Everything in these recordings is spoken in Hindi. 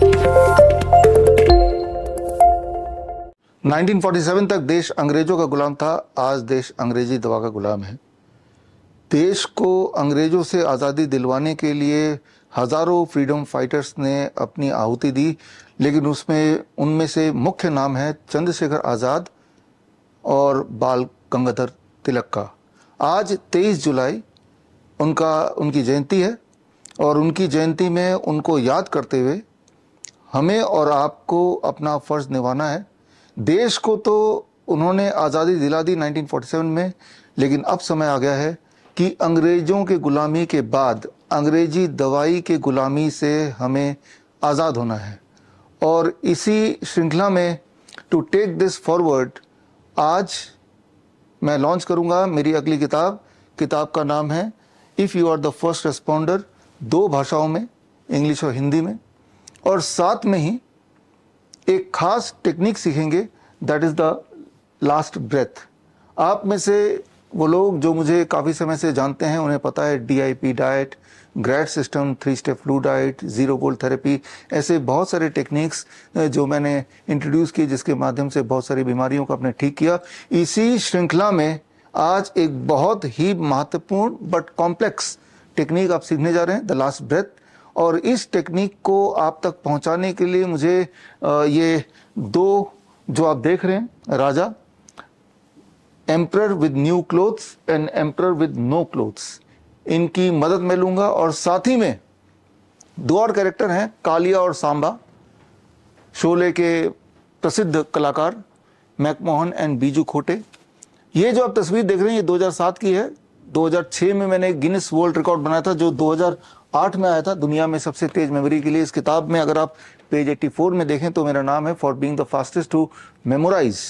1947 तक देश अंग्रेजों का गुलाम था आज देश अंग्रेजी दवा का गुलाम है देश को अंग्रेजों से आज़ादी दिलवाने के लिए हज़ारों फ्रीडम फाइटर्स ने अपनी आहुति दी लेकिन उसमें उनमें से मुख्य नाम है चंद्रशेखर आज़ाद और बाल गंगाधर तिलक का आज 23 जुलाई उनका उनकी जयंती है और उनकी जयंती में उनको याद करते हुए हमें और आपको अपना फ़र्ज निभाना है देश को तो उन्होंने आज़ादी दिला दी 1947 में लेकिन अब समय आ गया है कि अंग्रेज़ों के ग़ुलामी के बाद अंग्रेज़ी दवाई के ग़ुलामी से हमें आज़ाद होना है और इसी श्रृंखला में टू टेक दिस फॉरवर्ड आज मैं लॉन्च करूंगा मेरी अगली किताब किताब का नाम है if you are the first responder दो भाषाओं में इंग्लिश और हिंदी में और साथ में ही एक खास टेक्निक सीखेंगे that is the last breath आप में से वो लोग जो मुझे काफ़ी समय से जानते हैं उन्हें पता है DIP diet GRAD system three step flu diet zero goal therapy ऐसे बहुत सारे टेक्निक्स जो मैंने इंट्रोड्यूस किए जिसके माध्यम से बहुत सारी बीमारियों को आपने ठीक किया इसी श्रृंखला में आज एक बहुत ही महत्वपूर्ण बट कॉम्प्लेक्स टेक्निक आप सीखने जा रहे हैं द लास्ट ब्रेथ और इस टेक्निक को आप तक पहुंचाने के लिए मुझे ये दो जो आप देख रहे हैं राजा emperor with new clothes and emperor with no clothes इनकी मदद मैं लूंगा और साथ ही में दो और कैरेक्टर हैं कालिया और सांबा शोले के प्रसिद्ध कलाकार मैकमोहन एंड बीजू खोटे ये जो आप तस्वीर देख रहे हैं ये 2007 की है 2006 में मैंने गिनिस वर्ल्ड रिकॉर्ड बनाया था जो आठ में आया था दुनिया में सबसे तेज मेमोरी के लिए इस किताब में अगर आप पेज 84 में देखें तो मेरा नाम है for being the fastest to memorise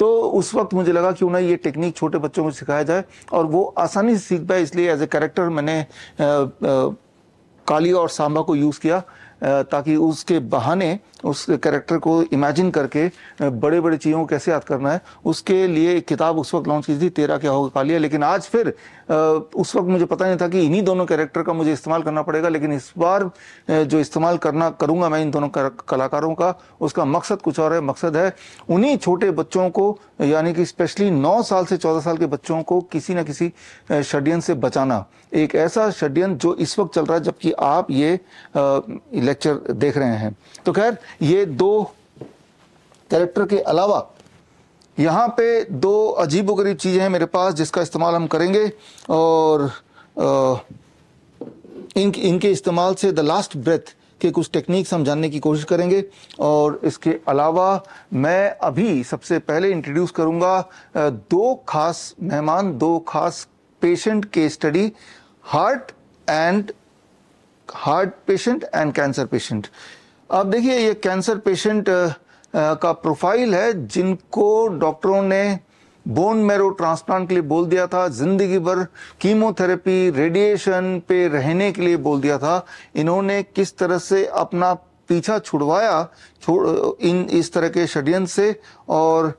तो उस वक्त मुझे लगा क्यों ना ये टेक्निक छोटे बच्चों को सिखाया जाए और वो आसानी से सीख पाए इसलिए एज ए करेक्टर मैंने आ, आ, काली और सांबा को यूज़ किया ताकि उसके बहाने उस कैरेक्टर को इमेजिन करके बड़े बड़े चीज़ों को कैसे याद करना है उसके लिए एक किताब उस वक्त लॉन्च की थी तेरा क्या होगा कालिया लेकिन आज फिर उस वक्त मुझे पता नहीं था कि इन्हीं दोनों कैरेक्टर का मुझे इस्तेमाल करना पड़ेगा लेकिन इस बार जो इस्तेमाल करना करूँगा मैं इन दोनों कलाकारों का उसका मकसद कुछ और है मकसद है उन्हीं छोटे बच्चों को यानी कि स्पेशली नौ साल से चौदह साल के बच्चों को किसी न किसी षड्यंत्र से बचाना एक ऐसा षड्यंत्र जो इस वक्त चल रहा है जबकि आप ये लेक्चर देख रहे हैं तो खैर ये दो कैरेक्टर के अलावा यहाँ पे दो अजीब गरीब चीज़ें हैं मेरे पास जिसका इस्तेमाल हम करेंगे और इन इनके इस्तेमाल से द लास्ट ब्रेथ के कुछ टेक्निक्स हम जानने की कोशिश करेंगे और इसके अलावा मैं अभी सबसे पहले इंट्रोड्यूस करूँगा दो खास मेहमान दो खास पेशेंट के study heart and heart patient and cancer patient अब देखिए ये कैंसर पेशेंट का प्रोफाइल है जिनको डॉक्टरों ने बोन मैरो ट्रांसप्लांट के लिए बोल दिया था जिंदगी भर कीमोथेरेपी रेडिएशन पे रहने के लिए बोल दिया था इन्होंने किस तरह से अपना पीछा छुड़वाया छुड़, इन इस तरह के षड्यंत्र से और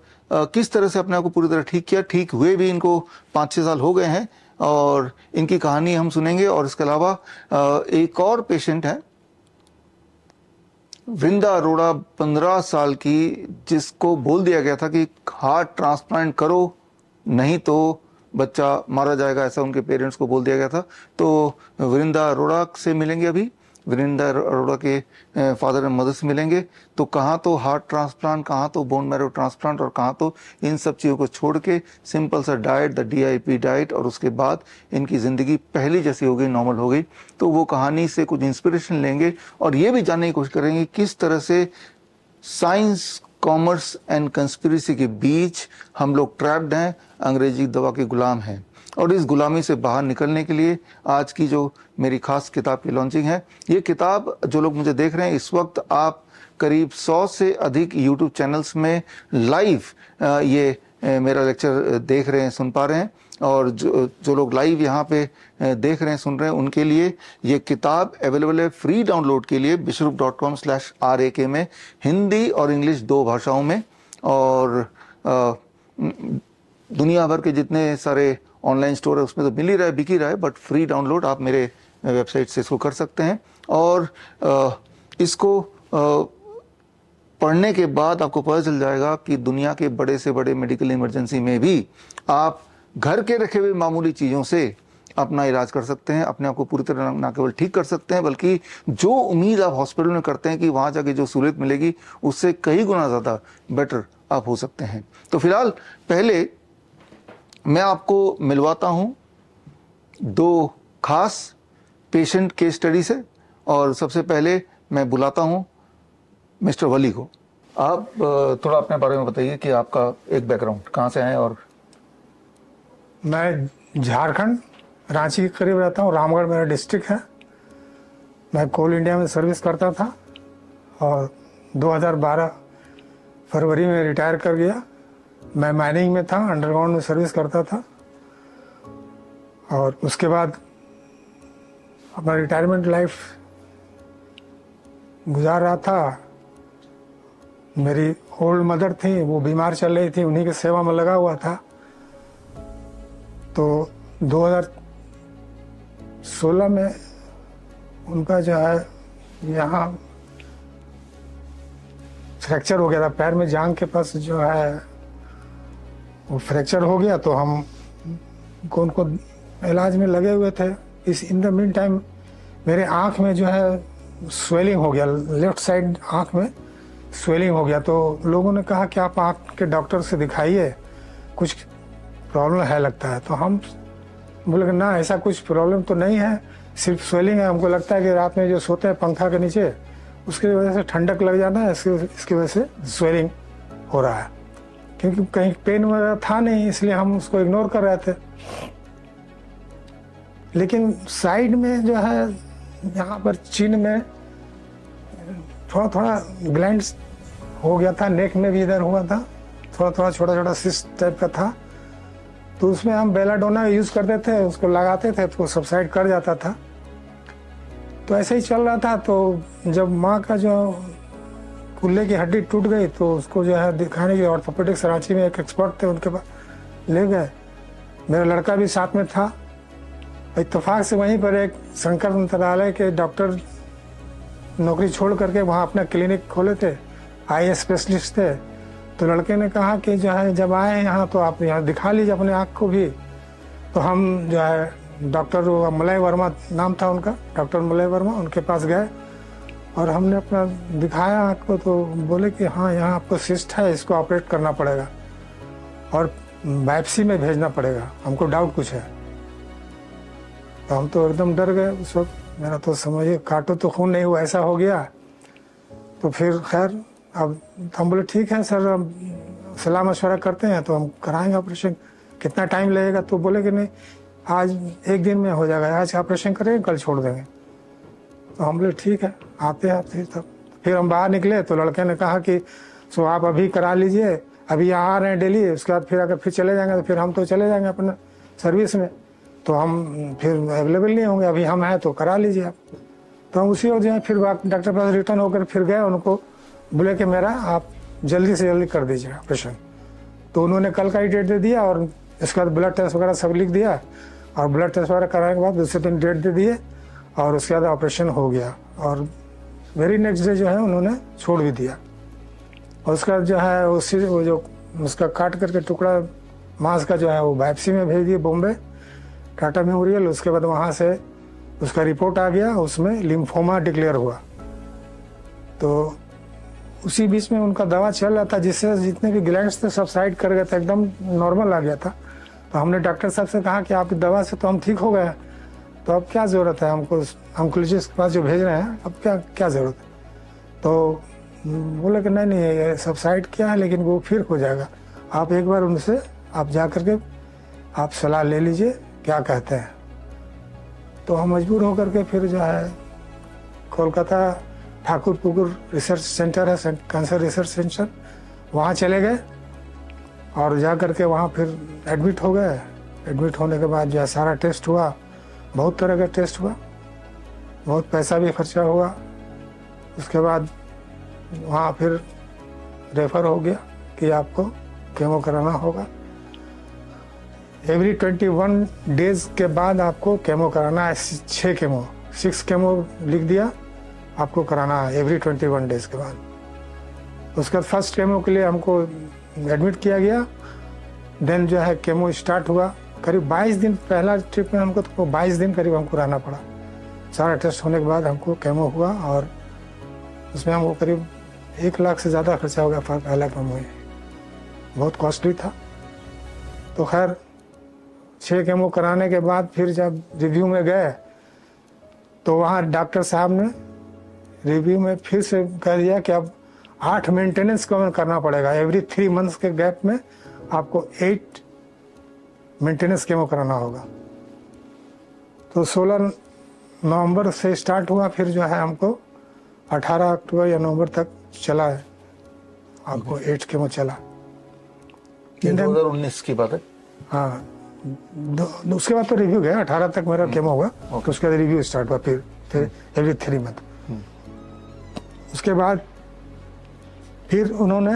किस तरह से अपने आप को पूरी तरह ठीक किया ठीक हुए भी इनको पाँच छः साल हो गए हैं और इनकी कहानी हम सुनेंगे और इसके अलावा एक और पेशेंट है वृंदा अरोड़ा पंद्रह साल की जिसको बोल दिया गया था कि हार्ट ट्रांसप्लांट करो नहीं तो बच्चा मारा जाएगा ऐसा उनके पेरेंट्स को बोल दिया गया था तो वृंदा अरोड़ा से मिलेंगे अभी विनिंदा अरोड़ा के फादर एंड मदर से मिलेंगे तो कहाँ तो हार्ट ट्रांसप्लांट कहाँ तो बोन मैरो ट्रांसप्लांट और कहाँ तो इन सब चीज़ों को छोड़ के सिंपल सा डाइट द डीआईपी डाइट और उसके बाद इनकी ज़िंदगी पहली जैसी हो गई नॉर्मल हो गई तो वो कहानी से कुछ इंस्पिरेशन लेंगे और ये भी जानने की कोशिश करेंगे किस तरह से साइंस कॉमर्स एंड कंस्पिरेसी के बीच हम लोग ट्रैप्ड हैं अंग्रेजी दवा के गुलाम हैं और इस गुलामी से बाहर निकलने के लिए आज की जो मेरी खास किताब की लॉन्चिंग है ये किताब जो लोग मुझे देख रहे हैं इस वक्त आप करीब 100 से अधिक यूट्यूब चैनल्स में लाइव ये मेरा लेक्चर देख रहे हैं सुन पा रहे हैं और जो जो लोग लाइव यहाँ पे देख रहे हैं सुन रहे हैं उनके लिए ये किताब अवेलेबल है फ्री डाउनलोड के लिए Biswaroop dot com slash R A के में हिंदी और इंग्लिश दो भाषाओं में और दुनिया भर के जितने सारे ऑनलाइन स्टोर है उसमें तो मिल ही रहा है बिक ही रहा है बट फ्री डाउनलोड आप मेरे वेबसाइट से इसको कर सकते हैं और इसको पढ़ने के बाद आपको पता चल जाएगा कि दुनिया के बड़े से बड़े मेडिकल इमरजेंसी में भी आप घर के रखे हुए मामूली चीज़ों से अपना इलाज कर सकते हैं अपने आप को पूरी तरह ना केवल ठीक कर सकते हैं बल्कि जो उम्मीद आप हॉस्पिटल में करते हैं कि वहाँ जाके जो सहूलियत मिलेगी उससे कई गुना ज़्यादा बेटर आप हो सकते हैं तो फिलहाल पहले मैं आपको मिलवाता हूँ दो खास पेशेंट के स्टडी से और सबसे पहले मैं बुलाता हूँ मिस्टर वली को आप थोड़ा अपने बारे में बताइए कि आपका एक बैकग्राउंड कहाँ से है और मैं झारखंड रांची के करीब रहता हूँ रामगढ़ मेरा डिस्ट्रिक्ट है मैं कोल इंडिया में सर्विस करता था और 2012 फरवरी में रिटायर कर गया मैं माइनिंग में था अंडरग्राउंड में सर्विस करता था और उसके बाद अपना रिटायरमेंट लाइफ गुजार रहा था मेरी ओल्ड मदर थी वो बीमार चल रही थी उन्हीं की सेवा में लगा हुआ था तो 2016 में उनका जो है यहाँ फ्रैक्चर हो गया था पैर में जांग के पास जो है वो फ्रैक्चर हो गया तो हम को इलाज में लगे हुए थे इस इन द मिन टाइम मेरे आँख में जो है स्वेलिंग हो गया लेफ्ट साइड आँख में स्वेलिंग हो गया तो लोगों ने कहा कि आप आँख के डॉक्टर से दिखाइए कुछ प्रॉब्लम है लगता है तो हम बोले ना ऐसा कुछ प्रॉब्लम तो नहीं है सिर्फ स्वेलिंग है हमको लगता है कि रात में जो सोते हैं पंखा के नीचे उसकी वजह से ठंडक लग जाना है इसकी वजह से स्वेलिंग हो रहा है क्योंकि कहीं पेन वगैरह था नहीं इसलिए हम उसको इग्नोर कर रहे थे लेकिन साइड में जो है यहाँ पर चीन में थोड़ा थोड़ा ग्लैंड हो गया था नेक में भी इधर हुआ था थोड़ा थोड़ा छोटा छोटा सिस टाइप का था तो उसमें हम बेलाडोना यूज़ करते थे उसको लगाते थे तो सबसाइड कर जाता था तो ऐसे ही चल रहा था तो जब माँ का जो कुल्ले की हड्डी टूट गई तो उसको जो है दिखाने के लिए ऑर्थोपेडिक्स रांची में एक एक्सपर्ट थे उनके पास ले गए मेरा लड़का भी साथ में था इतफाक से वहीं पर एक शंकर मंत्रालय के डॉक्टर नौकरी छोड़ करके वहाँ अपना क्लिनिक खोले थे आई स्पेशलिस्ट थे तो लड़के ने कहा कि जो है जब आए यहाँ तो आप यहाँ दिखा लीजिए अपने आँख को भी तो हम जो है डॉक्टर मलय वर्मा नाम था उनका डॉक्टर मलय वर्मा उनके पास गए और हमने अपना दिखाया आपको तो बोले कि हाँ यहाँ आपको सिस्ट है इसको ऑपरेट करना पड़ेगा और बायोप्सी में भेजना पड़ेगा हमको डाउट कुछ है तो हम तो एकदम डर गए उस वक्त मेरा तो समझिए काटो तो खून नहीं हुआ ऐसा हो गया तो फिर खैर अब तो हम बोले ठीक है सर हम सलाह मशवरा करते हैं तो हम कराएंगे ऑपरेशन कितना टाइम लगेगा तो बोले कि नहीं आज एक दिन में हो जाएगा आज ऑपरेशन करेंगे कल छोड़ देंगे तो हम बोले ठीक है आते आते तब फिर हम बाहर निकले तो लड़के ने कहा कि सो आप अभी करा लीजिए अभी यहाँ आ रहे हैं डेली उसके बाद फिर अगर फिर चले जाएंगे तो फिर हम तो चले जाएंगे अपने सर्विस में तो हम फिर अवेलेबल नहीं होंगे अभी हम हैं तो करा लीजिए आप तो हम उसी वक्त जो है फिर डॉक्टर पास रिटर्न होकर फिर गए उनको बोले कि मेरा आप जल्दी से जल्दी कर दीजिए ऑपरेशन तो उन्होंने कल का ही डेट दे दिया और इसके बाद ब्लड टेस्ट वगैरह सब लिख दिया और ब्लड टेस्ट वगैरह कराने के बाद दूसरे दिन डेट दे दिए और उसके बाद ऑपरेशन हो गया और वेरी नेक्स्ट डे जो है उन्होंने छोड़ भी दिया और उसका जो है उसी वो जो उसका काट करके टुकड़ा मांस का जो है वो बायोप्सी में भेज दिए बॉम्बे टाटा मेमोरियल उसके बाद वहाँ से उसका रिपोर्ट आ गया उसमें लिम्फोमा डिक्लेयर हुआ तो उसी बीच में उनका दवा चल रहा था जिससे जितने भी ग्लैंड्स थे सब साइड कर गए थे एकदम नॉर्मल आ गया था तो हमने डॉक्टर साहब से कहा कि आपकी दवा से तो हम ठीक हो गए तो अब क्या ज़रूरत है हमको अंकुलजिस्ट के पास जो भेज रहे हैं अब क्या क्या ज़रूरत है तो बोले कि नहीं नहीं ये सबसाइड किया है लेकिन वो फिर हो जाएगा आप एक बार उनसे आप जा कर के आप सलाह ले लीजिए क्या कहते हैं तो हम मजबूर होकर के फिर जो है Kolkata Thakurpukur research centre है कैंसर रिसर्च सेंटर वहाँ चले गए और जा कर के वहाँ फिर एडमिट हो गए एडमिट होने के बाद जो है सारा टेस्ट हुआ बहुत तरह का टेस्ट हुआ बहुत पैसा भी खर्चा हुआ उसके बाद वहाँ फिर रेफर हो गया कि आपको केमो कराना होगा एवरी ट्वेंटी वन डेज के बाद आपको केमो कराना है छः केमो सिक्स केमो लिख दिया आपको कराना है एवरी ट्वेंटी वन डेज के बाद उसके बाद फर्स्ट केमो के लिए हमको एडमिट किया गया देन जो है केमो स्टार्ट हुआ करीब 22 दिन पहला ट्रिप में हमको तो 22 दिन करीब हमको रहना पड़ा सारा टेस्ट होने के बाद हमको कैमो हुआ और उसमें हमको करीब एक लाख से ज़्यादा खर्चा हो गया पहला कैमो में बहुत कॉस्टली था तो खैर छः कैमो कराने के बाद फिर जब रिव्यू में गए तो वहाँ डॉक्टर साहब ने रिव्यू में फिर से कह दिया कि अब आठ मेंटेनेंस को करना पड़ेगा एवरी थ्री मंथ्स के गैप में आपको एट मेंटेनेंस केमो कराना होगा तो 16 नवंबर से स्टार्ट हुआ फिर जो है हमको 18 अक्टूबर या नवंबर तक चला है आपको हम्म। एट केमो चला दो हजार उन्नीस की बात है हाँ उसके बाद तो रिव्यू गया अठारह तक मेरा हम्म। केमो हुआ तो उसके बाद रिव्यू स्टार्ट हुआ फिर फिर एवरी थ्री मंथ उसके बाद फिर उन्होंने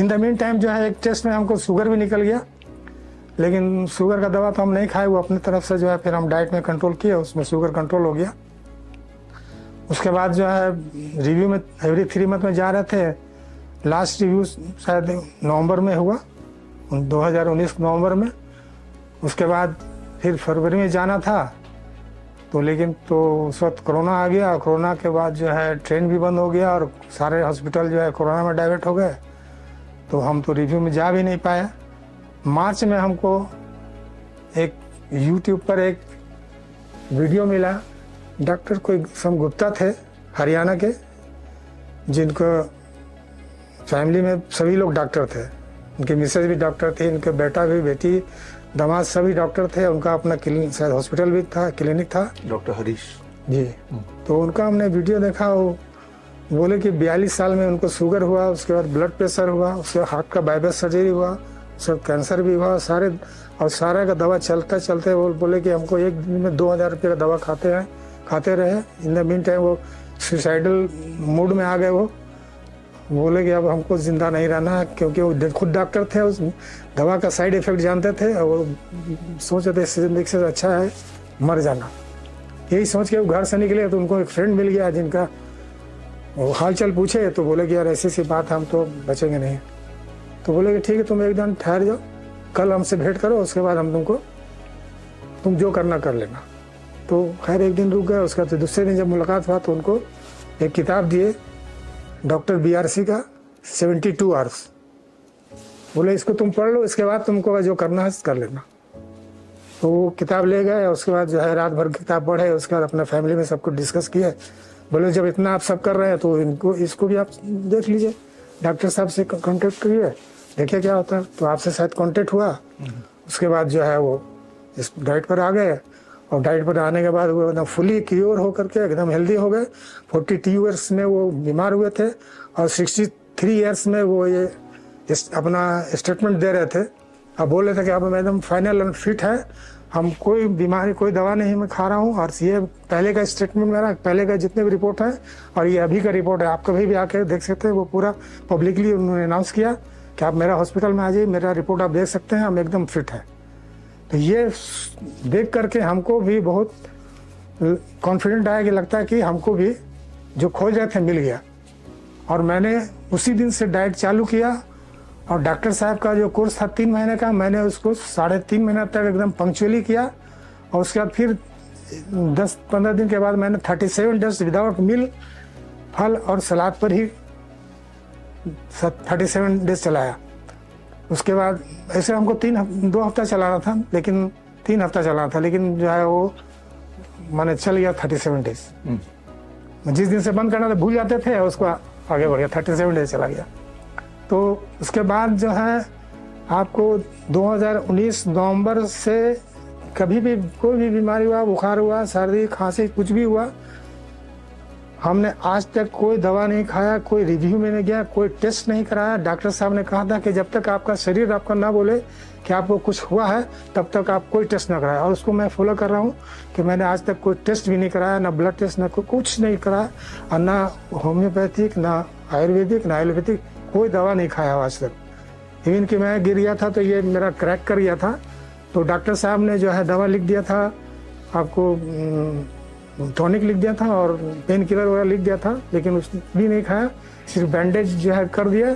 इन द मीन टाइम जो है एक टेस्ट में हमको शुगर भी निकल गया लेकिन शुगर का दवा तो हम नहीं खाए वो अपने तरफ से जो है फिर हम डाइट में कंट्रोल किए उसमें शुगर कंट्रोल हो गया उसके बाद जो है रिव्यू में एवरी थ्री मंथ में जा रहे थे लास्ट रिव्यू शायद नवंबर में हुआ 2019 नवंबर में उसके बाद फिर फरवरी में जाना था तो लेकिन तो उस वक्त कोरोना आ गया कोरोना के बाद जो है ट्रेन भी बंद हो गया और सारे हॉस्पिटल जो है कोरोना में डाइवर्ट हो गए तो हम तो रिव्यू में जा भी नहीं पाए मार्च में हमको एक यूट्यूब पर एक वीडियो मिला डॉक्टर कोई सम गुप्ता थे हरियाणा के जिनको फैमिली में सभी लोग डॉक्टर थे उनके मिसेज भी डॉक्टर थे इनके बेटा भी बेटी दामाद सभी डॉक्टर थे उनका अपना क्लिनिक शायद हॉस्पिटल भी था क्लिनिक था डॉक्टर हरीश जी हम्म। तो उनका हमने वीडियो देखा वो बोले कि बयालीस साल में उनको शुगर हुआ उसके बाद ब्लड प्रेशर हुआ उसके बाद हार्ट का बाइपास सर्जरी हुआ सब कैंसर भी हुआ सारे और सारा का दवा चलता चलते वो बोले कि हमको एक दिन में दो हज़ार रुपये का दवा खाते हैं खाते रहे इन द मीन टाइम वो सुसाइडल मूड में आ गए वो बोले कि अब हमको ज़िंदा नहीं रहना है क्योंकि वो खुद डॉक्टर थे उस दवा का साइड इफ़ेक्ट जानते थे और वो सोच रहे थे से अच्छा है मर जाना यही सोच के वो घर से निकले तो उनको एक फ्रेंड मिल गया जिनका वो हालचाल पूछे तो बोले कि यार ऐसी ऐसी बात हम तो बचेंगे नहीं तो बोले कि ठीक है तुम एक दिन ठहर जाओ कल हमसे भेंट करो उसके बाद हम तुमको तुम जो करना कर लेना तो खैर एक दिन रुक गए उसके बाद दूसरे दिन जब मुलाकात हुआ तो उनको एक किताब दिए डॉक्टर बी आर सी का सेवेंटी टू आवर्स बोले इसको तुम पढ़ लो इसके बाद तुमको जो करना है कर लेना तो वो किताब ले गए उसके बाद जो है रात भर किताब पढ़े उसके बाद अपना फैमिली में सबको डिस्कस किया बोले जब इतना आप सब कर रहे हैं तो इनको इसको भी आप देख लीजिए डॉक्टर साहब से कॉन्टेक्ट करिए देखिए क्या होता है तो आपसे शायद कॉन्टेक्ट हुआ उसके बाद जो है वो इस डाइट पर आ गए और डाइट पर आने के बाद वो एकदम फुली क्योर होकर के एकदम हेल्दी हो गए फोर्टी टू ईयर्स में वो बीमार हुए थे और सिक्सटी थ्री ईयर्स में वो ये इस अपना स्टेटमेंट दे रहे थे अब बोल रहे थे कि अब मैं एकदम फाइनल एंड फिट है हम कोई बीमारी कोई दवा नहीं मैं खा रहा हूँ और ये पहले का स्टेटमेंट मेरा पहले का जितने भी रिपोर्ट है और ये अभी का रिपोर्ट है आप कभी भी आके देख सकते हैं वो पूरा पब्लिकली उन्होंने अनाउंस किया कि आप मेरा हॉस्पिटल में आ जाइए मेरा रिपोर्ट आप देख सकते हैं हम एकदम फिट हैं तो ये देख करके हमको भी बहुत कॉन्फिडेंट आया कि लगता है कि हमको भी जो खोज रहे थे मिल गया और मैंने उसी दिन से डाइट चालू किया और डॉक्टर साहब का जो कोर्स था तीन महीने का मैंने उसको साढ़े तीन महीने तक एकदम पंक्चुअली किया और उसके बाद फिर दस पंद्रह दिन के बाद मैंने thirty seven days without meal फल और सलाद पर ही थर्टी सेवन डेज चलाया उसके बाद ऐसे हमको तीन दो हफ्ता चलाना था लेकिन तीन हफ्ता चलाना था लेकिन जो है वो मैंने चल गया थर्टी सेवन डेज जिस दिन से बंद करना था भूल जाते थे उसको आगे बढ़ गया थर्टी सेवन डेज चला गया तो उसके बाद जो है आपको 2019 नवंबर से कभी भी कोई भी बीमारी हुआ बुखार हुआ सर्दी खांसी कुछ भी हुआ हमने आज तक कोई दवा नहीं खाया कोई रिव्यू में नहीं गया कोई टेस्ट नहीं कराया डॉक्टर साहब ने कहा था कि जब तक आपका शरीर आपका ना बोले कि आपको कुछ हुआ है तब तक आप कोई टेस्ट ना कराया और उसको मैं फॉलो कर रहा हूँ कि मैंने आज तक कोई टेस्ट भी नहीं कराया ना ब्लड टेस्ट ना कुछ नहीं कराया और ना होम्योपैथिक ना आयुर्वेदिक ना आयुर्वेदिक कोई दवा नहीं खाया आज तक इवन कि मैं गिर गया था तो ये मेरा क्रैक कर गया था तो डॉक्टर साहब ने जो है दवा लिख दिया था आपको टॉनिक लिख दिया था और पेन किलर वगैरह लिख दिया था लेकिन उस भी नहीं खाया सिर्फ बैंडेज जो है कर दिया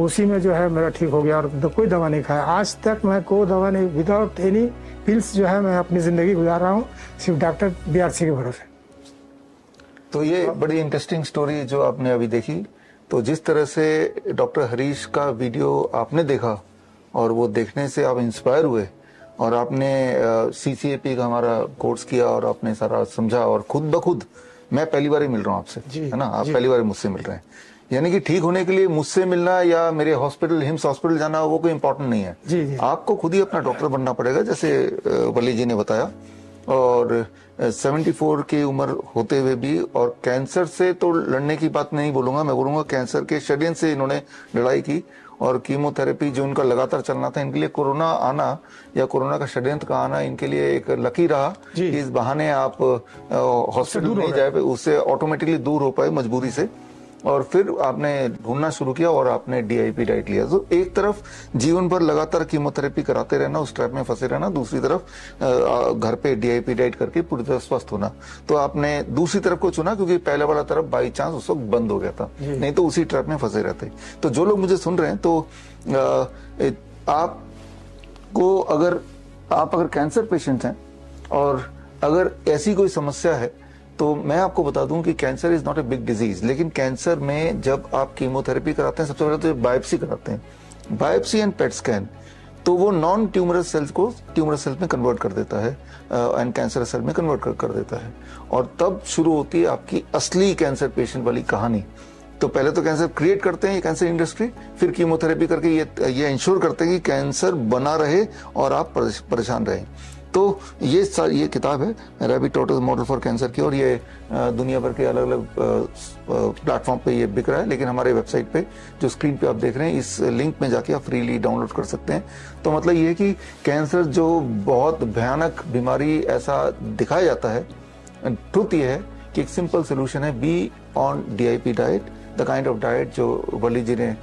उसी में जो है मेरा ठीक हो गया और कोई दवा नहीं खाया आज तक मैं कोई दवा नहीं विदाउट एनी पिल्स जो है मैं अपनी ज़िंदगी गुजार रहा हूँ सिर्फ डॉक्टर बी के भरोसे तो ये बड़ी इंटरेस्टिंग स्टोरी जो आपने अभी देखी तो जिस तरह से डॉक्टर हरीश का वीडियो आपने देखा और वो देखने से आप इंस्पायर हुए और आपने सी सी का हमारा कोर्स किया और आपने सारा समझा और खुद ब खुद मैं पहली बार ही मिल रहा हूँ आपसे है ना आप पहली बार मुझसे मिल रहे हैं यानी कि ठीक होने के लिए मुझसे मिलना या मेरे हॉस्पिटल हिम्स हॉस्पिटल जाना वो कोई इम्पोर्टेंट नहीं है जी, जी. आपको खुद ही अपना डॉक्टर बनना पड़ेगा जैसे वली जी ने बताया और 74 की उम्र होते हुए भी और कैंसर से तो लड़ने की बात नहीं बोलूंगा मैं बोलूंगा कैंसर के शरीर से इन्होंने लड़ाई की और कीमोथेरेपी जो उनका लगातार चलना था इनके लिए कोरोना आना या कोरोना का षड्यंत्र का आना इनके लिए एक लकी रहा कि इस बहाने आप हॉस्पिटल नहीं जाए उससे ऑटोमेटिकली दूर हो पाए मजबूरी से और फिर आपने ढूंढना शुरू किया और आपने डीआईपी डाइट लिया तो एक तरफ जीवन भर लगातार कीमोथेरेपी कराते रहना उस ट्रैप में फंसे रहना दूसरी तरफ घर पे डीआईपी डाइट करके पूरी तरह स्वस्थ होना तो आपने दूसरी तरफ को चुना क्योंकि पहले वाला तरफ बाई चांस उस वक्त बंद हो गया था नहीं तो उसी ट्रैप में फंसे रहते तो जो लोग मुझे सुन रहे हैं तो आपको अगर आप अगर कैंसर पेशेंट हैं और अगर ऐसी कोई समस्या है तो मैं आपको बता दूं कि cancer is not a big disease लेकिन कैंसर में जब आप कीमोथेरेपी कराते हैं सबसे पहले तो बायोप्सी कराते हैं बायोप्सी एंड पेट स्कैन तो वो नॉन ट्यूमरस सेल्स को ट्यूमरस सेल्स में कन्वर्ट कर देता है एंड कैंसर सेल में कन्वर्ट कर, कर देता है और तब शुरू होती है आपकी असली कैंसर पेशेंट वाली कहानी तो पहले तो कैंसर क्रिएट करते हैं ये कैंसर इंडस्ट्री फिर कीमोथेरेपी करके ये ये इंश्योर करते हैं कि कैंसर बना रहे और आप परेशान रहें तो ये ये किताब है rabbit total model for cancer की और ये दुनिया भर के अलग अलग प्लेटफॉर्म पे ये बिक रहा है लेकिन हमारे वेबसाइट पे जो स्क्रीन पे आप देख रहे हैं इस लिंक में जाके आप फ्रीली डाउनलोड कर सकते हैं तो मतलब ये कि कैंसर जो बहुत भयानक बीमारी ऐसा दिखाया जाता है ट्रुथ ये है कि एक सिंपल सोल्यूशन है be on the diet the kind of diet जो वली जी ने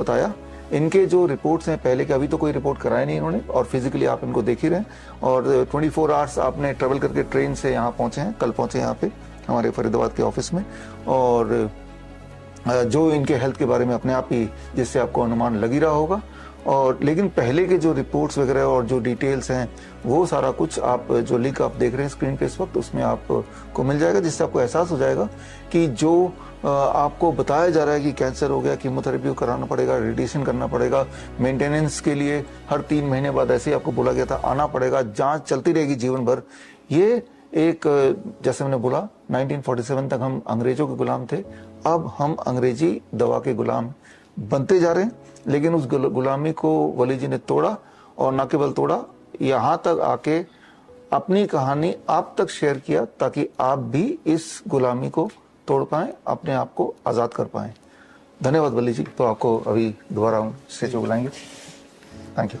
बताया इनके जो रिपोर्ट्स हैं पहले के अभी तो कोई रिपोर्ट कराए नहीं इन्होंने और फिजिकली आप इनको देख ही रहे हैं और 24 फोर आवर्स आपने ट्रेवल करके ट्रेन से यहाँ पहुँचे हैं कल पहुँचे यहाँ पे हमारे फरीदाबाद के ऑफिस में और जो इनके हेल्थ के बारे में अपने आप ही जिससे आपको अनुमान लग ही रहा होगा और लेकिन पहले के जो रिपोर्ट्स वगैरह और जो डिटेल्स हैं वो सारा कुछ आप जो लिंक आप देख रहे हैं स्क्रीन पे इस वक्त उसमें आपको मिल जाएगा जिससे आपको एहसास हो जाएगा कि जो आपको बताया जा रहा है कि कैंसर हो गया कीमोथेरेपी कराना पड़ेगा रेडिएशन करना पड़ेगा मेंटेनेंस के लिए हर तीन महीने बाद ऐसे ही आपको बोला गया था आना पड़ेगा जांच चलती रहेगी जीवन भर ये एक जैसे मैंने बोला 1947 तक हम अंग्रेजों के गुलाम थे अब हम अंग्रेजी दवा के गुलाम बनते जा रहे हैं लेकिन उस गुलामी को वली जी ने तोड़ा और न केवल तोड़ा यहाँ तक आके अपनी कहानी आप तक शेयर किया ताकि आप भी इस गुलामी को तोड़ पाएँ अपने आप को आज़ाद कर पाएँ धन्यवाद बल्ली जी तो आपको अभी दोबारा हम स्टेज पर बुलाएंगे थैंक यू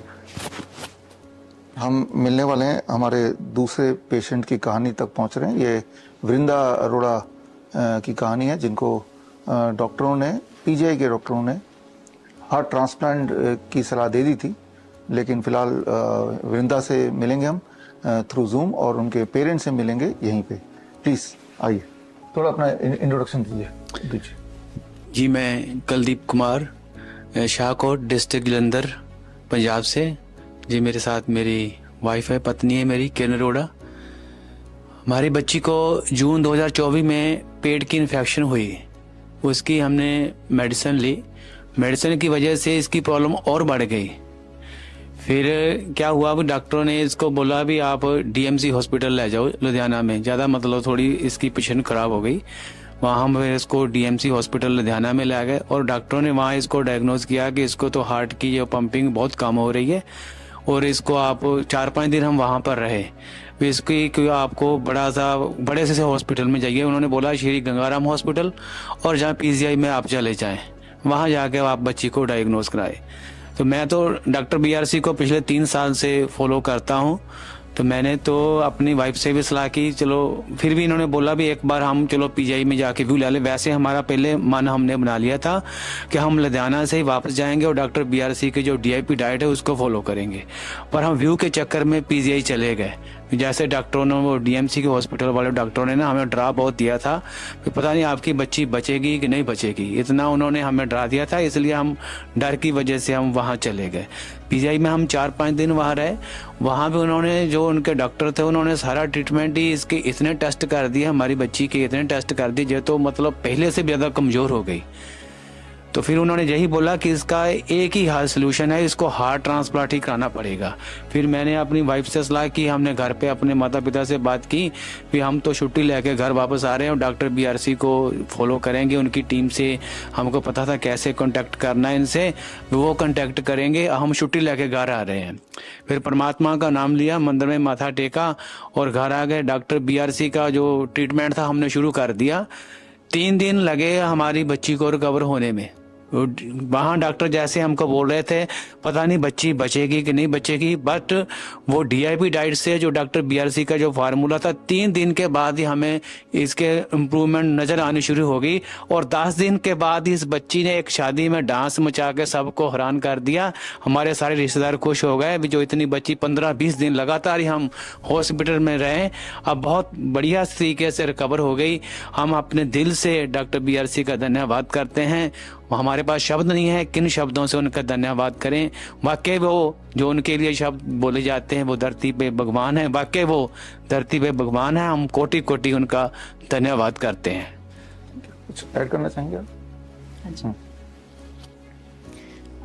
हम मिलने वाले हैं हमारे दूसरे पेशेंट की कहानी तक पहुंच रहे हैं ये वृंदा अरोड़ा की कहानी है जिनको डॉक्टरों ने पीजीआई के डॉक्टरों ने हार्ट ट्रांसप्लांट की सलाह दे दी थी लेकिन फिलहाल वृंदा से मिलेंगे हम थ्रू जूम और उनके पेरेंट्स से मिलेंगे यहीं पे प्लीज़ आइए थोड़ा अपना इंट्रोडक्शन दीजिए जी मैं कलदीप कुमार शाहकोट डिस्ट्रिक्ट जलंधर पंजाब से जी मेरे साथ मेरी वाइफ है पत्नी है मेरी किरण अरोड़ा हमारी बच्ची को जून 2024 में पेट की इन्फेक्शन हुई उसकी हमने मेडिसिन ली मेडिसिन की वजह से इसकी प्रॉब्लम और बढ़ गई फिर क्या हुआ अब डॉक्टरों ने इसको बोला भी आप डीएमसी हॉस्पिटल ले जाओ लुधियाना में ज़्यादा मतलब थोड़ी इसकी पेशेंट खराब हो गई वहाँ हम फिर इसको डीएमसी हॉस्पिटल लुधियाना में ले गए और डॉक्टरों ने वहाँ इसको डायग्नोज किया कि इसको तो हार्ट की जो पंपिंग बहुत कम हो रही है और इसको आप चार पाँच दिन हम वहाँ पर रहे तो इसकी क्यों आपको बड़ा सा बड़े से, से हॉस्पिटल में जाइए उन्होंने बोला श्री गंगाराम हॉस्पिटल और जहाँ पीजीआई में आप चले जाएं वहाँ जाके आप बच्ची को डायग्नोज कराएं तो मैं तो डॉक्टर बीआरसी को पिछले तीन साल से फॉलो करता हूँ तो मैंने तो अपनी वाइफ से भी सलाह की चलो फिर भी इन्होंने बोला भी एक बार हम चलो पीजीआई में जाके व्यू ले लें वैसे हमारा पहले मन हमने बना लिया था कि हम लुधियाना से ही वापस जाएंगे और डॉक्टर बीआरसी के जो डीआईपी डाइट है उसको फॉलो करेंगे पर हम व्यू के चक्कर में पीजीआई चले गए जैसे डॉक्टरों ने वो डीएमसी के हॉस्पिटल वाले डॉक्टरों ने ना हमें ड्रा बहुत दिया था कि पता नहीं आपकी बच्ची बचेगी कि नहीं बचेगी इतना उन्होंने हमें ड्रा दिया था इसलिए हम डर की वजह से हम वहाँ चले गए पीजीआई में हम चार पाँच दिन वहाँ रहे वहाँ भी उन्होंने जो उनके डॉक्टर थे उन्होंने सारा ट्रीटमेंट ही इसके इतने टेस्ट कर दिए हमारी बच्ची के इतने टेस्ट कर दिए जो तो मतलब पहले से ज़्यादा कमज़ोर हो गई तो फिर उन्होंने यही बोला कि इसका एक ही हाल सोल्यूशन है इसको हार्ट ट्रांसप्लांट ही कराना पड़ेगा फिर मैंने अपनी वाइफ से सलाह की हमने घर पे अपने माता पिता से बात की कि हम तो छुट्टी लेके घर वापस आ रहे हैं और डॉक्टर बीआरसी को फॉलो करेंगे उनकी टीम से हमको पता था कैसे कॉन्टैक्ट करना है इनसे वो कॉन्टैक्ट करेंगे हम छुट्टी लेके घर आ रहे हैं फिर परमात्मा का नाम लिया मंदिर में माथा टेका और घर आ गए डॉक्टर बी का जो ट्रीटमेंट था हमने शुरू कर दिया तीन दिन लगे हमारी बच्ची को रिकवर होने में वहाँ डॉक्टर जैसे हमको बोल रहे थे पता नहीं बच्ची बचेगी कि नहीं बचेगी बट वो डीआईपी डाइट से जो डॉक्टर बीआरसी का जो फार्मूला था तीन दिन के बाद ही हमें इसके इम्प्रूवमेंट नज़र आनी शुरू होगी और दस दिन के बाद इस बच्ची ने एक शादी में डांस मचा के सबको हैरान कर दिया हमारे सारे रिश्तेदार खुश हो गए जो इतनी बच्ची पंद्रह बीस दिन लगातार ही हम हॉस्पिटल में रहें अब बहुत बढ़िया तरीके से रिकवर हो गई हम अपने दिल से डॉक्टर बी का धन्यवाद करते हैं वो हमारे पास शब्द नहीं है किन शब्दों से उनका धन्यवाद करें वाकई वो जो उनके लिए शब्द बोले जाते हैं वो धरती पे भगवान है वाकई वो धरती पे भगवान है हम कोटि कोटि उनका धन्यवाद करते हैं कुछ ऐड करना चाहेंगे अच्छा। हम्म।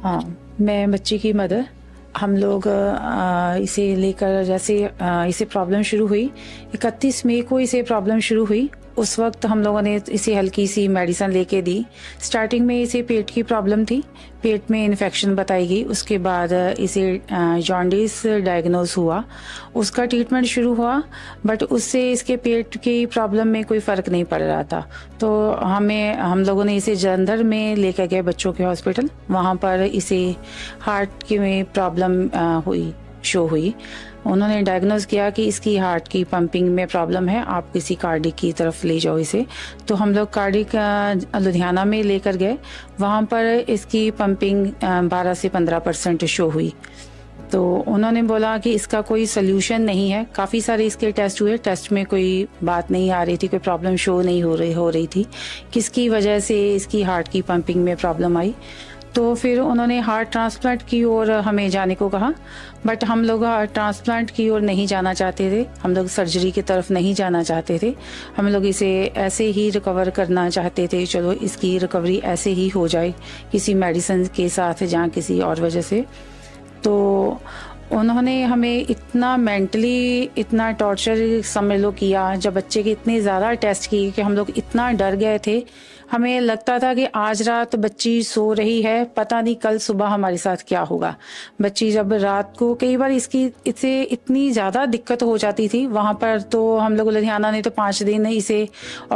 हाँ मैं बच्ची की मदर हम लोग इसे लेकर जैसे इसे प्रॉब्लम शुरू हुई इकतीस मई को इसे प्रॉब्लम शुरू हुई उस वक्त हम लोगों ने इसे हल्की सी मेडिसन लेके दी स्टार्टिंग में इसे पेट की प्रॉब्लम थी पेट में इन्फेक्शन बताई गई उसके बाद इसे जॉन्डिस डायग्नोज हुआ उसका ट्रीटमेंट शुरू हुआ बट उससे इसके पेट की प्रॉब्लम में कोई फ़र्क नहीं पड़ रहा था तो हमें हम लोगों ने इसे जलंधर में लेकर गए बच्चों के हॉस्पिटल वहाँ पर इसे हार्ट की में प्रॉब्लम हुई शो हुई उन्होंने डायग्नोज किया कि इसकी हार्ट की पंपिंग में प्रॉब्लम है आप किसी कार्डिक की तरफ ले जाओ इसे तो हम लोग कार्डिक लुधियाना में लेकर गए वहाँ पर इसकी पंपिंग 12 से 15 परसेंट शो हुई तो उन्होंने बोला कि इसका कोई सल्यूशन नहीं है काफ़ी सारे इसके टेस्ट हुए टेस्ट में कोई बात नहीं आ रही थी कोई प्रॉब्लम शो नहीं हो रही हो रही थी किसकी वजह से इसकी हार्ट की पंपिंग में प्रॉब्लम आई तो फिर उन्होंने हार्ट ट्रांसप्लांट की ओर हमें जाने को कहा बट हम लोग हार्ट ट्रांसप्लांट की ओर नहीं जाना चाहते थे हम लोग सर्जरी की तरफ नहीं जाना चाहते थे हम लोग इसे ऐसे ही रिकवर करना चाहते थे चलो इसकी रिकवरी ऐसे ही हो जाए किसी मेडिसिन के साथ या किसी और वजह से तो उन्होंने हमें इतना मेंटली इतना टॉर्चर समझ लो किया जब बच्चे के इतने ज़्यादा टेस्ट किए कि हम लोग इतना डर गए थे हमें लगता था कि आज रात बच्ची सो रही है पता नहीं कल सुबह हमारे साथ क्या होगा बच्ची जब रात को कई बार इसकी इसे इतनी ज़्यादा दिक्कत हो जाती थी वहाँ पर तो हम लोग लुधियाना ने तो पाँच दिन इसे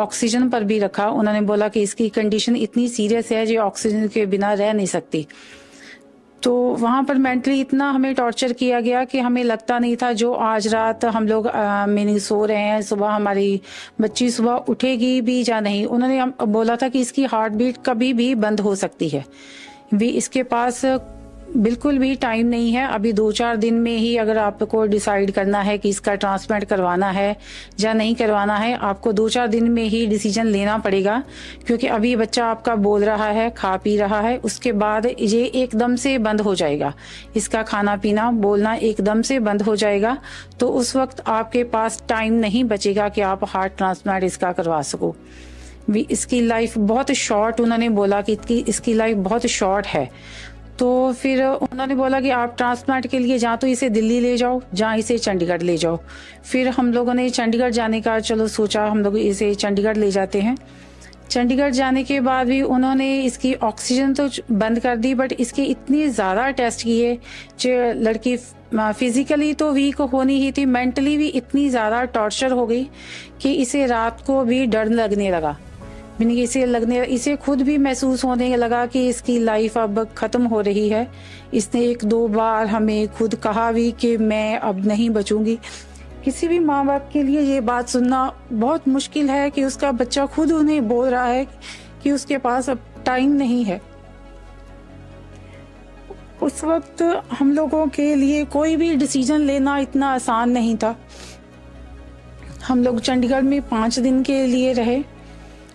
ऑक्सीजन पर भी रखा उन्होंने बोला कि इसकी कंडीशन इतनी सीरियस है जो ऑक्सीजन के बिना रह नहीं सकती तो वहाँ पर मेंटली इतना हमें टॉर्चर किया गया कि हमें लगता नहीं था जो आज रात हम लोग मीनिंग सो रहे हैं सुबह हमारी बच्ची सुबह उठेगी भी या नहीं उन्होंने बोला था कि इसकी हार्ट बीट कभी भी बंद हो सकती है भी इसके पास बिल्कुल भी टाइम नहीं है अभी दो चार दिन में ही अगर आपको डिसाइड करना है कि इसका ट्रांसप्लांट करवाना है या नहीं करवाना है आपको दो चार दिन में ही डिसीजन लेना पड़ेगा क्योंकि अभी बच्चा आपका बोल रहा है खा पी रहा है उसके बाद ये एकदम से बंद हो जाएगा इसका खाना पीना बोलना एकदम से बंद हो जाएगा तो उस वक्त आपके पास टाइम नहीं बचेगा कि आप हार्ट ट्रांसप्लांट इसका करवा सको भी इसकी लाइफ बहुत शॉर्ट उन्होंने बोला कि इसकी लाइफ बहुत शॉर्ट है तो फिर उन्होंने बोला कि आप ट्रांसप्लांट के लिए जहाँ तो इसे दिल्ली ले जाओ जहाँ इसे चंडीगढ़ ले जाओ फिर हम लोगों ने चंडीगढ़ जाने का चलो सोचा हम लोग इसे चंडीगढ़ ले जाते हैं चंडीगढ़ जाने के बाद भी उन्होंने इसकी ऑक्सीजन तो बंद कर दी बट इसके इतने ज़्यादा टेस्ट किए जो लड़की फिजिकली तो वीक होनी ही थी मेंटली भी इतनी ज़्यादा टॉर्चर हो गई कि इसे रात को भी डर लगने लगा मीनिंग कि इसे लगने इसे खुद भी महसूस होने लगा कि इसकी लाइफ अब ख़त्म हो रही है इसने एक दो बार हमें खुद कहा भी कि मैं अब नहीं बचूंगी किसी भी माँ बाप के लिए ये बात सुनना बहुत मुश्किल है कि उसका बच्चा खुद उन्हें बोल रहा है कि उसके पास अब टाइम नहीं है उस वक्त हम लोगों के लिए कोई भी डिसीजन लेना इतना आसान नहीं था हम लोग चंडीगढ़ में पाँच दिन के लिए रहे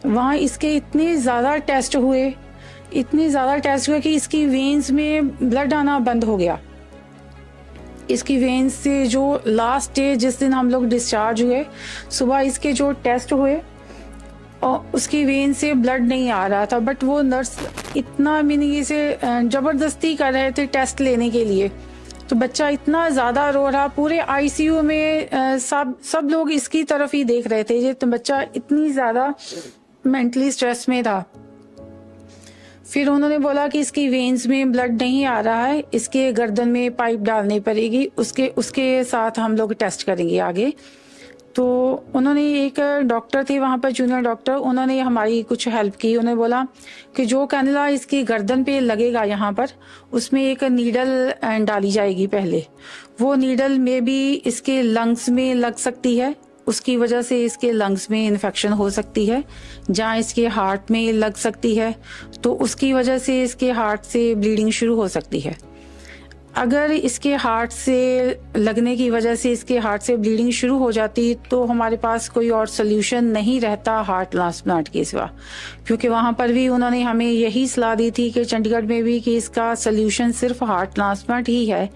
वहाँ इसके इतने ज़्यादा टेस्ट हुए इतने ज़्यादा टेस्ट हुए कि इसकी वेन्स में ब्लड आना बंद हो गया इसकी वेन्स से जो लास्ट डे जिस दिन हम लोग डिस्चार्ज हुए सुबह इसके जो टेस्ट हुए और उसकी वेन से ब्लड नहीं आ रहा था बट वो नर्स इतना मीनिंग से ज़बरदस्ती कर रहे थे टेस्ट लेने के लिए तो बच्चा इतना ज़्यादा रो रहा पूरे आईसीयू में सब सब लोग इसकी तरफ ही देख रहे थे ये तो बच्चा इतनी ज़्यादा मेंटली स्ट्रेस में था फिर उन्होंने बोला कि इसकी वेन्स में ब्लड नहीं आ रहा है इसके गर्दन में पाइप डालनी पड़ेगी उसके उसके साथ हम लोग टेस्ट करेंगे आगे तो उन्होंने एक डॉक्टर थे वहाँ पर जूनियर डॉक्टर उन्होंने हमारी कुछ हेल्प की उन्होंने बोला कि जो कैनला इसकी गर्दन पे लगेगा यहाँ पर उसमें एक नीडल डाली जाएगी पहले वो नीडल में भी इसके लंग्स में लग सकती है उसकी वजह से इसके लंग्स में इन्फेक्शन हो सकती है जहाँ इसके हार्ट में लग सकती है तो उसकी वजह से इसके हार्ट से ब्लीडिंग शुरू हो सकती है अगर इसके हार्ट से लगने की वजह से इसके हार्ट से ब्लीडिंग शुरू हो जाती तो हमारे पास कोई और सोल्यूशन नहीं रहता हार्ट ट्रांसप्लांट के सिवा क्योंकि वहाँ पर भी उन्होंने हमें यही सलाह दी थी कि चंडीगढ़ में भी कि इसका सोल्यूशन सिर्फ हार्ट ट्रांसप्लांट ही है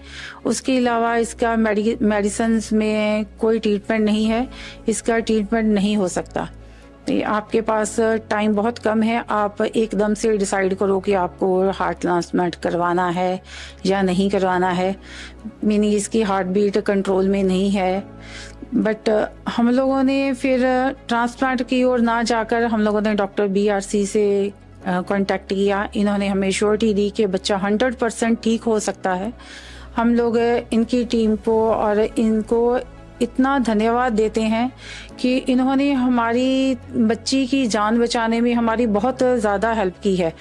उसके अलावा इसका मेडिसन में कोई ट्रीटमेंट नहीं है इसका ट्रीटमेंट नहीं हो सकता आपके पास टाइम बहुत कम है आप एकदम से डिसाइड करो कि आपको हार्ट ट्रांसप्लांट करवाना है या नहीं करवाना है मीनिंग इसकी हार्ट बीट कंट्रोल में नहीं है बट हम लोगों ने फिर ट्रांसप्लांट की ओर ना जाकर हम लोगों ने डॉक्टर बी आर सी से कांटेक्ट किया इन्होंने हमें श्योरिटी दी कि बच्चा हंड्रेड परसेंट ठीक हो सकता है हम लोग इनकी टीम को और इनको इतना धन्यवाद देते हैं कि इन्होंने हमारी बच्ची की जान बचाने में हमारी बहुत ज़्यादा हेल्प की है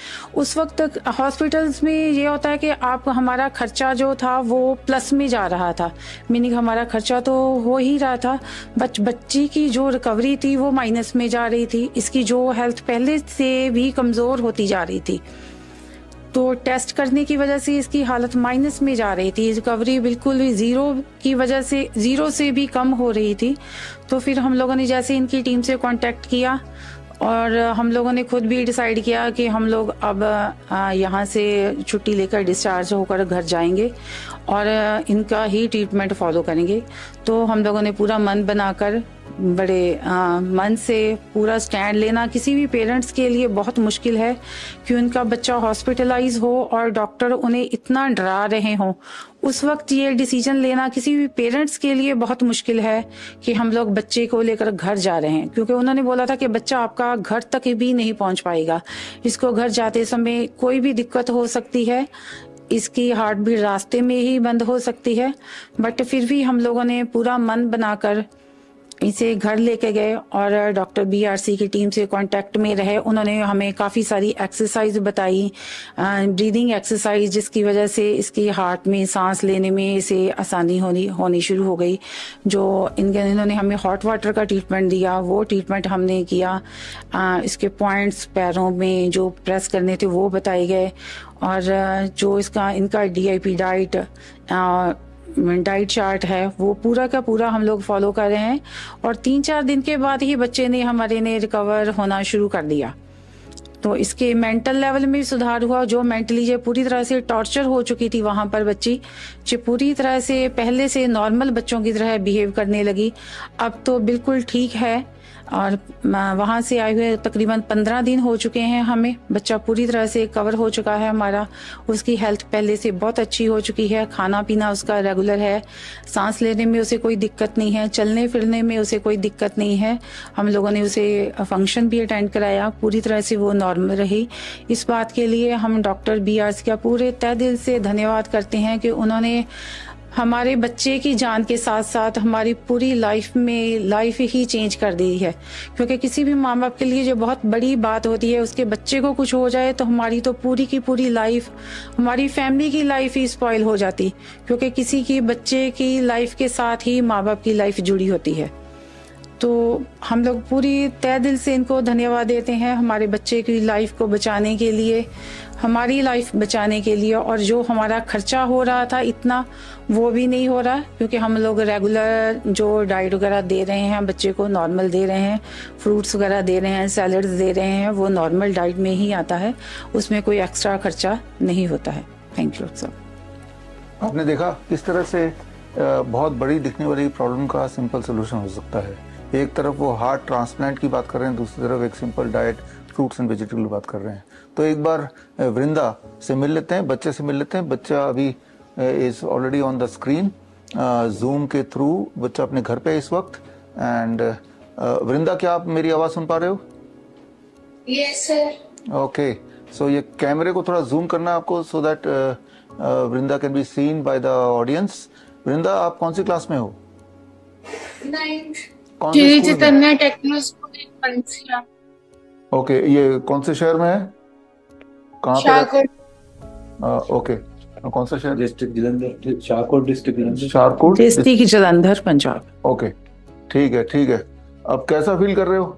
उस वक्त हॉस्पिटल्स में ये होता है कि आप हमारा खर्चा जो था वो प्लस में जा रहा था मीनिंग हमारा खर्चा तो हो ही रहा था बच बच्ची की जो रिकवरी थी वो माइनस में जा रही थी इसकी जो हेल्थ पहले से भी कमज़ोर होती जा रही थी तो टेस्ट करने की वजह से इसकी हालत माइनस में जा रही थी रिकवरी बिल्कुल भी ज़ीरो की वजह से ज़ीरो से भी कम हो रही थी तो फिर हम लोगों ने जैसे इनकी टीम से कांटेक्ट किया और हम लोगों ने खुद भी डिसाइड किया कि हम लोग अब यहाँ से छुट्टी लेकर डिस्चार्ज होकर घर जाएंगे और इनका ही ट्रीटमेंट फॉलो करेंगे तो हम लोगों ने पूरा मन बनाकर बड़े आ, मन से पूरा स्टैंड लेना किसी भी पेरेंट्स के लिए बहुत मुश्किल है कि उनका बच्चा हॉस्पिटलाइज हो और डॉक्टर उन्हें इतना डरा रहे हों उस वक्त ये डिसीजन लेना किसी भी पेरेंट्स के लिए बहुत मुश्किल है कि हम लोग बच्चे को लेकर घर जा रहे हैं क्योंकि उन्होंने बोला था कि बच्चा आपका घर तक भी नहीं पहुंच पाएगा इसको घर जाते समय कोई भी दिक्कत हो सकती है इसकी हार्ट बीट रास्ते में ही बंद हो सकती है बट फिर भी हम लोगों ने पूरा मन बनाकर इसे घर लेके गए और डॉक्टर बीआरसी की टीम से कांटेक्ट में रहे उन्होंने हमें काफ़ी सारी एक्सरसाइज बताई ब्रीदिंग एक्सरसाइज जिसकी वजह से इसकी हार्ट में सांस लेने में इसे आसानी होनी होनी शुरू हो गई जो इनके इन्होंने हमें हॉट वाटर का ट्रीटमेंट दिया वो ट्रीटमेंट हमने किया इसके पॉइंट्स पैरों में जो प्रेस करने थे वो बताए गए और जो इसका इनका डी डाइट डाइट चार्ट है वो पूरा का पूरा हम लोग फॉलो कर रहे हैं और तीन चार दिन के बाद ही बच्चे ने हमारे ने रिकवर होना शुरू कर दिया तो इसके मेंटल लेवल में सुधार हुआ जो मेंटली जो पूरी तरह से टॉर्चर हो चुकी थी वहां पर बच्ची जो पूरी तरह से पहले से नॉर्मल बच्चों की तरह बिहेव करने लगी अब तो बिल्कुल ठीक है और वहाँ से आए हुए तकरीबन पंद्रह दिन हो चुके हैं हमें बच्चा पूरी तरह से कवर हो चुका है हमारा उसकी हेल्थ पहले से बहुत अच्छी हो चुकी है खाना पीना उसका रेगुलर है सांस लेने में उसे कोई दिक्कत नहीं है चलने फिरने में उसे कोई दिक्कत नहीं है हम लोगों ने उसे फंक्शन भी अटेंड कराया पूरी तरह से वो नॉर्मल रही इस बात के लिए हम डॉक्टर बी आर का पूरे तय दिल से धन्यवाद करते हैं कि उन्होंने हमारे बच्चे की जान के साथ साथ हमारी पूरी लाइफ में लाइफ ही चेंज कर दी है क्योंकि किसी भी माँ बाप के लिए जो बहुत बड़ी बात होती है उसके बच्चे को कुछ हो जाए तो हमारी तो पूरी की पूरी लाइफ हमारी फैमिली की लाइफ ही स्पॉयल हो जाती क्योंकि किसी की बच्चे की लाइफ के साथ ही माँ बाप की लाइफ जुड़ी होती है तो हम लोग पूरी तय दिल से इनको धन्यवाद देते हैं हमारे बच्चे की लाइफ को बचाने के लिए हमारी लाइफ बचाने के लिए और जो हमारा खर्चा हो रहा था इतना वो भी नहीं हो रहा क्योंकि हम लोग रेगुलर जो डाइट वगैरह दे रहे हैं बच्चे को नॉर्मल दे रहे हैं फ्रूट्स वगैरह दे रहे हैं सैलड्स दे रहे हैं वो नॉर्मल डाइट में ही आता है उसमें कोई एक्स्ट्रा खर्चा नहीं होता है थैंक यू सर आपने देखा किस तरह से बहुत बड़ी दिखने वाली प्रॉब्लम का सिंपल सोल्यूशन हो सकता है एक तरफ वो हार्ट ट्रांसप्लांट की बात कर रहे हैं दूसरी तरफ एक simple diet fruits and vegetable की बात कर रहे हैं तो एक बार वृंदा से मिल लेते हैं बच्चे से मिल लेते हैं बच्चा अभी is already on the screen Zoom के थ्रू बच्चा अपने घर पे है इस वक्त एंड वृंदा क्या आप मेरी आवाज़ सुन पा रहे हो यस सर ओके सो ये कैमरे को थोड़ा जूम करना है आपको so that Vrinda can be seen by the audience Vrinda आप कौन सी क्लास में हो कौन से चैतन्य टेक्नो स्कूल ओके ये कौन से शहर में है कहाँ पे ओके कौन सा शहर district Jalandhar Shahkot district Jalandhar Shahkot district Jalandhar Punjab okay ठीक है ठीक है अब कैसा फील कर रहे हो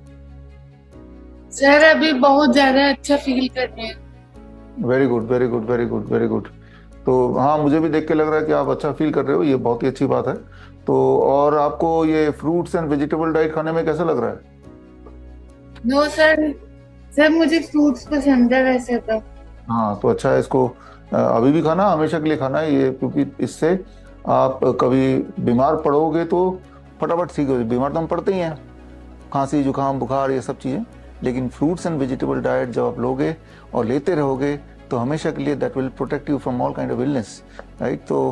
सर अभी बहुत ज्यादा अच्छा फील कर रहे हैं very good very good very good very good तो हाँ मुझे भी देख के लग रहा है कि आप अच्छा फील कर रहे हो ये बहुत ही अच्छी बात है तो और आपको ये फ्रूट्स एंड वेजिटेबल डाइट खाने में कैसा लग रहा है नो सर सर मुझे फ्रूट्स पसंद है वैसे तो हाँ तो अच्छा है इसको अभी भी खाना हमेशा के लिए खाना है ये क्योंकि इससे आप कभी बीमार पड़ोगे तो फटाफट ठीक हो बीमार तो हम पड़ते ही हैं खांसी जुकाम बुखार ये सब चीज़ें लेकिन फ्रूट्स एंड वेजिटेबल डाइट जब आप लोगे और लेते रहोगे तो हमेशा के लिए that will protect you from all kind of illness right तो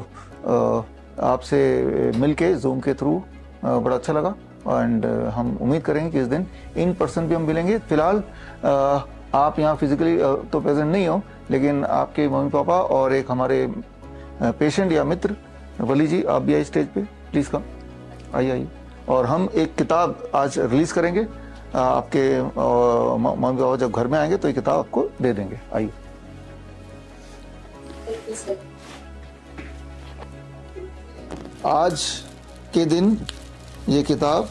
आ, आपसे मिल के जूम के थ्रू बड़ा अच्छा लगा एंड हम उम्मीद करेंगे कि इस दिन इन पर्सन भी हम मिलेंगे फिलहाल आप यहाँ फिजिकली तो प्रेजेंट नहीं हो लेकिन आपके मम्मी पापा और एक हमारे पेशेंट या मित्र वली जी आप भी आइए स्टेज पे प्लीज़ कम आइए आइए और हम एक किताब आज रिलीज़ करेंगे आपके मम्मी पापा जब घर में आएंगे तो ये किताब आपको दे देंगे आइए आज के दिन ये किताब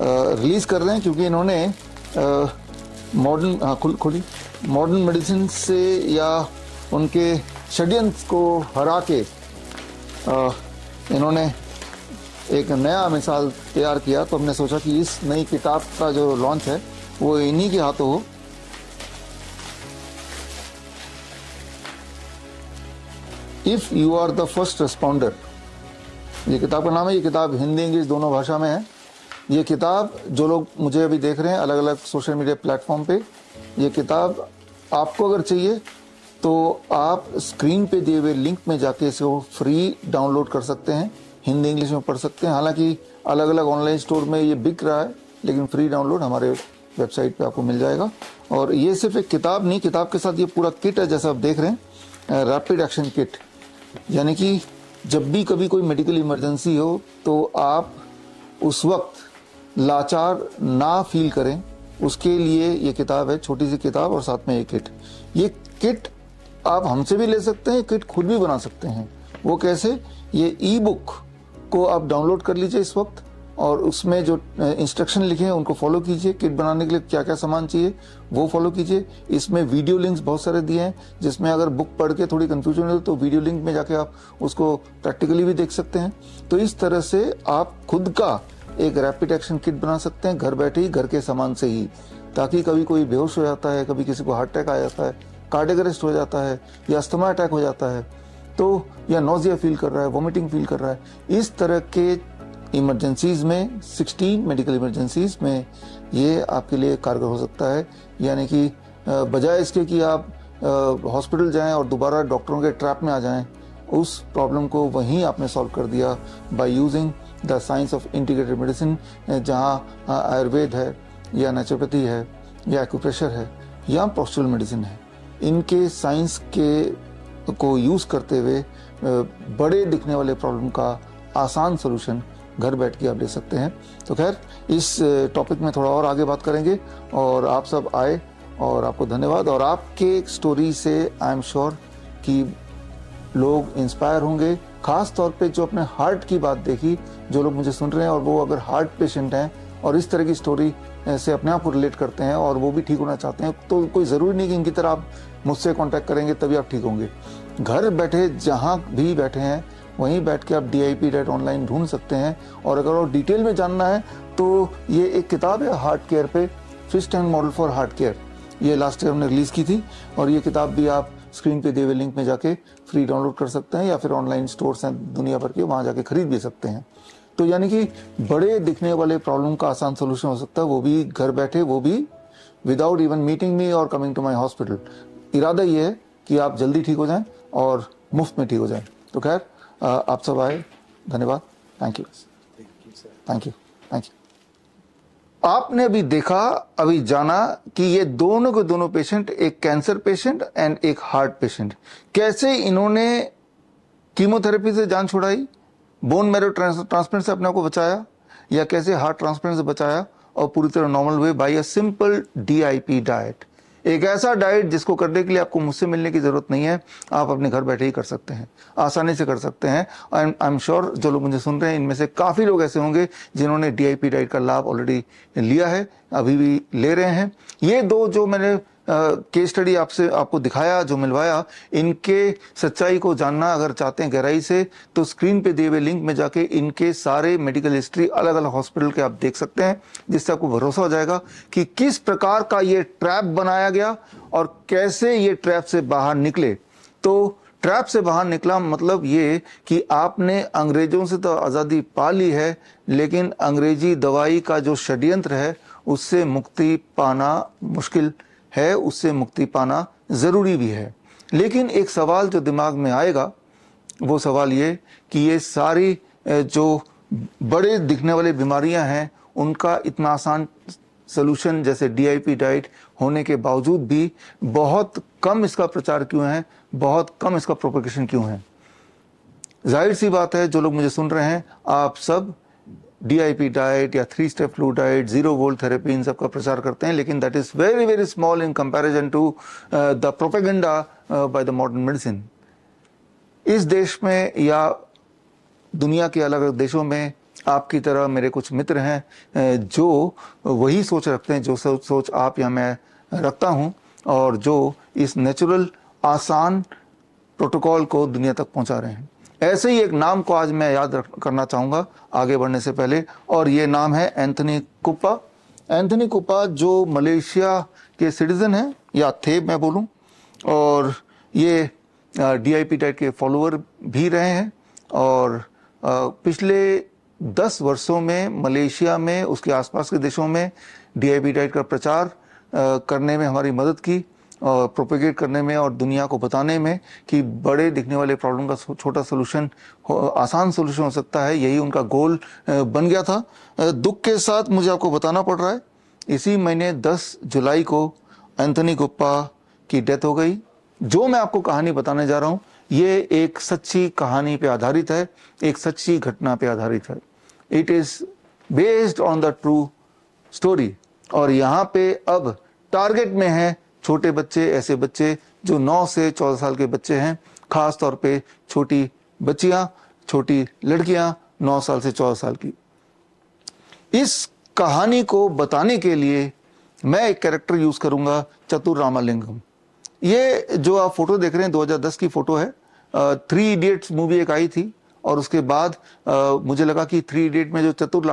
रिलीज़ कर रहे हैं क्योंकि इन्होंने मॉडर्न हाँ खुल खुली मॉडर्न मेडिसिन से या उनके षड्यंत्र को हरा के आ, इन्होंने एक नया मिसाल तैयार किया तो हमने सोचा कि इस नई किताब का जो लॉन्च है वो इन्हीं के हाथों हो if you are the first responder ये किताब का नाम है ये किताब हिंदी इंग्लिश दोनों भाषा में है ये किताब जो लोग मुझे अभी देख रहे हैं अलग अलग सोशल मीडिया प्लेटफॉर्म पे ये किताब आपको अगर चाहिए तो आप स्क्रीन पे दिए हुए लिंक में जाके इसे फ्री डाउनलोड कर सकते हैं हिंदी इंग्लिश में पढ़ सकते हैं हालांकि अलग अलग ऑनलाइन स्टोर में ये बिक रहा है लेकिन फ्री डाउनलोड हमारे वेबसाइट पे आपको मिल जाएगा और ये सिर्फ एक किताब नहीं किताब के साथ ये पूरा किट है जैसा आप देख रहे हैं रैपिड एक्शन किट यानी कि जब भी कभी कोई मेडिकल इमरजेंसी हो तो आप उस वक्त लाचार ना फील करें उसके लिए ये किताब है छोटी सी किताब और साथ में ये किट ये किट आप हमसे भी ले सकते हैं किट खुद भी बना सकते हैं वो कैसे ये ई बुक को आप डाउनलोड कर लीजिए इस वक्त और उसमें जो इंस्ट्रक्शन लिखे हैं उनको फॉलो कीजिए किट बनाने के लिए क्या क्या सामान चाहिए वो फॉलो कीजिए इसमें वीडियो लिंक्स बहुत सारे दिए हैं जिसमें अगर बुक पढ़ के थोड़ी कन्फ्यूजन हो तो वीडियो लिंक में जाके आप उसको प्रैक्टिकली भी देख सकते हैं तो इस तरह से आप खुद का एक रैपिड एक्शन किट बना सकते हैं घर बैठे ही घर के सामान से ही ताकि कभी कोई बेहोश हो जाता है कभी किसी को हार्ट अटैक आ जाता है कार्डियक अरेस्ट हो जाता है या अस्थमा अटैक हो जाता है तो या नोजिया फील कर रहा है वॉमिटिंग फील कर रहा है इस तरह के इमरजेंसीज़ में 16 मेडिकल इमरजेंसीज़ में ये आपके लिए कारगर हो सकता है यानी कि बजाय इसके कि आप हॉस्पिटल जाएं और दोबारा डॉक्टरों के ट्रैप में आ जाएं उस प्रॉब्लम को वहीं आपने सॉल्व कर दिया by using the science of integrated medicine जहाँ आयुर्वेद है या नेचुरोपैथी है या एक्यूप्रेशर है या पॉस्टुरल मेडिसिन है इनके साइंस के को यूज़ करते हुए बड़े दिखने वाले प्रॉब्लम का आसान सोल्यूशन घर बैठ के आप ले सकते हैं तो खैर इस टॉपिक में थोड़ा और आगे बात करेंगे और आप सब आए और आपको धन्यवाद और आपके स्टोरी से आई एम श्योर कि लोग इंस्पायर होंगे ख़ास तौर पे जो अपने हार्ट की बात देखी जो लोग मुझे सुन रहे हैं और वो अगर हार्ट पेशेंट हैं और इस तरह की स्टोरी से अपने आप को रिलेट करते हैं और वो भी ठीक होना चाहते हैं तो कोई ज़रूरी नहीं कि इनकी तरह आप मुझसे कांटेक्ट करेंगे तभी आप ठीक होंगे घर बैठे जहाँ भी बैठे हैं वहीं बैठ के आप D I P diet online ढूंढ सकते हैं और अगर और डिटेल में जानना है तो ये एक किताब है हार्ट केयर पे fish and model for heart care ये लास्ट ईयर हमने रिलीज़ की थी और ये किताब भी आप स्क्रीन पे दिए हुए लिंक में जाके फ्री डाउनलोड कर सकते हैं या फिर ऑनलाइन स्टोर्स हैं दुनिया भर के वहाँ जाके खरीद भी सकते हैं तो यानी कि बड़े दिखने वाले प्रॉब्लम का आसान सोल्यूशन हो सकता है वो भी घर बैठे वो भी विदाउट इवन मीटिंग मी और कमिंग टू माई हॉस्पिटल इरादा ये है कि आप जल्दी ठीक हो जाएं और मुफ्त में ठीक हो जाएं तो खैर आप सब आए धन्यवाद thank you thank you thank you आपने अभी देखा अभी जाना कि ये दोनों के दोनों पेशेंट एक कैंसर पेशेंट एंड एक हार्ट पेशेंट कैसे इन्होंने कीमोथेरेपी से जान छुड़ाई बोन मैरो ट्रांसप्लांट से अपने को बचाया या कैसे हार्ट ट्रांसप्लांट से बचाया और पूरी तरह नॉर्मल हुए by a simple DIP diet एक ऐसा डाइट जिसको करने के लिए आपको मुझसे मिलने की ज़रूरत नहीं है आप अपने घर बैठे ही कर सकते हैं आसानी से कर सकते हैं आई एम श्योर जो लोग मुझे सुन रहे हैं इनमें से काफ़ी लोग ऐसे होंगे जिन्होंने डी डाइट का लाभ ऑलरेडी लिया है अभी भी ले रहे हैं ये दो जो मैंने केस स्टडी आपसे आपको दिखाया जो मिलवाया इनके सच्चाई को जानना अगर चाहते हैं गहराई से तो स्क्रीन पे दिए हुए लिंक में जाके इनके सारे मेडिकल हिस्ट्री अलग अलग हॉस्पिटल के आप देख सकते हैं जिससे आपको भरोसा हो जाएगा कि किस प्रकार का ये ट्रैप बनाया गया और कैसे ये ट्रैप से बाहर निकले तो ट्रैप से बाहर निकला मतलब ये कि आपने अंग्रेजों से तो आज़ादी पा ली है लेकिन अंग्रेजी दवाई का जो षड्यंत्र है उससे मुक्ति पाना मुश्किल है उससे मुक्ति पाना ज़रूरी भी है लेकिन एक सवाल जो दिमाग में आएगा वो सवाल ये कि ये सारी जो बड़े दिखने वाली बीमारियां हैं उनका इतना आसान सोल्यूशन जैसे डीआईपी डाइट होने के बावजूद भी बहुत कम इसका प्रचार क्यों है बहुत कम इसका प्रोपोगेशन क्यों है जाहिर सी बात है जो लोग मुझे सुन रहे हैं आप सब डीआईपी डाइट या three step flu diet zero volt therapy इन सब का प्रचार करते हैं लेकिन that is very very small in comparison to the propaganda by the modern medicine इस देश में या दुनिया के अलग अलग देशों में आपकी तरह मेरे कुछ मित्र हैं uh, जो वही सोच रखते हैं जो सोच आप या मैं रखता हूँ और जो इस नेचुरल आसान प्रोटोकॉल को दुनिया तक पहुँचा रहे हैं ऐसे ही एक नाम को आज मैं याद रख करना चाहूँगा आगे बढ़ने से पहले और ये नाम है एंथनी कुप्पा एंथनी कुप्पा जो मलेशिया के सिटीज़न हैं या थे मैं बोलूँ और ये डीआईपी टाइट के फॉलोअर भी रहे हैं और पिछले दस वर्षों में मलेशिया में उसके आसपास के देशों में डीआईपी डाइट का प्रचार करने में हमारी मदद की प्रोपेगेट करने में और दुनिया को बताने में कि बड़े दिखने वाले प्रॉब्लम का छोटा सोल्यूशन आसान सोल्यूशन हो सकता है यही उनका गोल बन गया था दुख के साथ मुझे आपको बताना पड़ रहा है इसी महीने 10 जुलाई को एंथनी गुप्पा की डेथ हो गई जो मैं आपको कहानी बताने जा रहा हूँ ये एक सच्ची कहानी पे आधारित है एक सच्ची घटना पे आधारित है it is based on the true story और यहाँ पे अब टारगेट में है छोटे बच्चे ऐसे बच्चे जो 9 से 14 साल के बच्चे हैं खास तौर पे छोटी बच्चियां छोटी लड़कियां 9 साल से 14 साल की इस कहानी को बताने के लिए मैं एक कैरेक्टर यूज करूंगा चतुर रामालिंगम ये जो आप फोटो देख रहे हैं 2010 की फोटो है थ्री इडियट्स मूवी एक आई थी और उसके बाद आ, मुझे लगा कि थ्री इडियट में जो चतुर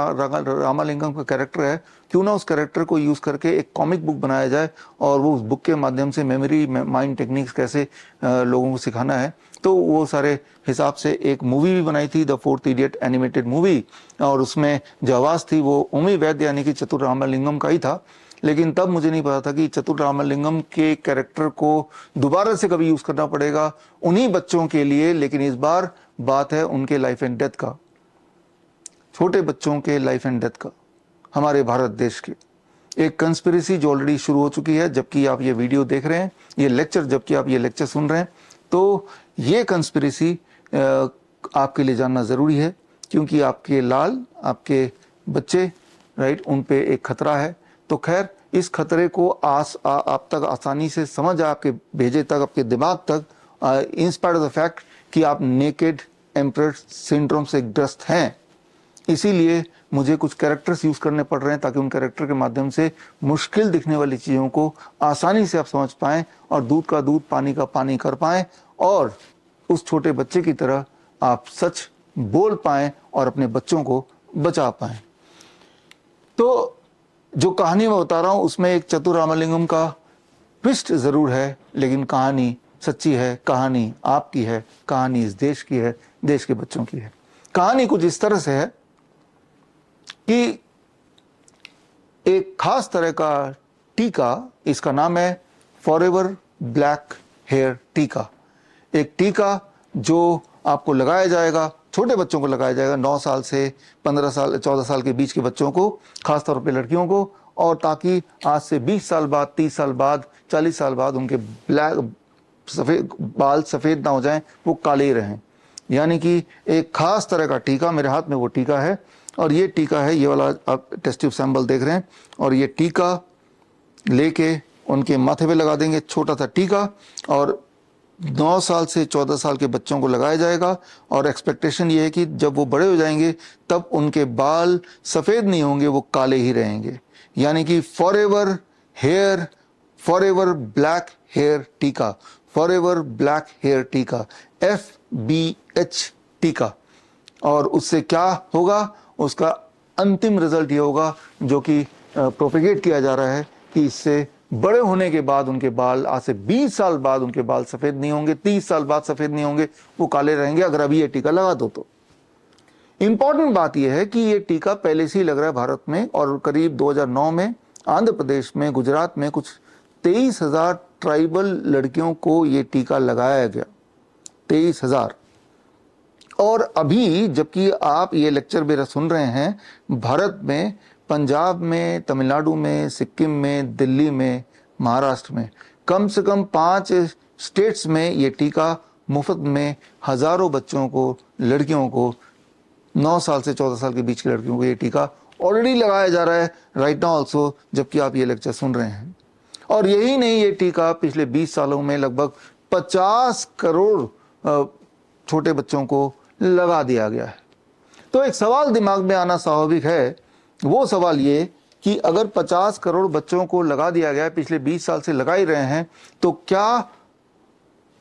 रामालिंगम का कैरेक्टर है क्यों ना उस कैरेक्टर को यूज़ करके एक कॉमिक बुक बनाया जाए और वो उस बुक के माध्यम से मेमोरी माइंड टेक्निक्स कैसे आ, लोगों को सिखाना है तो वो सारे हिसाब से एक मूवी भी बनाई थी the fourth idiot animated movie और उसमें जो आवाज़ थी वो उमी वैद्य यानी कि चतुर रामालिंगम का ही था लेकिन तब मुझे नहीं पता था कि चतुर रामलिंगम के कैरेक्टर को दोबारा से कभी यूज़ करना पड़ेगा उन्हीं बच्चों के लिए लेकिन इस बार बात है उनके लाइफ एंड डेथ का छोटे बच्चों के लाइफ एंड डेथ का हमारे भारत देश के एक कंस्पिरेसी जो ऑलरेडी शुरू हो चुकी है जबकि आप ये वीडियो देख रहे हैं ये लेक्चर जबकि आप ये लेक्चर सुन रहे हैं तो ये कंस्पिरेसी आपके लिए जानना ज़रूरी है क्योंकि आपके लाल आपके बच्चे राइट उन पर एक खतरा है तो खैर इस खतरे को आस आ, आप तक आसानी से समझ आपके भेजे तक आपके दिमाग तक इंस्पायर द फैक्ट कि आप नेकेड एम्प्रेट सिंड्रोम से ग्रस्त हैं इसीलिए मुझे कुछ कैरेक्टर्स यूज़ करने पड़ रहे हैं ताकि उन कैरेक्टर के माध्यम से मुश्किल दिखने वाली चीज़ों को आसानी से आप समझ पाएं और दूध का दूध पानी का पानी कर पाएं और उस छोटे बच्चे की तरह आप सच बोल पाएं और अपने बच्चों को बचा पाएं तो जो कहानी मैं बता रहा हूँ उसमें एक चतुर रामलिंगम का पृष्ठ ज़रूर है लेकिन कहानी सच्ची है कहानी आपकी है कहानी इस देश की है देश के बच्चों की है कहानी कुछ इस तरह से है कि एक खास तरह का टीका इसका नाम है फॉर ब्लैक हेयर टीका एक टीका जो आपको लगाया जाएगा छोटे बच्चों को लगाया जाएगा नौ साल से पंद्रह साल चौदह साल के बीच के बच्चों को खासतौर पर लड़कियों को और ताकि आज से बीस साल बाद तीस साल बाद चालीस साल बाद उनके ब्लैक सफ़ेद बाल सफ़ेद ना हो जाएं वो काले रहें यानी कि एक ख़ास तरह का टीका मेरे हाथ में वो टीका है और ये टीका है ये वाला आप टेस्टिव सैंपल सैम्पल देख रहे हैं और ये टीका लेके उनके माथे पे लगा देंगे छोटा सा टीका और 9 साल से 14 साल के बच्चों को लगाया जाएगा और एक्सपेक्टेशन ये है कि जब वो बड़े हो जाएंगे तब उनके बाल सफ़ेद नहीं होंगे वो काले ही रहेंगे यानी कि forever hair forever black hair टीका फॉर एवर ब्लैक हेयर टीका एफ बी एच टी का और उससे क्या होगा उसका अंतिम रिजल्ट ये होगा जो कि प्रोपिगेट किया जा रहा है कि इससे बड़े होने के बाद उनके बाल आज से 20 साल बाद उनके बाल सफ़ेद नहीं होंगे 30 साल बाद सफ़ेद नहीं होंगे वो काले रहेंगे अगर अभी ये टीका लगा दो तो इंपॉर्टेंट बात यह है कि ये टीका पहले से ही लग रहा है भारत में और करीब 2009 में आंध्र प्रदेश में गुजरात में कुछ तेईस हज़ार ट्राइबल लड़कियों को ये टीका लगाया गया तेईस हज़ार और अभी जबकि आप ये लेक्चर मेरा सुन रहे हैं भारत में पंजाब में तमिलनाडु में सिक्किम में दिल्ली में महाराष्ट्र में कम से कम पाँच स्टेट्स में ये टीका मुफ्त में हज़ारों बच्चों को लड़कियों को नौ साल से चौदह साल के बीच की लड़कियों को ये टीका ऑलरेडी लगाया जा रहा है राइट नाउ ऑल्सो जबकि आप ये लेक्चर सुन रहे हैं और यही नहीं ये टीका पिछले 20 सालों में लगभग 50 करोड़ छोटे बच्चों को लगा दिया गया है तो एक सवाल दिमाग में आना स्वाभाविक है वो सवाल ये कि अगर 50 करोड़ बच्चों को लगा दिया गया है पिछले 20 साल से लगा ही रहे हैं तो क्या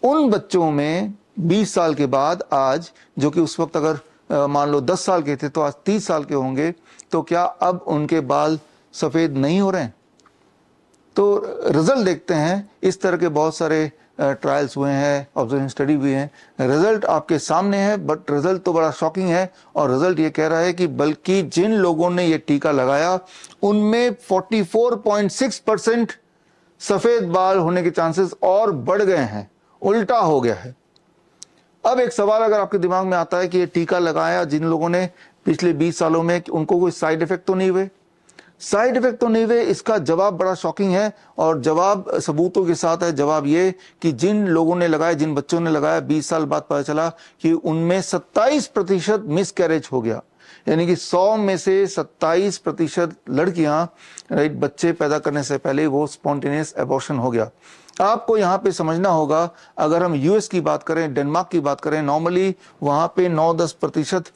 उन बच्चों में 20 साल के बाद आज जो कि उस वक्त अगर मान लो 10 साल के थे तो आज 30 साल के होंगे तो क्या अब उनके बाल सफ़ेद नहीं हो रहे हैं तो रिजल्ट देखते हैं इस तरह के बहुत सारे ट्रायल्स हुए हैं ऑब्जर्वेशन स्टडी हुए हैं रिजल्ट आपके सामने है बट रिजल्ट तो बड़ा शॉकिंग है और रिजल्ट ये कह रहा है कि बल्कि जिन लोगों ने ये टीका लगाया उनमें 44.6 परसेंट सफेद बाल होने के चांसेस और बढ़ गए हैं उल्टा हो गया है अब एक सवाल अगर आपके दिमाग में आता है कि ये टीका लगाया जिन लोगों ने पिछले 20 सालों में उनको कोई साइड इफेक्ट तो नहीं हुए साइड इफेक्ट तो नहीं हुए इसका जवाब बड़ा शॉकिंग है और जवाब सबूतों के साथ है जवाब ये कि जिन लोगों ने लगाया जिन बच्चों ने लगाया 20 साल बाद पता चला कि उनमें 27 प्रतिशत मिस कैरेज हो गया यानी कि 100 में से 27 प्रतिशत लड़कियां राइट बच्चे पैदा करने से पहले वो स्पॉन्टेनियस एबॉर्शन हो गया आपको यहाँ पे समझना होगा अगर हम यूएस की बात करें डेनमार्क की बात करें नॉर्मली वहां पे 9-10 प्रतिशत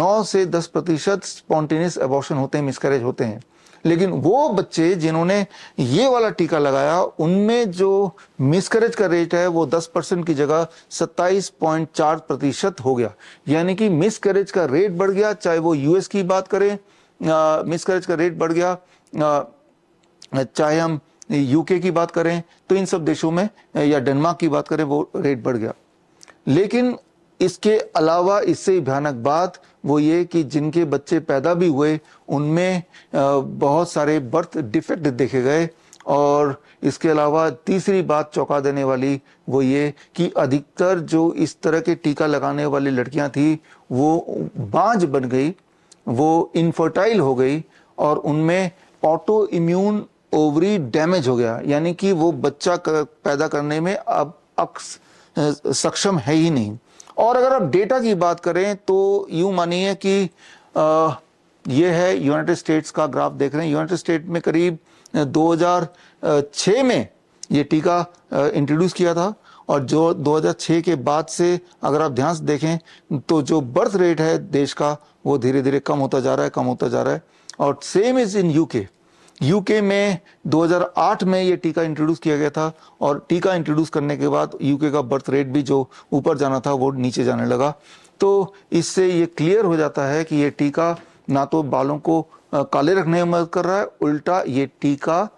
नौ से दस प्रतिशत स्पॉन्टेनियस एबॉर्शन होते हैं मिसकैरेज होते हैं लेकिन वो बच्चे जिन्होंने ये वाला टीका लगाया उनमें जो मिसकरेज का रेट है वो 10 परसेंट की जगह 27.4 प्रतिशत हो गया यानी कि मिसकरेज का रेट बढ़ गया चाहे वो यूएस की बात करें मिसकरेज का रेट बढ़ गया आ, चाहे हम यूके की बात करें तो इन सब देशों में या डेनमार्क की बात करें वो रेट बढ़ गया लेकिन इसके अलावा इससे भयानक बात वो ये कि जिनके बच्चे पैदा भी हुए उनमें बहुत सारे बर्थ डिफेक्ट देखे गए और इसके अलावा तीसरी बात चौंका देने वाली वो ये कि अधिकतर जो इस तरह के टीका लगाने वाली लड़कियां थी वो बांझ बन गई वो इनफर्टाइल हो गई और उनमें ऑटो इम्यून ओवरी डैमेज हो गया यानी कि वो बच्चा कर, पैदा करने में अब अक्स सक्षम है ही नहीं और अगर आप डेटा की बात करें तो यूँ मानिए कि ये है यूनाइटेड स्टेट्स का ग्राफ देख रहे हैं यूनाइटेड स्टेट में करीब 2006 में ये टीका इंट्रोड्यूस किया था और जो 2006 के बाद से अगर आप ध्यान से देखें तो जो बर्थ रेट है देश का वो धीरे धीरे कम होता जा रहा है कम होता जा रहा है और same is in UK UK में 2008 में ये टीका इंट्रोड्यूस किया गया था और टीका इंट्रोड्यूस करने के बाद यूके का बर्थ रेट भी जो ऊपर जाना था वो नीचे जाने लगा तो इससे ये क्लियर हो जाता है कि ये टीका ना तो बालों को काले रखने में मदद कर रहा है उल्टा ये टीका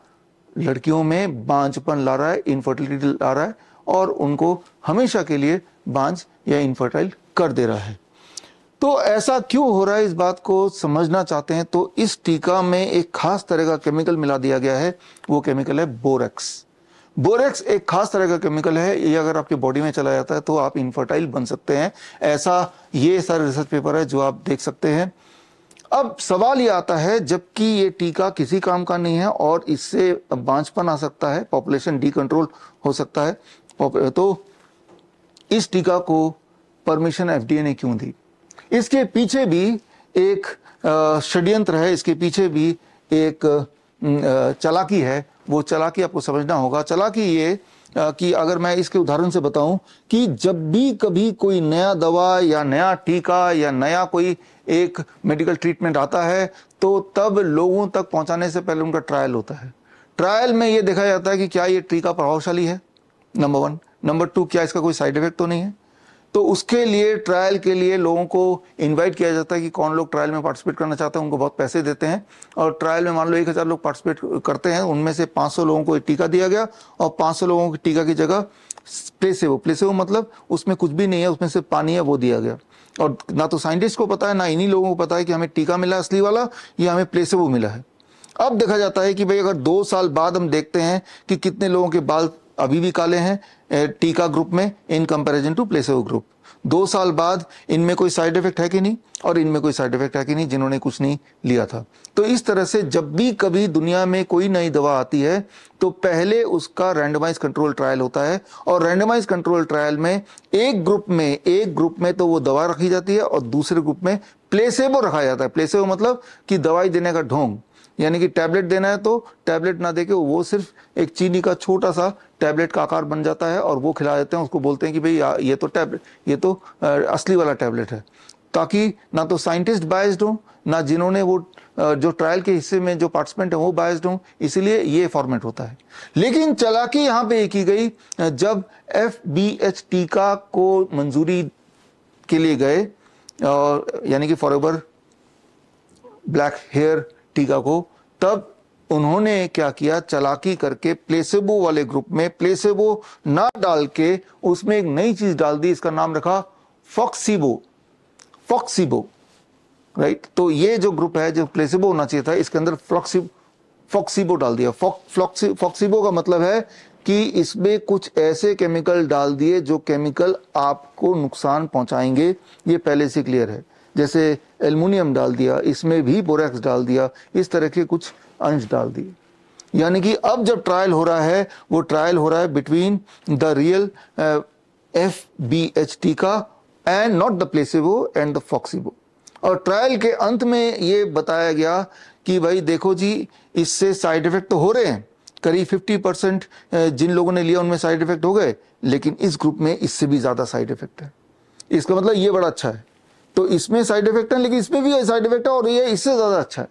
लड़कियों में बांझपन ला रहा है इनफर्टिलिटी ला रहा है और उनको हमेशा के लिए बांझ या इनफर्टाइल कर दे रहा है तो ऐसा क्यों हो रहा है इस बात को समझना चाहते हैं तो इस टीका में एक खास तरह का केमिकल मिला दिया गया है वो केमिकल है बोरेक्स बोरेक्स एक खास तरह का केमिकल है ये अगर आपके बॉडी में चला जाता है तो आप इनफर्टाइल बन सकते हैं ऐसा ये सारा रिसर्च पेपर है जो आप देख सकते हैं अब सवाल ये आता है जबकि ये टीका किसी काम का नहीं है और इससे बांझपन आ सकता है पॉपुलेशन डी कंट्रोल हो सकता है तो इस टीका को परमिशन एफडीए ने क्यों दी इसके पीछे भी एक षड्यंत्र है इसके पीछे भी एक चलाकी है वो चलाकी आपको समझना होगा चलाकी ये कि अगर मैं इसके उदाहरण से बताऊं कि जब भी कभी कोई नया दवा या नया टीका या नया कोई एक मेडिकल ट्रीटमेंट आता है तो तब लोगों तक पहुंचाने से पहले उनका ट्रायल होता है ट्रायल में ये देखा जाता है कि क्या ये टीका प्रभावशाली है नंबर वन नंबर टू क्या इसका कोई साइड इफेक्ट तो नहीं है तो उसके लिए ट्रायल के लिए लोगों को इनवाइट किया जाता है कि कौन लोग ट्रायल में पार्टिसिपेट करना चाहते हैं उनको बहुत पैसे देते हैं और ट्रायल में मान लो एक हज़ार लोग पार्टिसिपेट करते हैं उनमें से 500 लोगों को टीका दिया गया और 500 लोगों की टीका की जगह प्लेसेबो प्लेसेबो मतलब उसमें कुछ भी नहीं है उसमें से पानी है वो दिया गया और ना तो साइंटिस्ट को पता है ना इन्हीं लोगों को पता है कि हमें टीका मिला असली वाला या हमें प्लेसेबो मिला है अब देखा जाता है कि भाई अगर दो साल बाद हम देखते हैं कि कितने लोगों के बाल अभी भी काले हैं टीका ग्रुप में in comparison to placebo group दो साल बाद इनमें कोई साइड इफेक्ट है कि नहीं और इनमें कोई साइड इफेक्ट है कि नहीं जिन्होंने कुछ नहीं लिया था तो इस तरह से जब भी कभी दुनिया में कोई नई दवा आती है तो पहले उसका रैंडमाइज कंट्रोल ट्रायल होता है और रैंडमाइज कंट्रोल ट्रायल में एक ग्रुप में एक ग्रुप में तो वो दवा रखी जाती है और दूसरे ग्रुप में प्लेसेबो रखा जाता है प्लेसेबो मतलब कि दवाई देने का ढोंग यानी कि टैबलेट देना है तो टैबलेट ना देके वो सिर्फ एक चीनी का छोटा सा टैबलेट का आकार बन जाता है और वो खिला देते हैं उसको बोलते हैं कि भाई ये तो टैबलेट ये तो असली वाला टैबलेट है ताकि ना तो साइंटिस्ट बायस्ड हों ना जिन्होंने वो जो ट्रायल के हिस्से में जो पार्टिसिपेंट है वो बायस्ड हों इसीलिए ये फॉर्मेट होता है लेकिन चलाकी यहाँ पे एक ही गई जब एफ बी एच टीका को मंजूरी के लिए गए और यानी कि फॉर ब्लैक हेयर टीका को तब उन्होंने क्या किया चलाकी करके प्लेसेबो वाले ग्रुप में प्लेसेबो ना डाल के उसमें एक नई चीज डाल दी इसका नाम रखा फॉक्सीबो फॉक्सीबो राइट तो ये जो ग्रुप है जो प्लेसेबो होना चाहिए था इसके अंदर फ्लॉक्सी फॉक्सीबो डाल दिया फॉक्सीबो का मतलब है कि इसमें कुछ ऐसे केमिकल डाल दिए जो केमिकल आपको नुकसान पहुंचाएंगे ये पहले से क्लियर है जैसे एल्युमिनियम डाल दिया इसमें भी बोरेक्स डाल दिया इस तरह के कुछ अंश डाल दिए यानी कि अब जब ट्रायल हो रहा है वो ट्रायल हो रहा है between the real F B H T का and not the placebo and the फॉक्सिबो और ट्रायल के अंत में ये बताया गया कि भाई देखो जी इससे साइड इफेक्ट तो हो रहे हैं करीब 50 परसेंट uh, जिन लोगों ने लिया उनमें साइड इफेक्ट हो गए लेकिन इस ग्रुप में इससे भी ज़्यादा साइड इफेक्ट है इसका मतलब ये बड़ा अच्छा है तो इसमें साइड इफेक्ट है लेकिन इसमें भी साइड इफेक्ट है और ये इससे ज़्यादा अच्छा है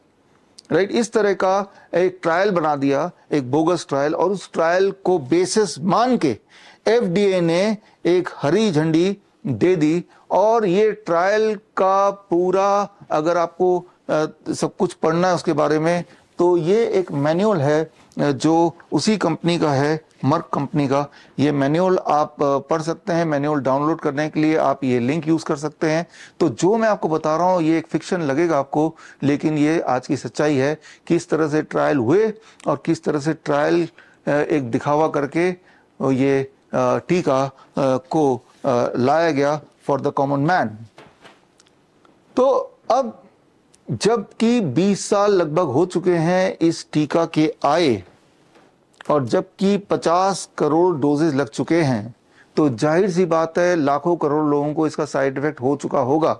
राइट इस तरह का एक ट्रायल बना दिया एक बोगस ट्रायल और उस ट्रायल को बेसिस मान के एफ ने एक हरी झंडी दे दी और ये ट्रायल का पूरा अगर आपको सब कुछ पढ़ना है उसके बारे में तो ये एक मैनुअल है जो उसी कंपनी का है मर्क कंपनी का ये मैनुअल आप पढ़ सकते हैं मैनुअल डाउनलोड करने के लिए आप ये लिंक यूज़ कर सकते हैं तो जो मैं आपको बता रहा हूँ ये एक फिक्शन लगेगा आपको लेकिन ये आज की सच्चाई है किस तरह से ट्रायल हुए और किस तरह से ट्रायल एक दिखावा करके ये टीका को लाया गया फॉर द कॉमन मैन तो अब जबकि 20 साल लगभग हो चुके हैं इस टीका के आए और जबकि 50 करोड़ डोजेज लग चुके हैं तो जाहिर सी बात है लाखों करोड़ लोगों को इसका साइड इफेक्ट हो चुका होगा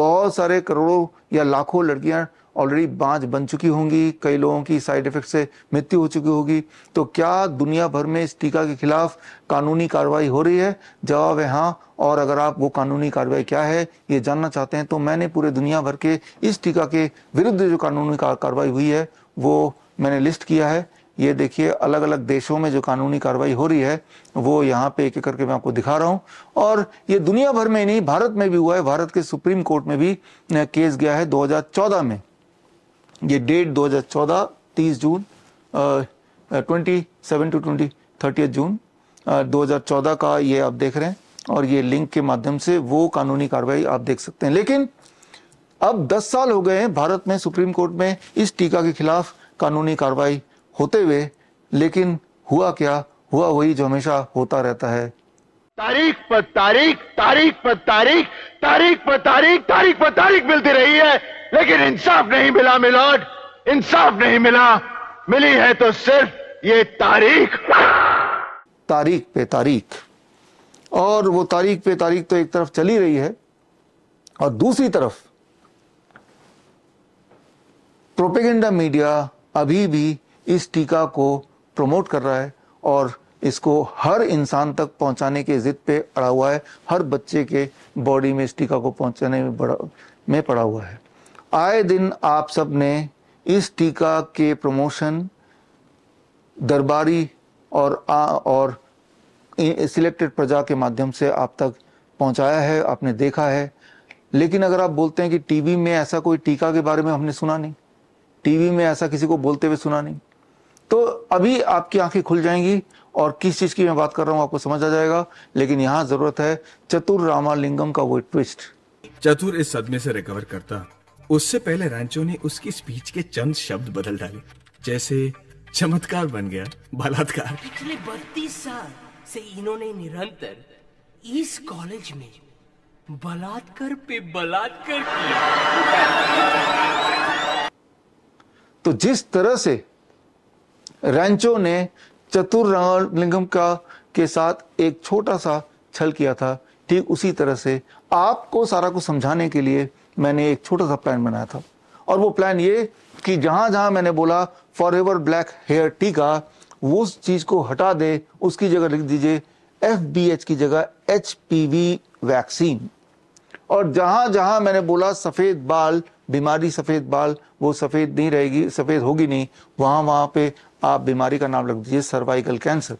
बहुत सारे करोड़ों या लाखों लड़कियां ऑलरेडी बांझ बन चुकी होंगी कई लोगों की साइड इफेक्ट से मृत्यु हो चुकी होगी तो क्या दुनिया भर में इस टीका के खिलाफ कानूनी कार्रवाई हो रही है जवाब है हाँ और अगर आप वो कानूनी कार्रवाई क्या है ये जानना चाहते हैं तो मैंने पूरे दुनिया भर के इस टीका के विरुद्ध जो कानूनी कार्रवाई हुई है वो मैंने लिस्ट किया है ये देखिए अलग अलग देशों में जो कानूनी कार्रवाई हो रही है वो यहाँ पे एक एक करके मैं आपको दिखा रहा हूँ और ये दुनिया भर में ही नहीं भारत में भी हुआ है भारत के सुप्रीम कोर्ट में भी केस गया है 2014 में ये डेट 2014 30 जून twenty seven to twenty thirty June दो हज़ार चौदह का ये आप देख रहे हैं और ये लिंक के माध्यम से वो कानूनी कार्रवाई आप देख सकते हैं लेकिन अब 10 साल हो गए हैं भारत में सुप्रीम कोर्ट में इस टीका के खिलाफ कानूनी कार्रवाई होते हुए लेकिन हुआ क्या हुआ वही जो हमेशा होता रहता है तारीख पर तारीख तारीख पर तारीख तारीख पर तारीख तारीख पर तारीख मिलती रही है लेकिन इंसाफ नहीं मिला मिलोट इंसाफ नहीं मिला मिली है तो सिर्फ ये तारीख तारीख पे तारीख और वो तारीख पे तारीख तो एक तरफ चली रही है और दूसरी तरफ प्रोपेगेंडा मीडिया अभी भी इस टीका को प्रमोट कर रहा है और इसको हर इंसान तक पहुंचाने के ज़िद पे अड़ा हुआ है हर बच्चे के बॉडी में इस टीका को पहुंचाने में बड़ा में पड़ा हुआ है आए दिन आप सब ने इस टीका के प्रमोशन दरबारी और आ, और सिलेक्टेड प्रजा के माध्यम से आप तक पहुंचाया है आपने देखा है लेकिन अगर आप बोलते हैं कि टीवी में ऐसा कोई टीका के बारे में हमने सुना नहीं टीवी में ऐसा किसी को बोलते हुए सुना नहीं तो अभी आपकी आंखें खुल जाएंगी और किस चीज़ की मैं बात कर रहा हूँ आपको समझ आ जाएगा लेकिन यहाँ ज़रूरत है चतुर रामालिंगम का वो ट्विस्ट चतुर इस सदमे से रिकवर करता उससे पहले रैंचो ने उसकी स्पीच के चंद शब्द बदल डाले जैसे चमत्कार बन गया बलात्कार पिछले बत्तीस साल से इन्होंने निरंतर इस कॉलेज में बलात्कार पे बलात्कार किया तो जिस तरह से रैंचो ने चतुर लिंगम का के साथ एक छोटा सा छल किया था ठीक उसी तरह से आपको सारा कुछ समझाने के लिए मैंने एक छोटा सा प्लान बनाया था और वो प्लान ये कि जहां जहां मैंने बोला फॉर एवर ब्लैक हेयर टीका उस चीज़ को हटा दे उसकी जगह लिख दीजिए एफ बी एच की जगह एच पी वी वैक्सीन और जहां जहां मैंने बोला सफ़ेद बाल बीमारी सफ़ेद बाल वो सफ़ेद नहीं रहेगी सफ़ेद होगी नहीं वहां वहां पे आप बीमारी का नाम लग दीजिए cervical cancer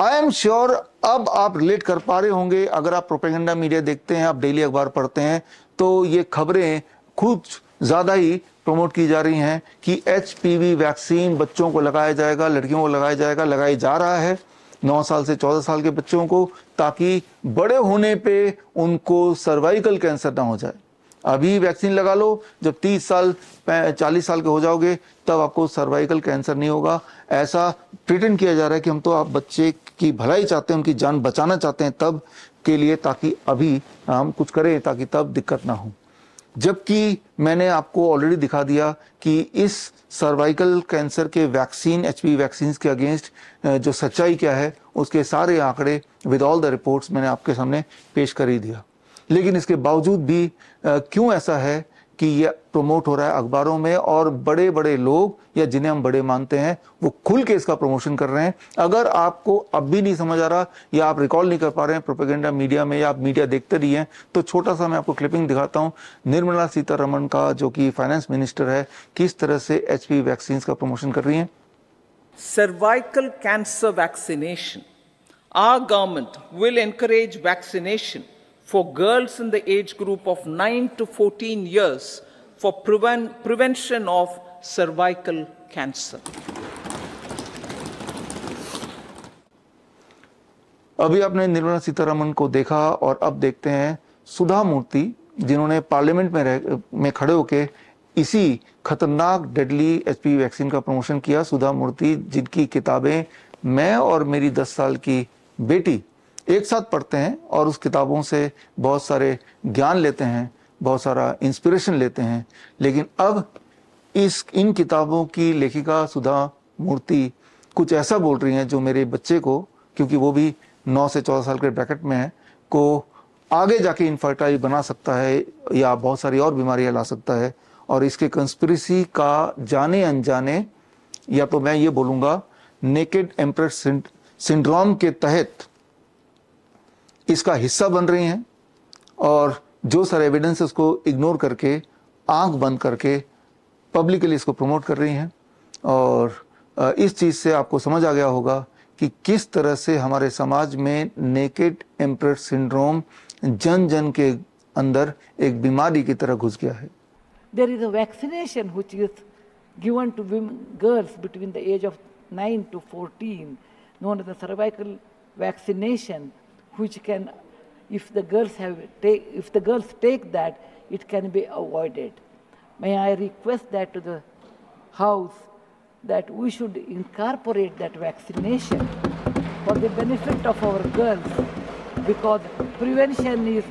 I am sure अब आप रिलेट कर पा रहे होंगे अगर आप प्रोपेगेंडा मीडिया देखते हैं आप डेली अखबार पढ़ते हैं तो ये खबरें खुद ज़्यादा ही प्रमोट की जा रही हैं कि एच वैक्सीन बच्चों को लगाया जाएगा लड़कियों को लगाया जाएगा लगाई जा रहा है नौ साल से चौदह साल के बच्चों को ताकि बड़े होने पे उनको सर्वाइकल कैंसर ना हो जाए अभी वैक्सीन लगा लो जब तीस साल चालीस साल के हो जाओगे तब आपको सर्वाइकल कैंसर नहीं होगा ऐसा ट्रीटमेंट किया जा रहा है कि हम तो आप बच्चे की भलाई चाहते हैं उनकी जान बचाना चाहते हैं तब के लिए ताकि अभी हम कुछ करें ताकि तब दिक्कत ना हो जबकि मैंने आपको ऑलरेडी दिखा दिया कि इस सर्वाइकल कैंसर के वैक्सीन एच वैक्सीन के अगेंस्ट जो सच्चाई क्या है उसके सारे आंकड़े विद ऑल द रिपोर्ट्स मैंने आपके सामने पेश कर ही दिया लेकिन इसके बावजूद भी क्यों ऐसा है कि ये प्रमोट हो रहा है अखबारों में और बड़े बड़े लोग या जिन्हें हम बड़े मानते हैं वो खुल के इसका प्रमोशन कर रहे हैं अगर आपको अब भी नहीं समझ आ रहा या आप रिकॉल नहीं कर पा रहे हैं प्रोपेगेंडा मीडिया में या आप मीडिया देखते रहिए हैं तो छोटा सा मैं आपको क्लिपिंग दिखाता हूँ निर्मला सीतारमन का जो कि फाइनेंस मिनिस्टर है किस तरह से एच वैक्सीन का प्रमोशन कर रही हैं cervical cancer vaccination our government will encourage vaccination for girls in the age group of 9 to 14 years for preven prevention of cervical cancer. अभी आपने निर्मला सीतारमन को देखा और अब देखते हैं सुधा मूर्ति जिन्होंने पार्लियामेंट में में खड़े होकर इसी खतरनाक डेडली एचपी वैक्सीन का प्रमोशन किया सुधा मूर्ति जिनकी किताबें मैं और मेरी 10 साल की बेटी एक साथ पढ़ते हैं और उस किताबों से बहुत सारे ज्ञान लेते हैं बहुत सारा इंस्पिरेशन लेते हैं लेकिन अब इस इन किताबों की लेखिका सुधा मूर्ति कुछ ऐसा बोल रही हैं जो मेरे बच्चे को क्योंकि वो भी नौ से चौदह साल के ब्रैकेट में है को आगे जाके इनफर्टाइल बना सकता है या बहुत सारी और बीमारियां ला सकता है और इसके कंस्पिरसी का जाने अनजाने या तो मैं ये बोलूँगा नेकेड एम्प्रेस सिंड्रोम के तहत इसका हिस्सा बन रही हैं और जो सारे एविडेंस को इग्नोर करके आंख बंद करके पब्लिकली इसको प्रमोट कर रही हैं और इस चीज़ से आपको समझ आ गया होगा कि किस तरह से हमारे समाज में नेकेड एम्प्रेस सिंड्रोम जन जन के अंदर एक बीमारी की तरह घुस गया है there is a vaccination is given to women girls between the age of nine to fourteen known as the cervical vaccination which can, if the girls have take, if the girls take that, it can be avoided. May I request that to the House that we should incorporate that vaccination for the benefit of our girls because prevention is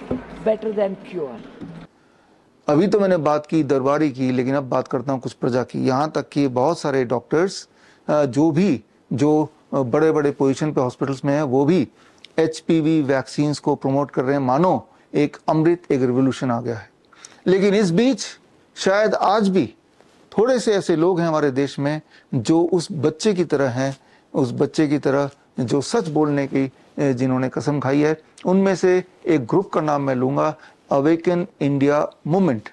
better than cure. अभी तो मैंने बात की दरबारी की लेकिन अब बात करता हूँ कुछ प्रजा की यहाँ तक कि बहुत सारे डॉक्टर्स जो भी जो बड़े बड़े पोजीशन पे हॉस्पिटल्स में हैं वो भी एच पी को प्रमोट कर रहे हैं मानो एक अमृत एक रिवोल्यूशन आ गया है लेकिन इस बीच शायद आज भी थोड़े से ऐसे लोग हैं हमारे देश में जो उस बच्चे की तरह हैं उस बच्चे की तरह जो सच बोलने की जिन्होंने कसम खाई है उनमें से एक ग्रुप का नाम मैं लूंगा अवेकन इंडिया मूवमेंट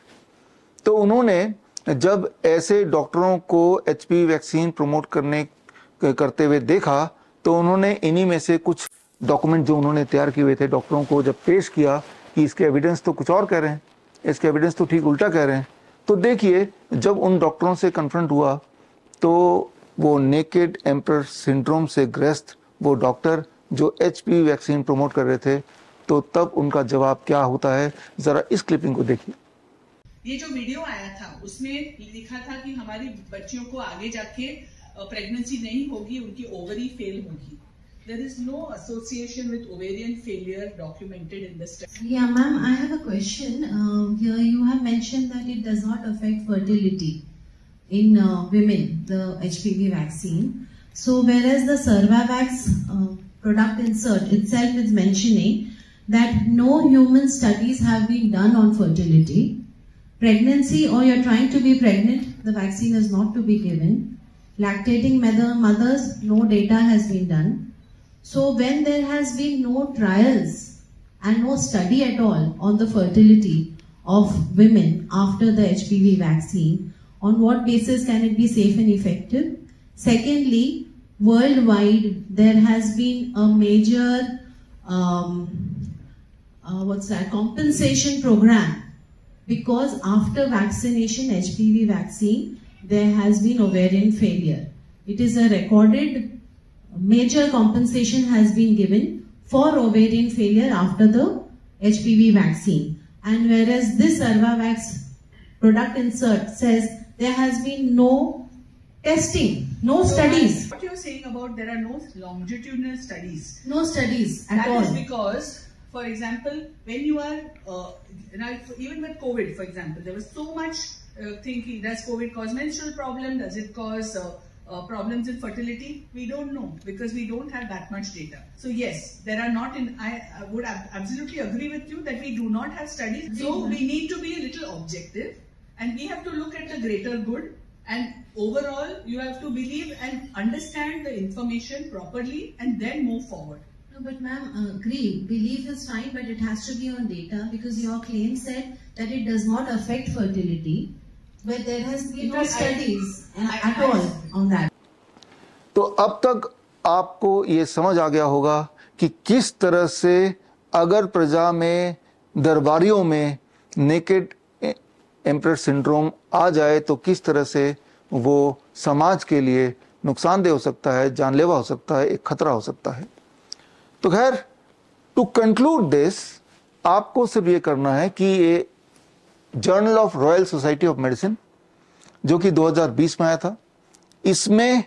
तो उन्होंने जब ऐसे डॉक्टरों को एच वैक्सीन प्रमोट करने करते हुए देखा तो उन्होंने इन्हीं में से कुछ डॉक्यूमेंट जो उन्होंने तैयार किए हुए थे डॉक्टरों को जब पेश किया कि इसके एविडेंस तो कुछ और कह रहे हैं इसके एविडेंस तो ठीक उल्टा कह रहे हैं तो देखिए जब उन डॉक्टरों से कन्फ्रंट हुआ तो वो नेकेड एम्पर सिंड्रोम से ग्रस्त वो डॉक्टर जो एच वैक्सीन प्रमोट कर रहे थे तो तब उनका जवाब क्या होता है जरा इस क्लिपिंग को देखिए ये जो वीडियो आया था उसमें लिखा था कि हमारी बच्चियों को आगे जाके प्रेगनेंसी नहीं होगी उनकी ओवरी फेल होगी There is no association with ovarian failure documented in the study. Yeah, ma'am, I have a question. Um, here you have mentioned that it does not affect fertility in uh, women, the HPV vaccine. So whereas the Cervavax uh, product insert itself is mentioning that no human studies have been done on fertility. Pregnancy or you're trying to be pregnant, the vaccine is not to be given. Lactating mother, mothers, no data has been done. So when there has been no trials and no study at all on the fertility of women after the HPV vaccine, on what basis can it be safe and effective? Secondly, worldwide there has been a major um, uh, what's that compensation program because after vaccination HPV vaccine there has been ovarian failure. It is a recorded major compensation has been given for ovarian failure after the HPV vaccine. And whereas this Cervavax product insert says there has been no testing, no so studies. What you're saying about there are no longitudinal studies. No studies at that all. That is because for example, when you are, uh, even with COVID, for example, there was so much uh, thinking, does COVID cause menstrual problem, does it cause uh, uh, problems in fertility? We don't know because we don't have that much data. So yes, there are not in, I, I would ab absolutely agree with you that we do not have studies. So we need to be a little objective and we have to look at the greater good and overall you have to believe and understand the information properly and then move forward. No, but ma'am, uh, agree. Belief is fine but it has to be on data because your claim said that it does not affect fertility but there has been no studies. I, तो अब तक आपको ये समझ आ गया होगा कि किस तरह से अगर प्रजा में दरबारियों में नेकेड एम्प्रेस सिंड्रोम आ जाए तो किस तरह से वो समाज के लिए नुकसानदेह हो सकता है जानलेवा हो सकता है एक खतरा हो सकता है तो खैर टू कंक्लूड दिस आपको सिर्फ ये करना है कि ये journal of royal society of medicine जो कि 2020 में आया था इसमें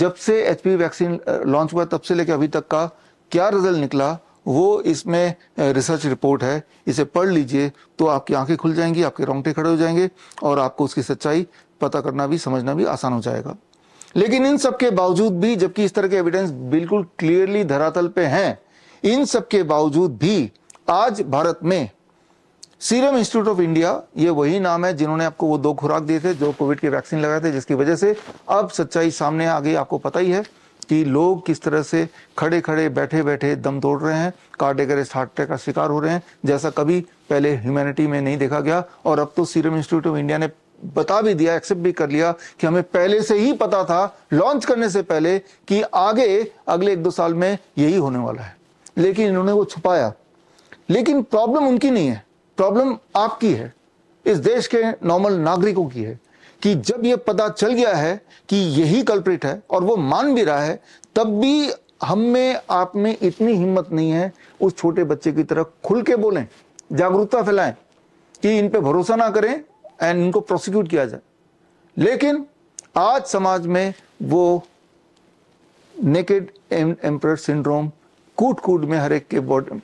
जब से एच वैक्सीन लॉन्च हुआ तब से लेकर अभी तक का क्या रिजल्ट निकला वो इसमें रिसर्च रिपोर्ट है इसे पढ़ लीजिए तो आपकी आंखें खुल जाएंगी आपके रोंगटे खड़े हो जाएंगे और आपको उसकी सच्चाई पता करना भी समझना भी आसान हो जाएगा लेकिन इन सब के बावजूद भी जबकि इस तरह के एविडेंस बिल्कुल क्लियरली धरातल पे हैं इन सब के बावजूद भी आज भारत में सीरम इंस्टीट्यूट ऑफ इंडिया ये वही नाम है जिन्होंने आपको वो दो खुराक दिए थे जो कोविड की वैक्सीन लगाए थे जिसकी वजह से अब सच्चाई सामने आ गई आपको पता ही है कि लोग किस तरह से खड़े खड़े बैठे बैठे दम तोड़ रहे हैं कार्डिक अरेस्ट हार्ट अटैक का शिकार हो रहे हैं जैसा कभी पहले ह्यूमैनिटी में नहीं देखा गया और अब तो सीरम इंस्टीट्यूट ऑफ इंडिया ने बता भी दिया एक्सेप्ट भी कर लिया कि हमें पहले से ही पता था लॉन्च करने से पहले कि आगे अगले एक दो साल में यही होने वाला है लेकिन इन्होंने वो छुपाया लेकिन प्रॉब्लम उनकी नहीं है प्रॉब्लम आपकी है इस देश के नॉर्मल नागरिकों की है कि जब ये पता चल गया है कि यही कल्प्रिट है और वो मान भी रहा है तब भी हम में आप में इतनी हिम्मत नहीं है उस छोटे बच्चे की तरह खुल के बोलें जागरूकता फैलाएं कि इन पे भरोसा ना करें एंड इनको प्रोसिक्यूट किया जाए लेकिन आज समाज में वो नेकेड एम्पर सिंड्रोम कूट कूट में हर एक के बॉड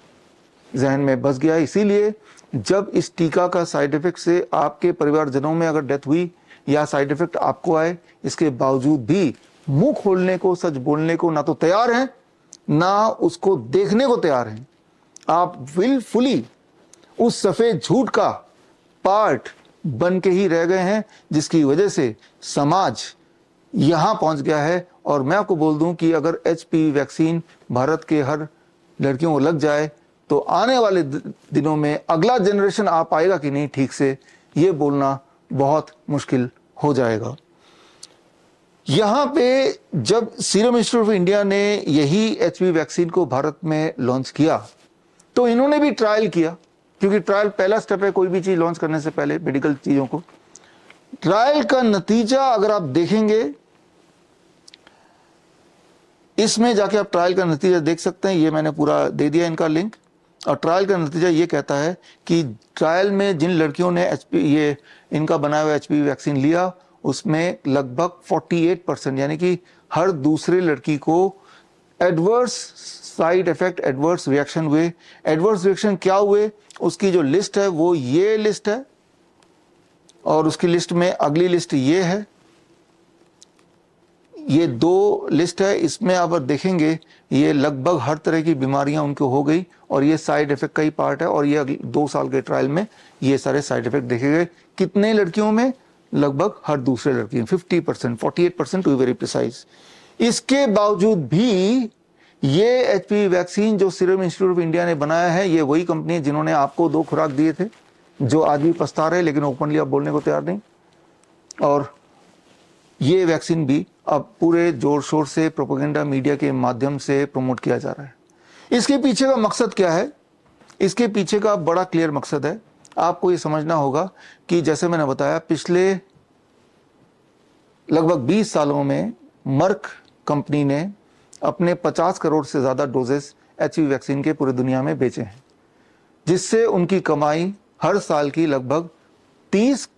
जहन में बस गया इसीलिए जब इस टीका का साइड इफेक्ट से आपके परिवारजनों में अगर डेथ हुई या साइड इफेक्ट आपको आए इसके बावजूद भी मुंह खोलने को सच बोलने को ना तो तैयार हैं ना उसको देखने को तैयार हैं आप विलफुली उस सफेद झूठ का पार्ट बन के ही रह गए हैं जिसकी वजह से समाज यहाँ पहुंच गया है और मैं आपको बोल दूं कि अगर एच वैक्सीन भारत के हर लड़कियों को लग जाए तो आने वाले दिनों में अगला जनरेशन आ पाएगा कि नहीं ठीक से ये बोलना बहुत मुश्किल हो जाएगा यहाँ पे जब सीरम इंस्टीट्यूट ऑफ इंडिया ने यही एच वैक्सीन को भारत में लॉन्च किया तो इन्होंने भी ट्रायल किया क्योंकि ट्रायल पहला स्टेप है कोई भी चीज़ लॉन्च करने से पहले मेडिकल चीज़ों को ट्रायल का नतीजा अगर आप देखेंगे इसमें जाके आप ट्रायल का नतीजा देख सकते हैं ये मैंने पूरा दे दिया इनका लिंक और ट्रायल का नतीजा ये कहता है कि ट्रायल में जिन लड़कियों ने एच ये इनका बनाया हुआ एच वैक्सीन लिया उसमें लगभग 48 परसेंट यानी कि हर दूसरे लड़की को adverse side effect adverse reaction हुए एडवर्स रिएक्शन क्या हुए उसकी जो लिस्ट है वो ये लिस्ट है और उसकी लिस्ट में अगली लिस्ट ये है ये दो लिस्ट है इसमें आप देखेंगे ये लगभग हर तरह की बीमारियां उनको हो गई और ये साइड इफेक्ट का ही पार्ट है और ये दो साल के ट्रायल में ये सारे साइड इफेक्ट देखे गए कितने लड़कियों में लगभग हर दूसरे लड़की में fifty percent forty eight percent to very precise इसके बावजूद भी ये एच वैक्सीन जो सीरम इंस्टीट्यूट ऑफ इंडिया ने बनाया है ये वही कंपनी है जिन्होंने आपको दो खुराक दिए थे जो आज भी पछता रहे लेकिन ओपनली आप बोलने को तैयार नहीं और ये वैक्सीन भी अब पूरे जोर शोर से प्रोपोगेंडा मीडिया के माध्यम से प्रमोट किया जा रहा है इसके पीछे का मकसद क्या है इसके पीछे का बड़ा क्लियर मकसद है आपको ये समझना होगा कि जैसे मैंने बताया पिछले लगभग 20 सालों में मर्क कंपनी ने अपने 50 करोड़ से ज़्यादा डोजेस एच वैक्सीन के पूरे दुनिया में बेचे हैं जिससे उनकी कमाई हर साल की लगभग तीस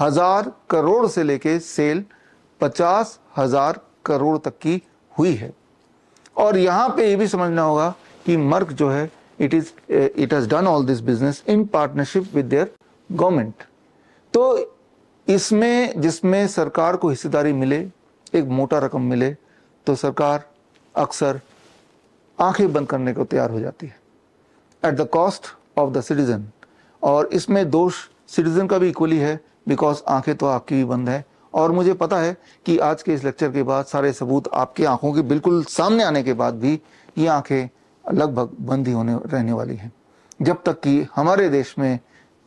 हजार करोड़ से लेके सेल पचास हजार करोड़ तक की हुई है और यहाँ पे ये भी समझना होगा कि मर्क जो है it is it has done all this business in partnership with their government तो इसमें जिसमें सरकार को हिस्सेदारी मिले एक मोटा रकम मिले तो सरकार अक्सर आंखें बंद करने को तैयार हो जाती है at the cost of the citizen और इसमें दोष सिटीजन का भी इक्वली है बिकॉज आंखें तो आपकी भी बंद है और मुझे पता है कि आज के इस लेक्चर के बाद सारे सबूत आपकी आंखों के बिल्कुल सामने आने के बाद भी ये आंखें लगभग बंद ही होने रहने वाली हैं जब तक कि हमारे देश में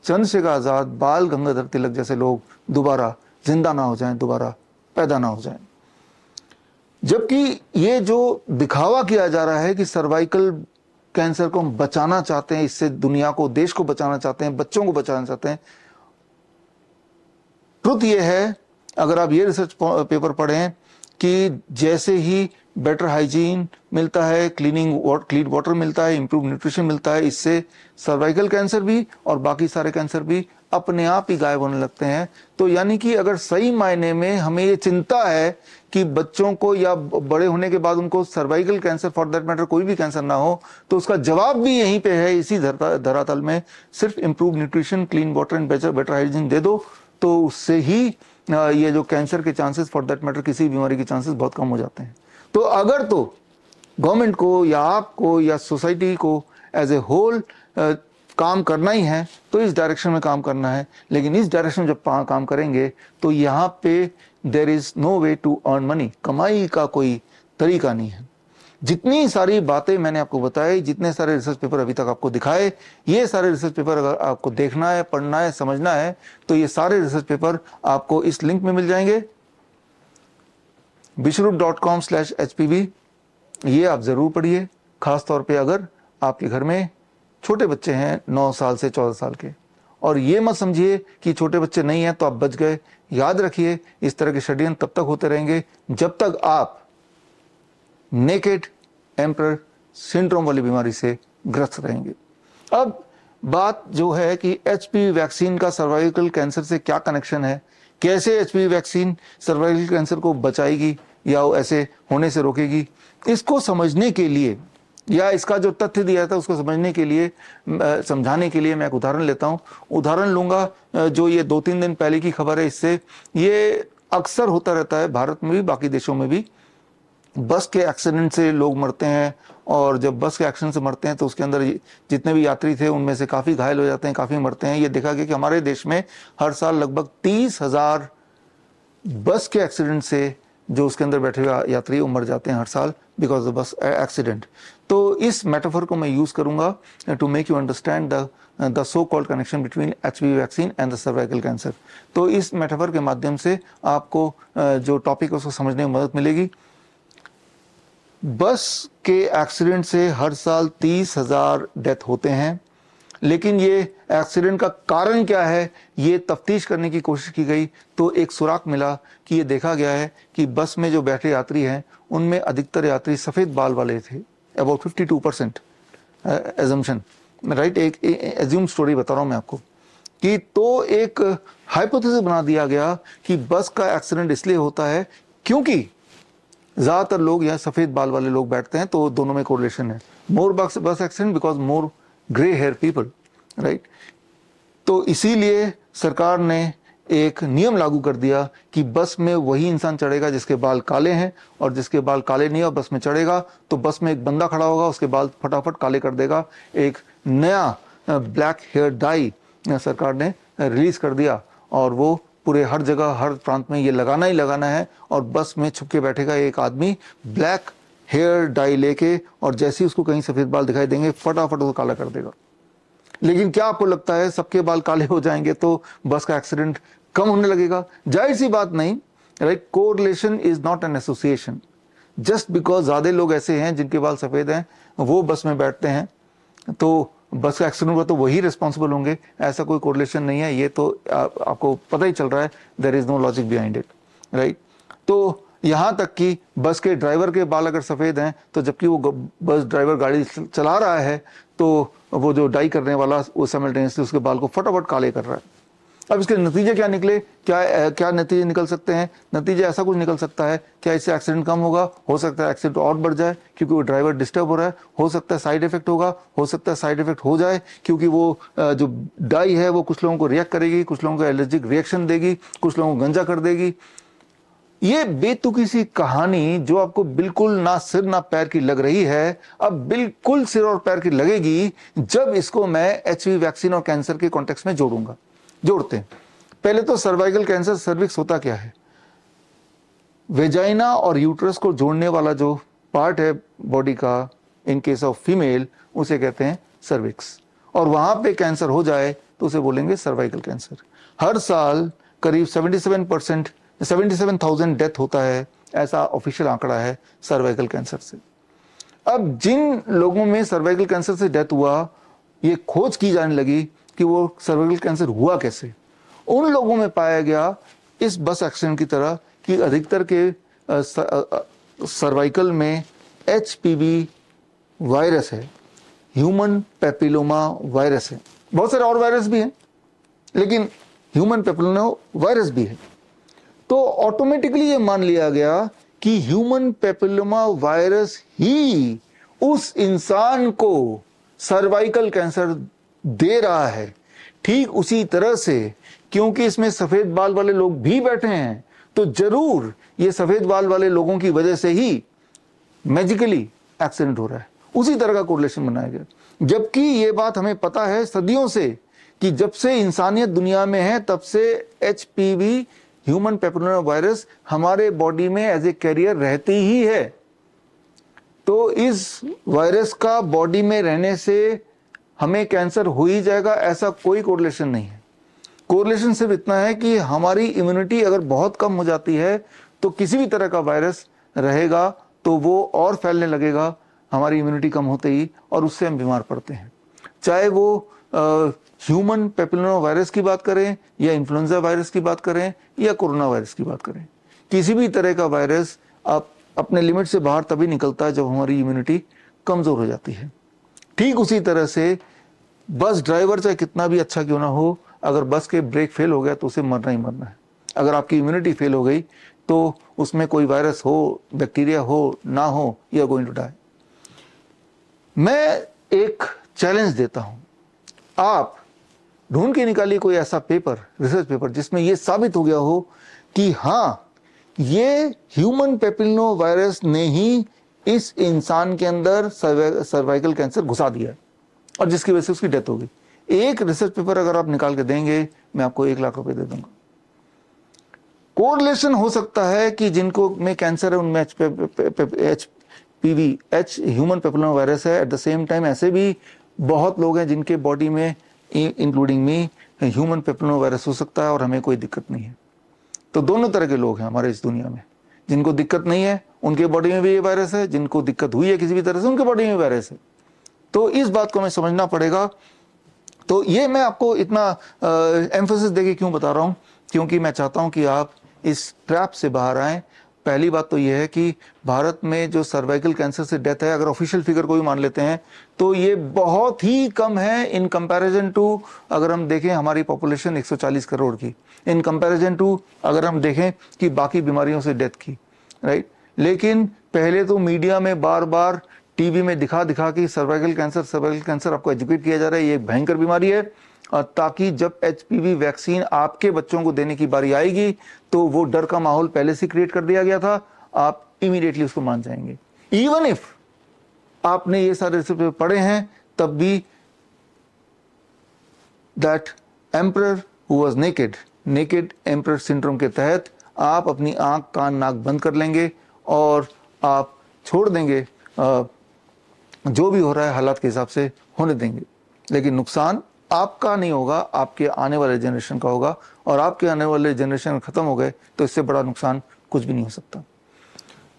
चंद्रशेखर आज़ाद बाल गंगाधर तिलक जैसे लोग दोबारा जिंदा ना हो जाएं दोबारा पैदा ना हो जाएं जबकि ये जो दिखावा किया जा रहा है कि सर्वाइकल कैंसर को हम बचाना चाहते हैं इससे दुनिया को देश को बचाना चाहते हैं बच्चों को बचाना चाहते हैं ट्रुथ ये है अगर आप ये रिसर्च पेपर पढ़ें कि जैसे ही बेटर हाइजीन मिलता है क्लीनिंग क्लीन वाटर मिलता है इम्प्रूव न्यूट्रिशन मिलता है इससे सर्वाइकल कैंसर भी और बाकी सारे कैंसर भी अपने आप ही गायब होने लगते हैं तो यानी कि अगर सही मायने में हमें ये चिंता है कि बच्चों को या बड़े होने के बाद उनको cervical cancer for that matter कोई भी कैंसर ना हो तो उसका जवाब भी यहीं पे है इसी धरातल में सिर्फ improve nutrition clean water and better hygiene दे दो तो उससे ही ये जो कैंसर के चांसेस फॉर दैट मैटर किसी बीमारी के चांसेस बहुत कम हो जाते हैं तो अगर तो गवर्नमेंट को या आपको या सोसाइटी को एज ए होल काम करना ही है तो इस डायरेक्शन में काम करना है लेकिन इस डायरेक्शन में जब काम करेंगे तो यहाँ पे there is no way to earn money कमाई का कोई तरीका नहीं है जितनी सारी बातें मैंने आपको बताई जितने सारे रिसर्च पेपर अभी तक आपको दिखाए ये सारे रिसर्च पेपर अगर आपको देखना है पढ़ना है समझना है तो ये सारे रिसर्च पेपर आपको इस लिंक में मिल जाएंगे Vishwaroop dot com slash H ये आप ज़रूर पढ़िए ख़ासतौर पर अगर आपके घर में छोटे बच्चे हैं नौ साल से चौदह साल के और ये मत समझिए कि छोटे बच्चे नहीं हैं तो आप बच गए याद रखिए इस तरह के षड्यंत्र तब तक होते रहेंगे जब तक आप नेकेड एम्पर सिंड्रोम वाली बीमारी से ग्रस्त रहेंगे अब बात जो है कि एच वैक्सीन का सर्वाइकल कैंसर से क्या कनेक्शन है कैसे एच वैक्सीन सर्वाइकल कैंसर को बचाएगी या वो ऐसे होने से रोकेगी इसको समझने के लिए या इसका जो तथ्य दिया था उसको समझने के लिए समझाने के लिए मैं एक उदाहरण लेता हूँ उदाहरण लूंगा जो ये दो तीन दिन पहले की खबर है इससे ये अक्सर होता रहता है भारत में भी बाकी देशों में भी बस के एक्सीडेंट से लोग मरते हैं और जब बस के एक्सीडेंट से मरते हैं तो उसके अंदर जितने भी यात्री थे उनमें से काफ़ी घायल हो जाते हैं काफ़ी मरते हैं ये देखा गया कि हमारे देश में हर साल लगभग तीस हज़ार बस के एक्सीडेंट से जो उसके अंदर बैठे हुए यात्री वो मर जाते हैं हर साल बिकॉज ऑफ बस एक्सीडेंट तो इस मेटाफर को मैं यूज़ करूँगा to make you understand the the so called connection between H vaccine and the cervical cancer तो इस मेटाफर के माध्यम से आपको जो टॉपिक है उसको समझने में मदद मिलेगी बस के एक्सीडेंट से हर साल तीस हजार डेथ होते हैं लेकिन ये एक्सीडेंट का कारण क्या है ये तफ्तीश करने की कोशिश की गई तो एक सुराग मिला कि ये देखा गया है कि बस में जो बैठे यात्री हैं उनमें अधिकतर यात्री सफ़ेद बाल वाले थे about fifty two percent assumption right एक एज्यूम स्टोरी बता रहा हूँ मैं आपको कि तो एक हाइपोथेसिस बना दिया गया कि बस का एक्सीडेंट इसलिए होता है क्योंकि ज़्यादातर लोग यहाँ सफ़ेद बाल वाले लोग बैठते हैं तो दोनों में कोरिलेशन है more bus bus accident because more grey hair people right तो इसीलिए सरकार ने एक नियम लागू कर दिया कि बस में वही इंसान चढ़ेगा जिसके बाल काले हैं और जिसके बाल काले नहीं और बस में चढ़ेगा तो बस में एक बंदा खड़ा होगा उसके बाल फटाफट काले कर देगा एक नया ब्लैक हेयर डाई सरकार ने रिलीज़ कर दिया और वो पूरे हर जगह हर प्रांत में ये लगाना ही लगाना है और बस में छुप के बैठेगा एक आदमी ब्लैक हेयर डाई लेके और जैसे ही उसको कहीं सफेद बाल दिखाई देंगे फटाफट उसको काला कर देगा लेकिन क्या आपको लगता है सबके बाल काले हो जाएंगे तो बस का एक्सीडेंट कम होने लगेगा जाहिर सी बात नहीं right correlation is not an association just because ज्यादा लोग ऐसे हैं जिनके बाल सफेद हैं वो बस में बैठते हैं तो बस का एक्सीडेंट हुआ तो वही रिस्पॉन्सिबल होंगे ऐसा कोई कोरिलेशन नहीं है ये तो आ, आपको पता ही चल रहा है there is no logic behind it right तो यहाँ तक कि बस के ड्राइवर के बाल अगर सफ़ेद हैं तो जबकि वो बस ड्राइवर गाड़ी चला रहा है तो वो जो डाई करने वाला वो समल्टेनियसली उसके बाल को फटाफट काले कर रहा है अब इसके नतीजे क्या निकले क्या क्या नतीजे निकल सकते हैं नतीजे ऐसा कुछ निकल सकता है क्या इससे एक्सीडेंट कम होगा हो सकता है एक्सीडेंट और बढ़ जाए क्योंकि वो ड्राइवर डिस्टर्ब हो रहा है हो सकता है साइड इफेक्ट होगा हो सकता है साइड इफेक्ट हो जाए क्योंकि वो जो डाई है वो कुछ लोगों को रिएक्ट करेगी कुछ लोगों को एलर्जिक रिएक्शन देगी कुछ लोगों को गंजा कर देगी ये बेतुकी सी कहानी जो आपको बिल्कुल ना सिर ना पैर की लग रही है अब बिल्कुल सिर और पैर की लगेगी जब इसको मैं एच वैक्सीन और कैंसर के कॉन्टेक्स्ट में जोड़ूंगा जोड़ते हैं पहले तो सर्वाइकल कैंसर सर्विक्स होता क्या है वेजाइना और यूट्रस को जोड़ने वाला जो पार्ट है बॉडी का इन केस ऑफ फीमेल उसे कहते हैं सर्विक्स और वहां पे कैंसर हो जाए तो उसे बोलेंगे सर्वाइकल कैंसर हर साल करीब 77 परसेंट सेवेंटी डेथ होता है ऐसा ऑफिशियल आंकड़ा है सर्वाइकल कैंसर से अब जिन लोगों में सर्वाइकल कैंसर से डेथ हुआ ये खोज की जाने लगी कि वो सर्वाइकल कैंसर हुआ कैसे उन लोगों में पाया गया इस बस एक्सीडेंट की तरह कि अधिकतर के सर्वाइकल में एच वायरस है ह्यूमन पेपिलोमा वायरस है बहुत सारे और वायरस भी हैं लेकिन ह्यूमन पेपिलोमा वायरस भी है तो ऑटोमेटिकली ये मान लिया गया कि ह्यूमन पेपिलोमा वायरस ही उस इंसान को सर्वाइकल कैंसर दे रहा है ठीक उसी तरह से क्योंकि इसमें सफेद बाल वाले लोग भी बैठे हैं तो जरूर ये सफेद बाल वाले लोगों की वजह से ही मैजिकली एक्सीडेंट हो रहा है उसी तरह का कोरिलेशन बनाया गया जबकि ये बात हमें पता है सदियों से कि जब से इंसानियत दुनिया में है तब से एच ह्यूमन पेपरोना वायरस हमारे बॉडी में एज ए कैरियर रहती ही है तो इस वायरस का बॉडी में रहने से हमें कैंसर हो ही जाएगा ऐसा कोई कोरिलेशन नहीं है कोरिलेशन सिर्फ इतना है कि हमारी इम्यूनिटी अगर बहुत कम हो जाती है तो किसी भी तरह का वायरस रहेगा तो वो और फैलने लगेगा हमारी इम्यूनिटी कम होते ही और उससे हम बीमार पड़ते हैं चाहे वो ह्यूमन पेपिलोना वायरस की बात करें या इन्फ्लुएंजा वायरस की बात करें या कोरोना वायरस की बात करें किसी भी तरह का वायरस आप अपने लिमिट से बाहर तभी निकलता है जब हमारी इम्यूनिटी कमज़ोर हो जाती है ठीक उसी तरह से बस ड्राइवर चाहे कितना भी अच्छा क्यों ना हो अगर बस के ब्रेक फेल हो गया तो उसे मरना ही मरना है अगर आपकी इम्यूनिटी फेल हो गई तो उसमें कोई वायरस हो बैक्टीरिया हो ना हो you are going to die मैं एक चैलेंज देता हूं आप ढूंढ के निकालिए कोई ऐसा पेपर रिसर्च पेपर जिसमें यह साबित हो गया हो कि हाँ ये ह्यूमन पेपिलो वायरस ने ही इस इंसान के अंदर सर्वाइकल कैंसर घुसा दिया और जिसकी वजह से उसकी डेथ हो गई एक रिसर्च पेपर अगर आप निकाल के देंगे मैं आपको एक लाख रुपए दे दूंगा कोरिलेशन हो सकता है कि जिनको में कैंसर है उनमें H P V H human papilloma virus है एट द सेम टाइम ऐसे भी बहुत लोग हैं जिनके बॉडी में including me human papilloma virus हो सकता है और हमें कोई दिक्कत नहीं है तो दोनों तरह के लोग हैं हमारे इस दुनिया में जिनको दिक्कत नहीं है उनके बॉडी में भी ये वायरस है जिनको दिक्कत हुई है किसी भी तरह से उनके बॉडी में वायरस है तो इस बात को हमें समझना पड़ेगा तो ये मैं आपको इतना एम्फोसिस देके क्यों बता रहा हूँ क्योंकि मैं चाहता हूँ कि आप इस ट्रैप से बाहर आए पहली बात तो यह है कि भारत में जो सर्वाइकल कैंसर से डेथ है अगर ऑफिशियल फिगर को भी मान लेते हैं तो ये बहुत ही कम है इन कंपैरिजन टू अगर हम देखें हमारी पॉपुलेशन 140 करोड़ की इन कंपैरिजन टू अगर हम देखें कि बाकी बीमारियों से डेथ की राइट लेकिन पहले तो मीडिया में बार बार टीवी में दिखा दिखा कि सर्वाइकल कैंसर सर्वाइकल कैंसर आपको एजुकेट किया जा रहा है ये भयंकर बीमारी है ताकि जब एच वैक्सीन आपके बच्चों को देने की बारी आएगी तो वो डर का माहौल पहले से क्रिएट कर दिया गया था आप इमीडिएटली उसको मान जाएंगे इवन इफ आपने ये सारे रिसिप्ट पढ़े हैं तब भी that emperor who was naked naked emperor syndrome के तहत आप अपनी आंख कान नाक बंद कर लेंगे और आप छोड़ देंगे जो भी हो रहा है हालात के हिसाब से होने देंगे लेकिन नुकसान आपका नहीं होगा आपके आने वाले जनरेशन का होगा और आपके आने वाले जनरेशन ख़त्म हो गए तो इससे बड़ा नुकसान कुछ भी नहीं हो सकता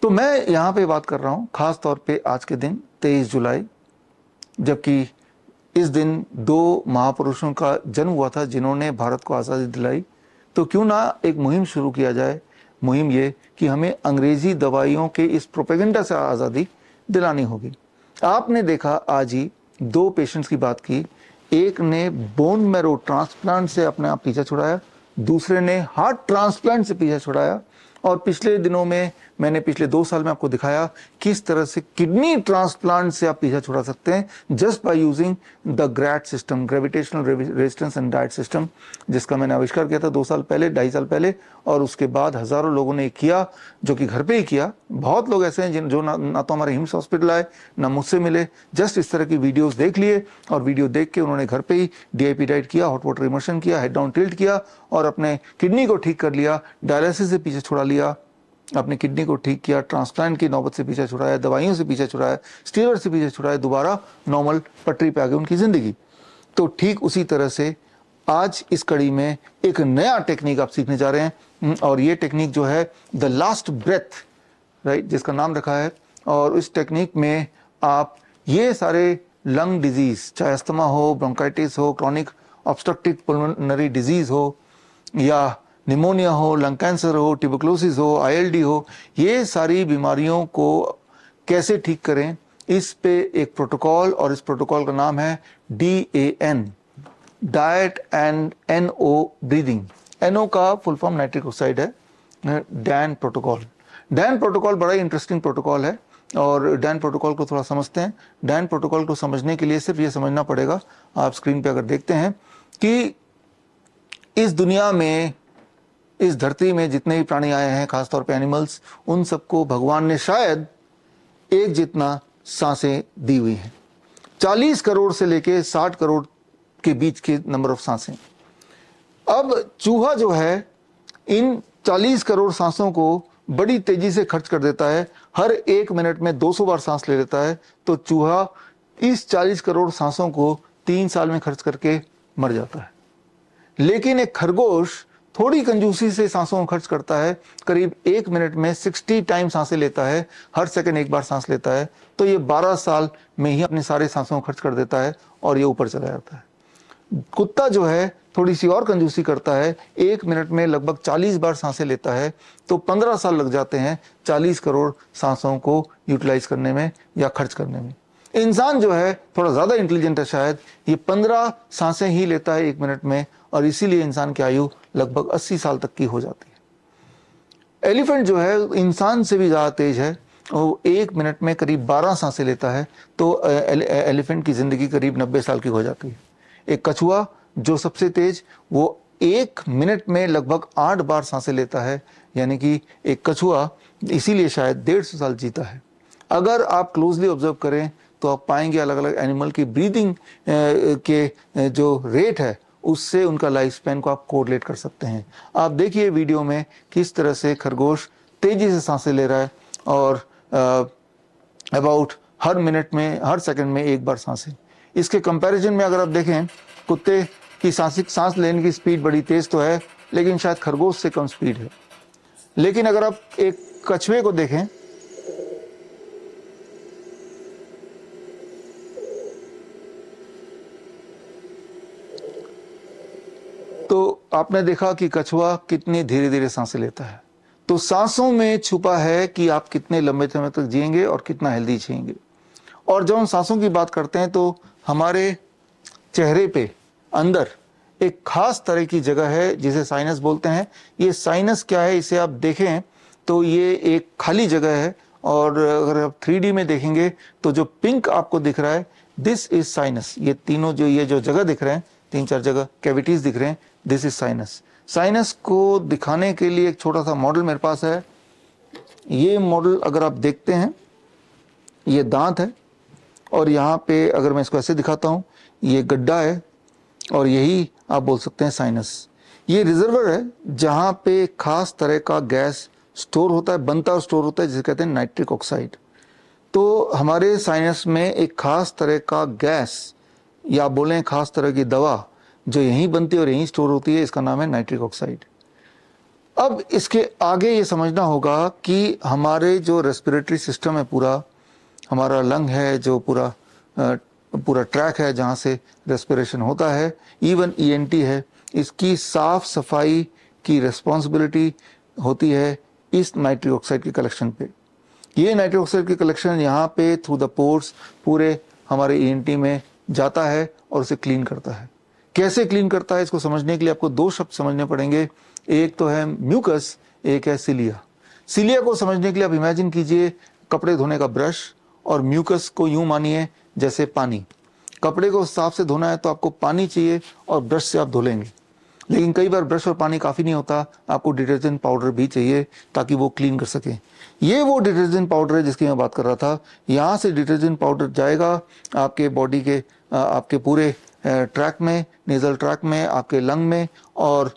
तो मैं यहाँ पे बात कर रहा हूँ ख़ास तौर पे आज के दिन 23 जुलाई जबकि इस दिन दो महापुरुषों का जन्म हुआ था जिन्होंने भारत को आज़ादी दिलाई तो क्यों ना एक मुहिम शुरू किया जाए मुहिम ये कि हमें अंग्रेज़ी दवाइयों के इस प्रोपेगेंडा से आज़ादी दिलानी होगी आपने देखा आज ही दो पेशेंट्स की बात की एक ने बोन मैरो ट्रांसप्लांट से आप पीछा छुड़ाया दूसरे ने हार्ट ट्रांसप्लांट से पीछा छुड़ाया और पिछले दिनों में मैंने पिछले दो साल में आपको दिखाया किस तरह से किडनी ट्रांसप्लांट से आप पीछा छुड़ा सकते हैं just by using the GRAT system gravitational resistance and diet system जिसका मैंने आविष्कार किया था दो साल पहले ढाई साल पहले और उसके बाद हजारों लोगों ने किया जो कि घर पर ही किया बहुत लोग ऐसे हैं जिन जो ना, ना तो हमारे हिम्स हॉस्पिटल आए ना मुझसे मिले जस्ट इस तरह की वीडियोज देख लिए और वीडियो देख के उन्होंने घर पर ही डी डाइट किया हॉट वाटर इमर्शन किया हेड डाउन टिल्ट किया और अपने किडनी को ठीक कर लिया डायलिसिस से पीछे छुड़ा लिया आपने किडनी को ठीक किया ट्रांसप्लांट की नौबत से पीछा छुड़ाया दवाइयों से पीछा छुड़ाया स्टीवर से पीछा छुड़ाया दोबारा नॉर्मल पटरी पे आ गई उनकी ज़िंदगी तो ठीक उसी तरह से आज इस कड़ी में एक नया टेक्निक आप सीखने जा रहे हैं हम्म, और ये टेक्निक जो है द लास्ट ब्रेथ राइट जिसका नाम रखा है और इस टेक्निक में आप ये सारे लंग डिजीज़ चाहे अस्थमा हो ब्रोंकाइटिस हो क्रॉनिक ऑब्स्ट्रक्टिव पुलमरी डिजीज़ हो या निमोनिया हो लंग कैंसर हो ट्यूबरक्लोसिस हो आईएलडी हो ये सारी बीमारियों को कैसे ठीक करें इस पे एक प्रोटोकॉल और इस प्रोटोकॉल का नाम है D A N diet and N O breathing N O का फुल फॉर्म नाइट्रिक ऑक्साइड है डैन प्रोटोकॉल डैन प्रोटोकॉल बड़ा ही इंटरेस्टिंग प्रोटोकॉल है और डैन प्रोटोकॉल को थोड़ा समझते हैं डैन प्रोटोकॉल को समझने के लिए सिर्फ ये समझना पड़ेगा आप स्क्रीन पे अगर देखते हैं कि इस दुनिया में इस धरती में जितने भी प्राणी आए हैं खासतौर पे एनिमल्स उन सबको भगवान ने शायद एक जितना सांसें दी हुई हैं 40 करोड़ से लेके 60 करोड़ के बीच के नंबर ऑफ सांसें अब चूहा जो है इन 40 करोड़ सांसों को बड़ी तेजी से खर्च कर देता है हर एक मिनट में 200 बार सांस ले लेता है तो चूहा इस 40 करोड़ सांसों को तीन साल में खर्च करके मर जाता है लेकिन एक खरगोश थोड़ी कंजूसी से सांसों को खर्च करता है करीब एक मिनट में सिक्सटी टाइम सांसें लेता है हर सेकंड एक बार सांस लेता है तो ये बारह साल में ही अपने सारे सांसों को खर्च कर देता है और ये ऊपर चला जाता है कुत्ता जो है थोड़ी सी और कंजूसी करता है एक मिनट में लगभग 40 बार सांसें लेता है तो 15 साल लग जाते हैं 40 करोड़ सांसों को यूटिलाइज करने में या खर्च करने में इंसान जो है थोड़ा ज़्यादा इंटेलिजेंट है शायद ये पंद्रह सांसें ही लेता है एक मिनट में और इसीलिए इंसान की आयु लगभग 80 साल तक की हो जाती है एलिफेंट जो है इंसान से भी ज़्यादा तेज है वो एक मिनट में करीब 12 सांसें लेता है तो एलिफेंट की ज़िंदगी करीब 90 साल की हो जाती है एक कछुआ जो सबसे तेज वो एक मिनट में लगभग आठ बार सांसें लेता है यानी कि एक कछुआ इसीलिए शायद डेढ़ सौ साल जीता है अगर आप क्लोजली ऑब्जर्व करें तो आप पाएंगे अलग अलग एनिमल की ब्रीदिंग के जो रेट है उससे उनका लाइफ स्पैन को आप कोरिलेट कर सकते हैं आप देखिए वीडियो में किस तरह से खरगोश तेज़ी से सांसें ले रहा है और अबाउट हर मिनट में हर सेकंड में एक बार सांसें इसके कंपैरिजन में अगर आप देखें कुत्ते की सांसिक सांस लेने की स्पीड बड़ी तेज़ तो है लेकिन शायद खरगोश से कम स्पीड है लेकिन अगर आप एक कछुए को देखें तो आपने देखा कि कछुआ कितनी धीरे धीरे सांसें लेता है तो सांसों में छुपा है कि आप कितने लंबे समय तक जिएंगे और कितना हेल्दी जिएंगे और जब हम सांसों की बात करते हैं तो हमारे चेहरे पे अंदर एक खास तरह की जगह है जिसे साइनस बोलते हैं ये साइनस क्या है इसे आप देखें तो ये एक खाली जगह है और अगर आप थ्री में देखेंगे तो जो पिंक आपको दिख रहा है दिस इज साइनस ये तीनों जो ये जो जगह दिख रहे हैं तीन चार जगह कैविटीज दिख रहे हैं दिस इज साइनस साइनस को दिखाने के लिए एक छोटा सा मॉडल मेरे पास है ये मॉडल अगर आप देखते हैं ये दांत है और यहाँ पे अगर मैं इसको ऐसे दिखाता हूँ ये गड्ढा है और यही आप बोल सकते हैं साइनस ये रिजर्वर है जहाँ पे खास तरह का गैस स्टोर होता है बनता और स्टोर होता है जिसे कहते हैं नाइट्रिक ऑक्साइड तो हमारे साइनस में एक खास तरह का गैस या बोलें खास तरह की दवा जो यहीं बनती है और यहीं स्टोर होती है इसका नाम है नाइट्रिक ऑक्साइड अब इसके आगे ये समझना होगा कि हमारे जो रेस्पिरेटरी सिस्टम है पूरा हमारा लंग है जो पूरा पूरा ट्रैक है जहाँ से रेस्पिरेशन होता है इवन ई e है इसकी साफ सफाई की रिस्पॉन्सिबिलिटी होती है इस नाइट्रिक ऑक्साइड के कलेक्शन पे ये नाइट्रिक ऑक्साइड के कलेक्शन यहाँ पे थ्रू द पोर्स पूरे हमारे ई e में जाता है और उसे क्लीन करता है कैसे क्लीन करता है इसको समझने के लिए आपको दो शब्द समझने पड़ेंगे एक तो है म्यूकस एक है सिलिया सिलिया को समझने के लिए आप इमेजिन कीजिए कपड़े धोने का ब्रश और म्यूकस को यूं मानिए जैसे पानी कपड़े को साफ से धोना है तो आपको पानी चाहिए और ब्रश से आप धोलेंगे लेकिन कई बार ब्रश और पानी काफ़ी नहीं होता आपको डिटर्जेंट पाउडर भी चाहिए ताकि वो क्लीन कर सकें ये वो डिटर्जेंट पाउडर है जिसकी मैं बात कर रहा था यहाँ से डिटर्जेंट पाउडर जाएगा आपके बॉडी के आपके पूरे ट्रैक में नेज़ल ट्रैक में आपके लंग में और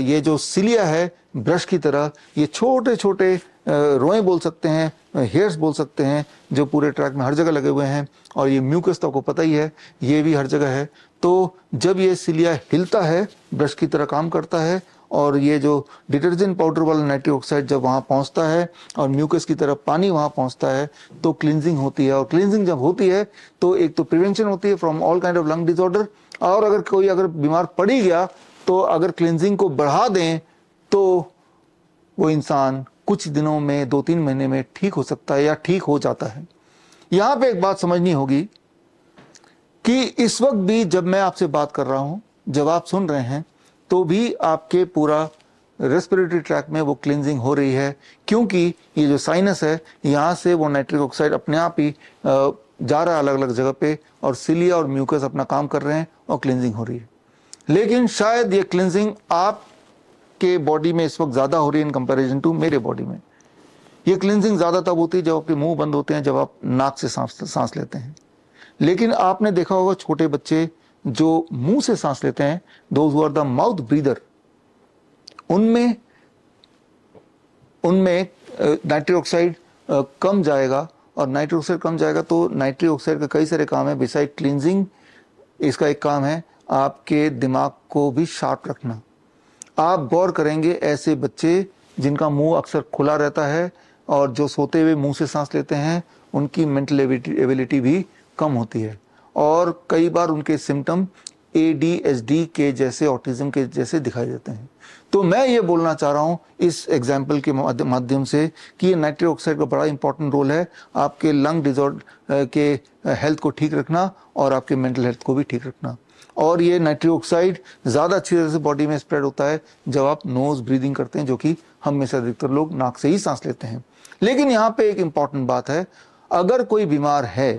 ये जो सिलिया है ब्रश की तरह ये छोटे छोटे रोएं बोल सकते हैं हेयर्स बोल सकते हैं जो पूरे ट्रैक में हर जगह लगे हुए हैं और ये म्यूकस तो आपको पता ही है ये भी हर जगह है तो जब ये सिलिया हिलता है ब्रश की तरह काम करता है और ये जो डिटर्जेंट पाउडर वाला नाइट्रिक ऑक्साइड जब वहाँ पहुँचता है और म्यूकस की तरफ पानी वहाँ पहुँचता है तो क्लिनजिंग होती है और क्लिनजिंग जब होती है तो एक तो प्रिवेंशन होती है from all kind of lung disorder और अगर कोई अगर बीमार पड़ ही गया तो अगर क्लिनजिंग को बढ़ा दें तो वो इंसान कुछ दिनों में दो तीन महीने में ठीक हो सकता है या ठीक हो जाता है यहां पे एक बात समझनी होगी कि इस वक्त भी जब मैं आपसे बात कर रहा हूं जब आप सुन रहे हैं तो भी आपके पूरा रेस्पिरेटरी ट्रैक में वो क्लिनजिंग हो रही है क्योंकि ये जो साइनस है यहाँ से वो नाइट्रिक ऑक्साइड अपने आप ही जा रहा है अलग अलग जगह पे और सिलिया और म्यूकस अपना काम कर रहे हैं और क्लिनजिंग हो रही है लेकिन शायद ये क्लिनजिंग आपके बॉडी में इस वक्त ज़्यादा हो रही है इन कंपेरिजन टू मेरे बॉडी में ये क्लिनजिंग ज़्यादा तब होती है जब आपके मुंह बंद होते हैं जब आप नाक से सांस सांस लेते हैं लेकिन आपने देखा होगा छोटे बच्चे जो मुंह से सांस लेते हैं those are the mouth breather उनमें उनमें नाइट्रिक ऑक्साइड कम जाएगा और नाइट्रिक ऑक्साइड कम जाएगा तो नाइट्रिक ऑक्साइड का कई सारे काम है बिसाइड क्लिनजिंग इसका एक काम है आपके दिमाग को भी शार्प रखना आप गौर करेंगे ऐसे बच्चे जिनका मुंह अक्सर खुला रहता है और जो सोते हुए मुंह से सांस लेते हैं उनकी मेंटल एबिलिटी भी कम होती है और कई बार उनके symptom A D S D के जैसे ऑटिज़म के जैसे दिखाई देते हैं तो मैं ये बोलना चाह रहा हूँ इस एग्जाम्पल के माध्यम से कि ये नाइट्रिक ऑक्साइड का बड़ा इंपॉर्टेंट रोल है आपके लंग डिजॉर्ड के हेल्थ को ठीक रखना और आपके मेंटल हेल्थ को भी ठीक रखना और ये नाइट्रिक ऑक्साइड ज़्यादा अच्छी तरह से बॉडी में स्प्रेड होता है जब आप नोज़ ब्रीदिंग करते हैं जो कि हम में से अधिकतर लोग नाक से ही सांस लेते हैं लेकिन यहाँ पे एक इम्पॉर्टेंट बात है अगर कोई बीमार है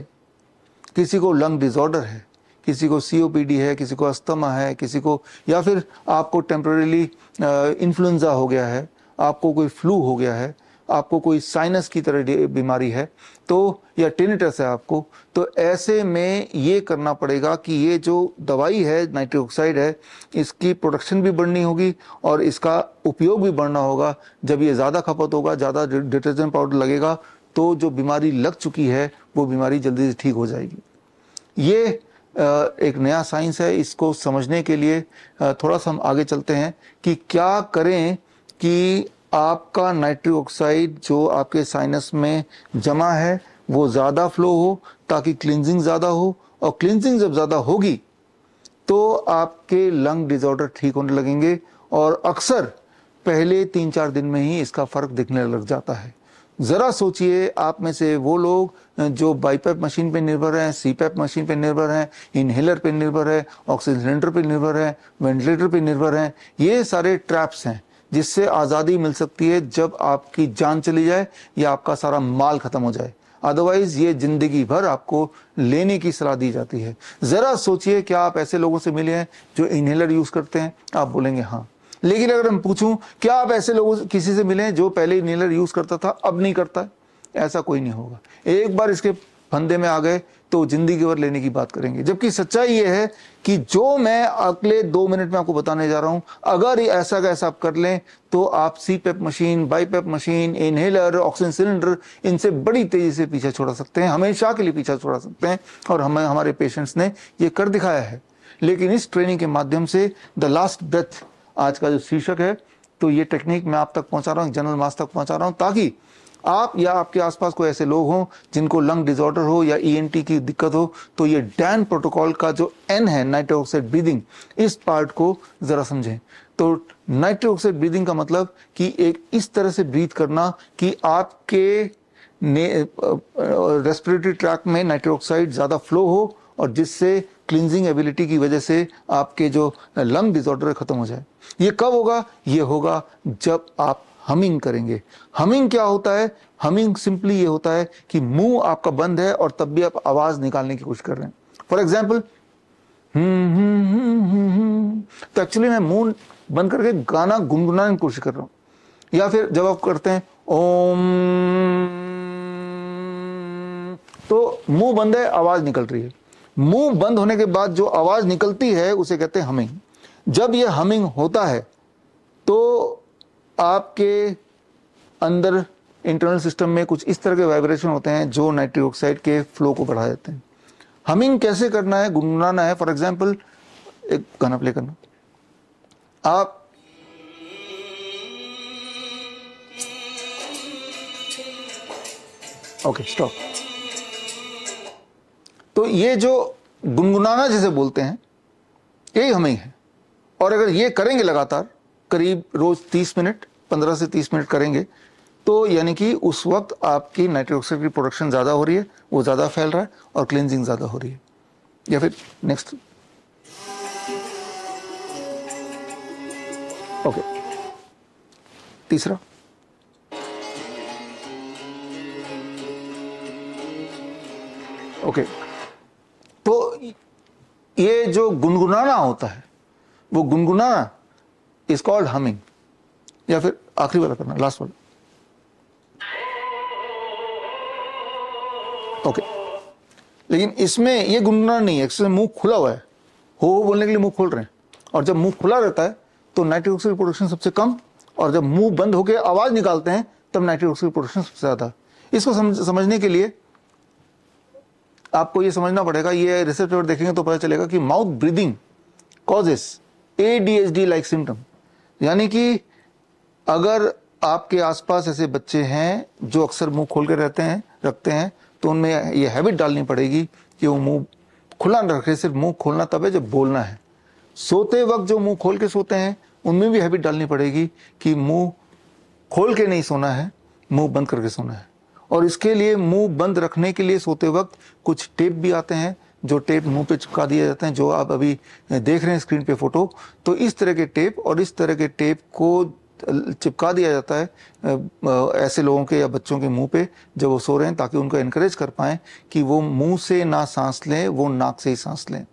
किसी को लंग डिसऑर्डर है किसी को सीओपीडी है किसी को अस्थमा है किसी को या फिर आपको टेम्प्रेली इन्फ्लुंज़ा हो गया है आपको कोई फ्लू हो गया है आपको कोई साइनस की तरह बीमारी है तो या टेनिटस है आपको तो ऐसे में ये करना पड़ेगा कि ये जो दवाई है नाइट्रिक ऑक्साइड है इसकी प्रोडक्शन भी बढ़नी होगी और इसका उपयोग भी बढ़ना होगा जब ये ज़्यादा खपत होगा ज़्यादा डिटर्जेंट पाउडर लगेगा तो जो बीमारी लग चुकी है वो बीमारी जल्दी से ठीक हो जाएगी ये एक नया साइंस है इसको समझने के लिए थोड़ा सा हम आगे चलते हैं कि क्या करें कि आपका नाइट्रिक ऑक्साइड जो आपके साइनस में जमा है वो ज़्यादा फ्लो हो ताकि क्लिनजिंग ज़्यादा हो और क्लिनजिंग जब ज़्यादा होगी तो आपके लंग डिजॉर्डर ठीक होने लगेंगे और अक्सर पहले तीन चार दिन में ही इसका फ़र्क दिखने लग जाता है ज़रा सोचिए आप में से वो लोग जो बाईपैप मशीन पे निर्भर हैं सीपैप मशीन पे निर्भर हैं इनहेलर पे निर्भर है ऑक्सीजन सिलेंडर पे निर्भर है वेंटिलेटर पे निर्भर हैं ये सारे ट्रैप्स हैं जिससे आज़ादी मिल सकती है जब आपकी जान चली जाए या आपका सारा माल ख़त्म हो जाए अदरवाइज ये जिंदगी भर आपको लेने की सलाह दी जाती है ज़रा सोचिए क्या आप ऐसे लोगों से मिले हैं जो इनहेलर यूज़ करते हैं आप बोलेंगे हाँ लेकिन अगर हम पूछूं क्या आप ऐसे लोगों किसी से मिले जो पहले इनहेलर यूज करता था अब नहीं करता है ऐसा कोई नहीं होगा एक बार इसके फंदे में आ गए तो जिंदगी भर लेने की बात करेंगे जबकि सच्चाई ये है कि जो मैं अगले दो मिनट में आपको बताने जा रहा हूं अगर ये ऐसा कैसा आप कर लें तो आप C pap machine bi pap machine inhaler oxygen cylinder इनसे बड़ी तेजी से पीछे छोड़ा सकते हैं हमेशा के लिए पीछा छोड़ा सकते हैं और हमें हमारे पेशेंट्स ने ये कर दिखाया है लेकिन इस ट्रेनिंग के माध्यम से द लास्ट ब्रेथ आज का जो शीर्षक है तो ये टेक्निक मैं आप तक पहुंचा रहा हूँ जनरल मास तक पहुंचा रहा हूँ ताकि आप या आपके आसपास कोई ऐसे लोग हों जिनको लंग डिसऑर्डर हो या ई e की दिक्कत हो तो ये डैन प्रोटोकॉल का जो एन है नाइट्रो ऑक्साइड ब्रीदिंग इस पार्ट को ज़रा समझें तो नाइट्रो ऑक्साइड ब्रीदिंग का मतलब कि एक इस तरह से ब्रीथ करना कि आपके ने रेस्पिरेटरी ट्रैक में नाइट्रो ऑक्साइड ज़्यादा फ्लो हो और जिससे क्लिनजिंग एबिलिटी की वजह से आपके जो लंग डिसऑर्डर खत्म हो जाए ये कब होगा ये होगा जब आप हमिंग करेंगे हमिंग क्या होता है हमिंग सिंपली ये होता है कि मुंह आपका बंद है और तब भी आप आवाज निकालने की कोशिश कर रहे हैं फॉर एग्जाम्पल हम्म, हम्म, हम्म, तो एक्चुअली मैं मुंह बंद करके गाना गुनगुनाने की कोशिश कर रहा हूं या फिर जब आप करते हैं ओम तो मुंह बंद है आवाज निकल रही है मुंह बंद होने के बाद जो आवाज निकलती है उसे कहते हैं हमिंग जब ये हमिंग होता है तो आपके अंदर इंटरनल सिस्टम में कुछ इस तरह के वाइब्रेशन होते हैं जो नाइट्रिक ऑक्साइड के फ्लो को बढ़ा देते हैं हमिंग कैसे करना है गुनगुनाना है फॉर एग्जाम्पल एक गाना प्ले करना आप ओके okay, स्टॉप तो ये जो गुनगुनाना जिसे बोलते हैं यही हमिंग है और अगर ये करेंगे लगातार करीब रोज 30 मिनट 15 से 30 मिनट करेंगे तो यानी कि उस वक्त आपकी नाइट्रिक ऑक्साइड की प्रोडक्शन ज़्यादा हो रही है वो ज़्यादा फैल रहा है और क्लिनजिंग ज़्यादा हो रही है या फिर नेक्स्ट ओके तीसरा ओके तो ये जो गुनगुनाना होता है वो गुनगुनाना इज कॉल्ड हमिंग या फिर आखिरी वाला करना लास्ट वाला ओके लेकिन इसमें ये गुनगुनाना नहीं है मुंह खुला हुआ है हो हो बोलने के लिए मुंह खोल रहे हैं और जब मुंह खुला रहता है तो नाइट्रिक ऑक्साइड प्रोडक्शन सबसे कम और जब मुंह बंद होकर आवाज निकालते हैं तब नाइट्रिक ऑक्साइड प्रोडक्शन सबसे ज्यादा इसको समझ, समझने के लिए आपको ये समझना पड़ेगा ये रिसर्च पेपर देखेंगे तो पता चलेगा कि mouth breathing causes A D H D like symptom यानी कि अगर आपके आसपास ऐसे बच्चे हैं जो अक्सर मुंह खोल के रहते हैं रखते हैं तो उनमें ये हैबिट डालनी पड़ेगी कि वो मुंह खुला ना रखे सिर्फ मुंह खोलना तब है जब बोलना है सोते वक्त जो मुंह खोल के सोते हैं उनमें भी हैबिट डालनी पड़ेगी कि मुंह खोल के नहीं सोना है मुंह बंद करके सोना है और इसके लिए मुंह बंद रखने के लिए सोते वक्त कुछ टेप भी आते हैं जो टेप मुंह पे चिपका दिए जाते हैं जो आप अभी देख रहे हैं स्क्रीन पे फोटो तो इस तरह के टेप और इस तरह के टेप को चिपका दिया जाता है ऐसे लोगों के या बच्चों के मुंह पे जब वो सो रहे हैं ताकि उनको इनक्रेज कर पाएँ कि वो मुंह से ना सांस लें वो नाक से ही सांस लें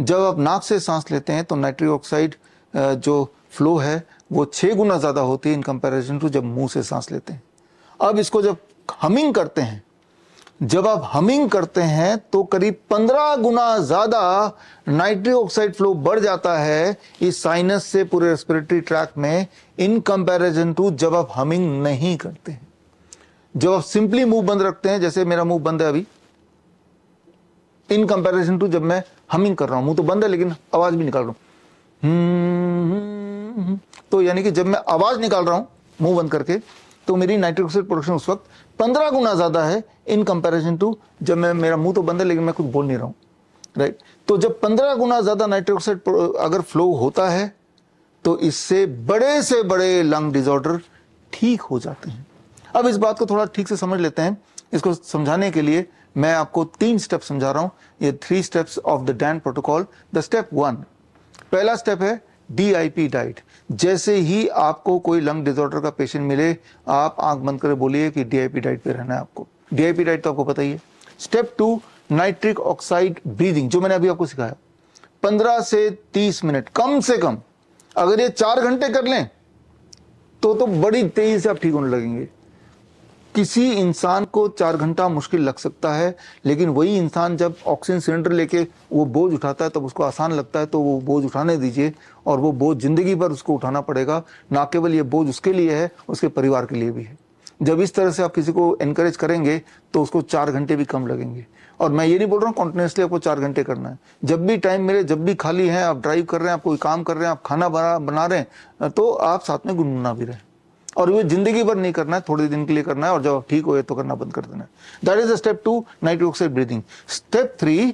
जब आप नाक से सांस लेते हैं तो नाइट्रिक ऑक्साइड जो फ्लो है वो छः गुना ज़्यादा होती है इन कंपेरिजन टू जब मुंह से सांस लेते हैं अब इसको जब हमिंग करते हैं जब आप हमिंग करते हैं तो करीब पंद्रह गुना ज़्यादा नाइट्रिक ऑक्साइड फ्लो बढ़ जाता है इस साइनस से पूरे रेस्पिरेटरी ट्रैक में इन कंपैरिजन टू जब आप हमिंग नहीं करते हैं जब आप सिंपली मुंह बंद रखते हैं जैसे मेरा मुंह बंद है अभी इन कंपैरिजन टू जब मैं हमिंग कर रहा हूं मुंह तो बंद है लेकिन आवाज भी निकाल रहा हूं तो यानी कि जब मैं आवाज निकाल रहा हूं मुंह बंद करके तो मेरी नाइट्रोक्साइड ऑक्साइड प्रोडक्शन उस वक्त पंद्रह गुना ज़्यादा है इन कंपैरिजन टू जब मैं मेरा मुंह तो बंद है लेकिन मैं कुछ बोल नहीं रहा हूँ राइट तो जब पंद्रह गुना ज़्यादा नाइट्रिक ऑक्साइड अगर फ्लो होता है तो इससे बड़े से बड़े लंग डिजॉर्डर ठीक हो जाते हैं अब इस बात को थोड़ा ठीक से समझ लेते हैं इसको समझाने के लिए मैं आपको तीन स्टेप समझा रहा हूँ ये three steps of the DAN protocol the step one पहला स्टेप है डी आई पी डाइट जैसे ही आपको कोई लंग डिजॉर्डर का पेशेंट मिले आप आंख बंद कर बोलिए कि डीआईपी डाइट पे रहना है आपको डीआईपी डाइट तो आपको पता ही है step two nitric oxide breathing जो मैंने अभी आपको सिखाया पंद्रह से तीस मिनट कम से कम अगर ये चार घंटे कर लें तो तो बड़ी तेजी से आप ठीक होने लगेंगे किसी इंसान को चार घंटा मुश्किल लग सकता है लेकिन वही इंसान जब ऑक्सीजन सिलेंडर लेके वो बोझ उठाता है तब उसको आसान लगता है तो वो बोझ उठाने दीजिए और वो बोझ ज़िंदगी भर उसको उठाना पड़ेगा ना केवल ये बोझ उसके लिए है उसके परिवार के लिए भी है जब इस तरह से आप किसी को इनक्रेज करेंगे तो उसको चार घंटे भी कम लगेंगे और मैं ये नहीं बोल रहा हूँ कॉन्टिन्यूसली आपको चार घंटे करना है जब भी टाइम मिले जब भी खाली है आप ड्राइव कर रहे हैं आप कोई काम कर रहे हैं आप खाना बना बना रहे हैं तो आप साथ में गुनगुना भी रहे और वो जिंदगी भर नहीं करना है थोड़े दिन के लिए करना है और जब ठीक हो तो करना बंद कर देना that is step two nitro oxide breathing step three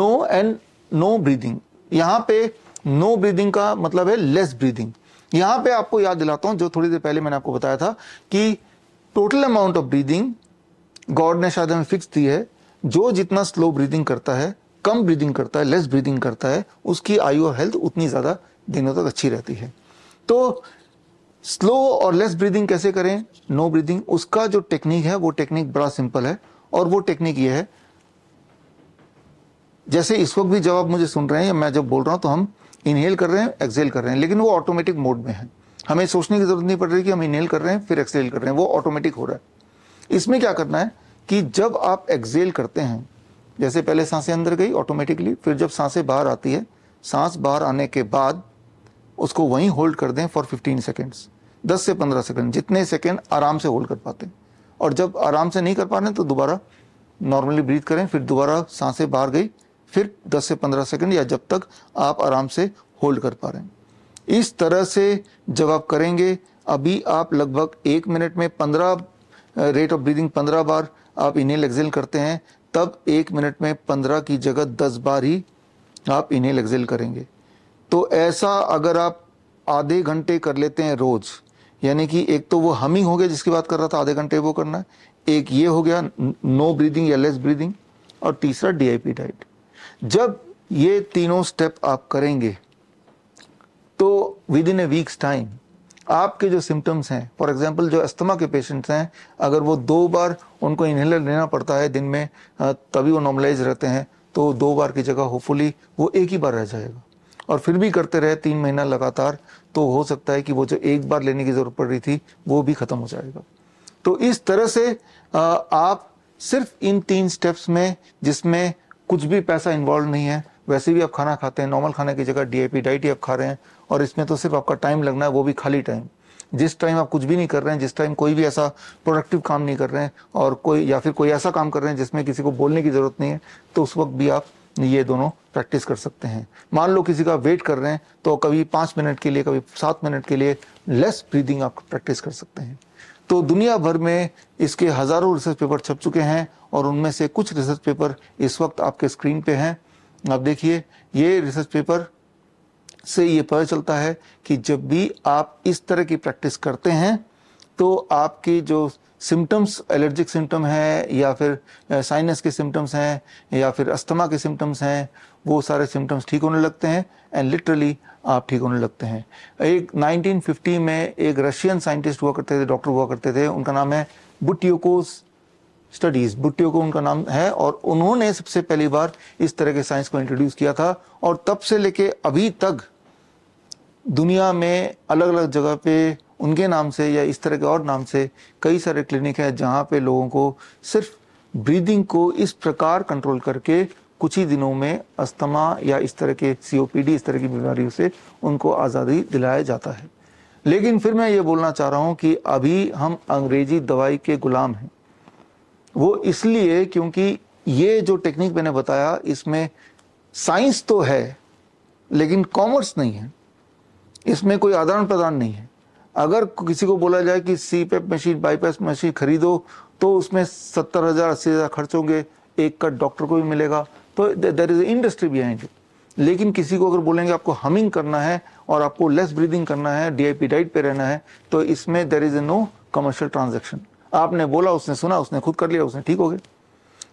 no and no breathing यहाँ पे नो ब्रीदिंग का मतलब है लेस ब्रीदिंग यहाँ पे आपको याद दिलाता हूँ जो थोड़ी देर पहले मैंने आपको बताया था कि total amount of breathing God ने शायद हमें फिक्स दी है जो जितना स्लो ब्रीदिंग करता है कम ब्रीदिंग करता है लेस ब्रीदिंग करता है उसकी आयु और हेल्थ उतनी ज़्यादा दिनों तक अच्छी रहती है तो स्लो और लेस ब्रीदिंग कैसे करें नो ब्रीदिंग उसका जो टेक्निक है वो टेक्निक बड़ा सिंपल है और वो टेक्निक ये है जैसे इस वक्त भी जब आप मुझे सुन रहे हैं मैं जब बोल रहा हूँ तो हम इनहेल कर रहे हैं एक्सेल कर रहे हैं लेकिन वो ऑटोमेटिक मोड में है हमें सोचने की जरूरत नहीं पड़ रही कि हम इनहेल कर रहे हैं फिर एक्सेल कर रहे हैं वो ऑटोमेटिक हो रहा है इसमें क्या करना है कि जब आप एक्सेल करते हैं जैसे पहले सांसें अंदर गई ऑटोमेटिकली फिर जब सांसें बाहर आती है सांस बाहर आने के बाद उसको वहीं होल्ड कर दें फॉर 15 सेकेंड्स 10 से 15 सेकेंड जितने सेकेंड आराम से होल्ड कर पाते हैं और जब आराम से नहीं कर पा रहे हैं तो दोबारा नॉर्मली ब्रीथ करें फिर दोबारा सांसें बाहर गई फिर 10 से 15 सेकेंड या जब तक आप आराम से होल्ड कर पा रहे हैं इस तरह से जब आप करेंगे अभी आप लगभग एक मिनट में पंद्रह रेट ऑफ ब्रीदिंग पंद्रह बार आप इन्हें लग्जेल करते हैं तब एक मिनट में पंद्रह की जगह दस बार ही आप इन्हें लग्जेल करेंगे तो ऐसा अगर आप आधे घंटे कर लेते हैं रोज़ यानी कि एक तो वो हमिंग हो गया जिसकी बात कर रहा था आधे घंटे वो करना एक ये हो गया नो ब्रीदिंग या लेस ब्रीदिंग और तीसरा डीआईपी डाइट जब ये तीनों स्टेप आप करेंगे तो within a weeks time आपके जो सिम्टम्स हैं फॉर एग्जाम्पल जो अस्थमा के पेशेंट्स हैं अगर वो दो बार उनको इन्हेलर लेना पड़ता है दिन में तभी वो नॉर्मलाइज रहते हैं तो दो बार की जगह होपफुली वो एक ही बार रह जाएगा और फिर भी करते रहे तीन महीना लगातार तो हो सकता है कि वो जो एक बार लेने की ज़रूरत पड़ रही थी वो भी ख़त्म हो जाएगा तो इस तरह से आप सिर्फ इन तीन स्टेप्स में जिसमें कुछ भी पैसा इन्वॉल्व नहीं है वैसे भी आप खाना खाते हैं नॉर्मल खाने की जगह डीआईपी डाइट ही आप खा रहे हैं और इसमें तो सिर्फ आपका टाइम लगना है वो भी खाली टाइम जिस टाइम आप कुछ भी नहीं कर रहे हैं जिस टाइम कोई भी ऐसा प्रोडक्टिव काम नहीं कर रहे हैं और कोई या फिर कोई ऐसा काम कर रहे हैं जिसमें किसी को बोलने की ज़रूरत नहीं है तो उस वक्त भी आप ये दोनों प्रैक्टिस कर सकते हैं मान लो किसी का वेट कर रहे हैं तो कभी पाँच मिनट के लिए कभी सात मिनट के लिए लेस ब्रीदिंग आप प्रैक्टिस कर सकते हैं तो दुनिया भर में इसके हज़ारों रिसर्च पेपर छप चुके हैं और उनमें से कुछ रिसर्च पेपर इस वक्त आपके स्क्रीन पे हैं आप देखिए ये रिसर्च पेपर से ये पता चलता है कि जब भी आप इस तरह की प्रैक्टिस करते हैं तो आपकी जो सिम्टम्स एलर्जिक सिम्टम है या फिर साइनस के सिम्टम्स हैं या फिर अस्थमा के सिम्टम्स हैं वो सारे सिम्टम्स ठीक होने लगते हैं एंड लिटरली आप ठीक होने लगते हैं एक 1950 में एक रशियन साइंटिस्ट हुआ करते थे डॉक्टर हुआ करते थे उनका नाम है बुटियोकोस स्टडीज बुटियोको को उनका नाम है और उन्होंने सबसे पहली बार इस तरह के साइंस को इंट्रोड्यूस किया था और तब से लेके अभी तक दुनिया में अलग अलग जगह पे उनके नाम से या इस तरह के और नाम से कई सारे क्लिनिक हैं जहाँ पे लोगों को सिर्फ ब्रीदिंग को इस प्रकार कंट्रोल करके कुछ ही दिनों में अस्थमा या इस तरह के सीओपीडी इस तरह की बीमारियों से उनको आज़ादी दिलाया जाता है लेकिन फिर मैं ये बोलना चाह रहा हूँ कि अभी हम अंग्रेजी दवाई के गुलाम हैं वो इसलिए क्योंकि ये जो टेक्निक मैंने बताया इसमें साइंस तो है लेकिन कॉमर्स नहीं है इसमें कोई आदान प्रदान नहीं है अगर किसी को बोला जाए कि C pap machine bypass machine खरीदो तो उसमें सत्तर हज़ार अस्सी हज़ार खर्च होंगे एक का डॉक्टर को भी मिलेगा तो देर इज़ इंडस्ट्री भी आएंगे लेकिन किसी को अगर बोलेंगे आपको हमिंग करना है और आपको लेस ब्रीदिंग करना है डीआईपी डाइट पे रहना है तो इसमें there is a no commercial transaction आपने बोला उसने सुना उसने खुद कर लिया उसने ठीक हो गया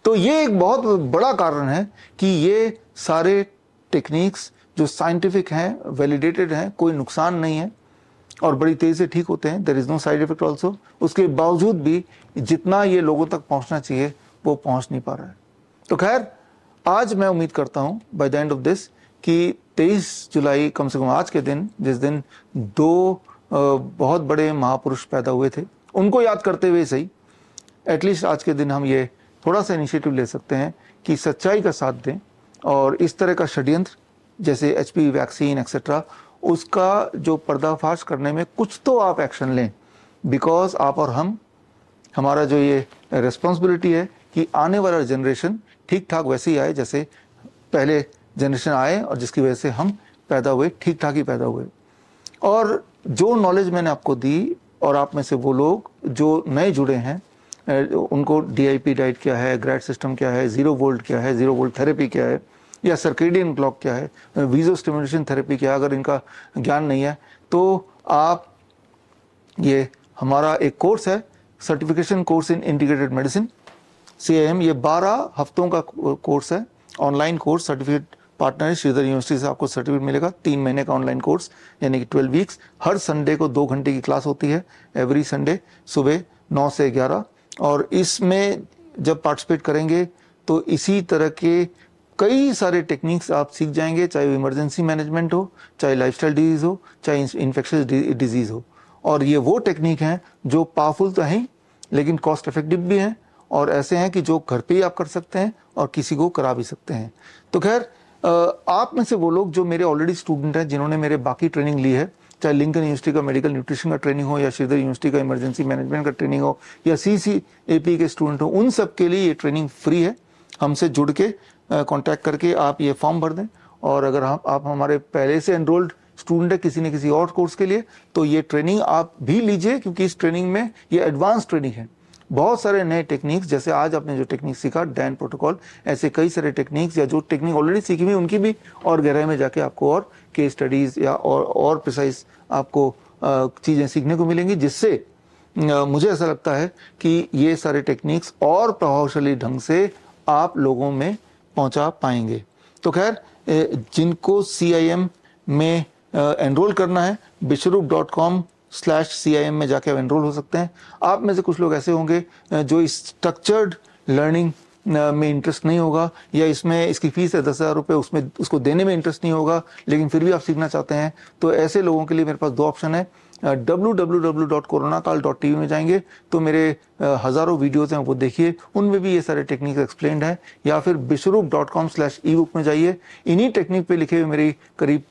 तो ये एक बहुत बड़ा कारण है कि ये सारे टेक्निक्स जो साइंटिफिक हैं वैलिडेटेड हैं कोई नुकसान नहीं है और बड़ी तेज़ी से ठीक होते हैं there is no side effect also उसके बावजूद भी जितना ये लोगों तक पहुँचना चाहिए वो पहुँच नहीं पा रहा है तो खैर आज मैं उम्मीद करता हूँ by the end of this कि 23 जुलाई कम से कम आज के दिन जिस दिन दो बहुत बड़े महापुरुष पैदा हुए थे उनको याद करते हुए सही एटलीस्ट आज के दिन हम ये थोड़ा सा इनिशिएटिव ले सकते हैं कि सच्चाई का साथ दें और इस तरह का षड्यंत्र जैसे एच वैक्सीन एक्सेट्रा उसका जो पर्दाफाश करने में कुछ तो आप एक्शन लें बिकॉज आप और हम हमारा जो ये रिस्पॉन्सिबिलिटी है कि आने वाला जनरेशन ठीक ठाक वैसे ही आए जैसे पहले जनरेशन आए और जिसकी वजह से हम पैदा हुए ठीक ठाक ही पैदा हुए और जो नॉलेज मैंने आपको दी और आप में से वो लोग जो नए जुड़े हैं उनको डीआईपी डाइट क्या है ग्रेड सिस्टम क्या है ज़ीरो वोल्ट क्या है ज़ीरो वोल्ट थेरेपी क्या है या सर्केडियन क्लॉक क्या है वीजो स्टिमुलेशन थेरेपी क्या अगर इनका ज्ञान नहीं है तो आप ये हमारा एक कोर्स है certification course in integrated medicine C M ये 12 हफ्तों का कोर्स है ऑनलाइन कोर्स सर्टिफिकेट पार्टनर है श्रीधर यूनिवर्सिटी से आपको सर्टिफिकेट मिलेगा तीन महीने का ऑनलाइन कोर्स यानी कि ट्वेल्व वीक्स हर संडे को दो घंटे की क्लास होती है एवरी संडे सुबह नौ से ग्यारह और इसमें जब पार्टिसिपेट करेंगे तो इसी तरह के कई सारे टेक्निक्स आप सीख जाएंगे चाहे वो इमरजेंसी मैनेजमेंट हो चाहे लाइफस्टाइल डिजीज़ हो चाहे इन्फेक्शस डिजीज़ हो और ये वो टेक्निक हैं जो पावरफुल तो हैं लेकिन कॉस्ट इफेक्टिव भी हैं और ऐसे हैं कि जो घर पे ही आप कर सकते हैं और किसी को करा भी सकते हैं तो खैर आप में से वो लोग जो मेरे ऑलरेडी स्टूडेंट हैं जिन्होंने मेरे बाकी ट्रेनिंग ली है चाहे लिंकन यूनिवर्सिटी का मेडिकल न्यूट्रिशन का ट्रेनिंग हो या श्रीधर यूनिवर्सिटी का इमरजेंसी मैनेजमेंट का ट्रेनिंग हो या सी सी ए पी के स्टूडेंट हो उन सब के लिए ये ट्रेनिंग फ्री है हमसे जुड़ के कॉन्टैक्ट करके आप ये फॉर्म भर दें और अगर हम आप हमारे पहले से एनरोल्ड स्टूडेंट है किसी न किसी और कोर्स के लिए तो ये ट्रेनिंग आप भी लीजिए क्योंकि इस ट्रेनिंग में ये एडवांस ट्रेनिंग है बहुत सारे नए टेक्निक्स जैसे आज आपने जो टेक्निक सीखा डैन प्रोटोकॉल ऐसे कई सारे टेक्निक्स या जो टेक्निक ऑलरेडी सीखी हुई उनकी भी और गहराई में जाके आपको और के स्टडीज़ या और और प्रिसाइज आपको चीज़ें सीखने को मिलेंगी जिससे मुझे ऐसा लगता है कि ये सारे टेक्निक्स और प्रभावशाली ढंग से आप लोगों में पहुंचा पाएंगे तो खैर जिनको सी आई एम में एनरोल करना है Biswaroop dot com slash C I M में जाके आप एनरोल हो सकते हैं आप में से कुछ लोग ऐसे होंगे जो इस स्ट्रक्चर्ड लर्निंग में इंटरेस्ट नहीं होगा या इसमें इसकी फीस है दस हज़ार रुपये उसमें उसको देने में इंटरेस्ट नहीं होगा लेकिन फिर भी आप सीखना चाहते हैं तो ऐसे लोगों के लिए मेरे पास दो ऑप्शन है डब्लू डॉट कोरोना काल डॉट टी में जाएंगे तो मेरे हज़ारों वीडियोज़ हैं वो देखिए उनमें भी ये सारे टेक्निक एक्सप्लेन है या फिर Biswaroop dot com slash e book में जाइए इन्हीं टेक्निक पे लिखे हुए मेरी करीब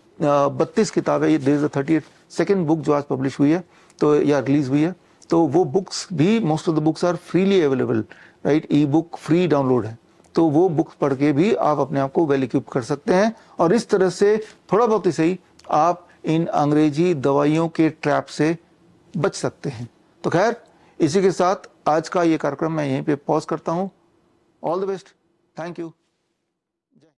बत्तीस किताबें ये देर थर्टी सेकेंड बुक जो आज पब्लिश हुई है तो या रिलीज़ हुई है तो वो बुक्स भी most of the books are freely available right e book free download है तो वो बुक्स पढ़ के भी आप अपने आप को वेल इक्विप कर सकते हैं और इस तरह से थोड़ा बहुत ही सही आप इन अंग्रेजी दवाइयों के ट्रैप से बच सकते हैं तो खैर इसी के साथ आज का ये कार्यक्रम मैं यहीं पे पॉज करता हूँ all the best thank you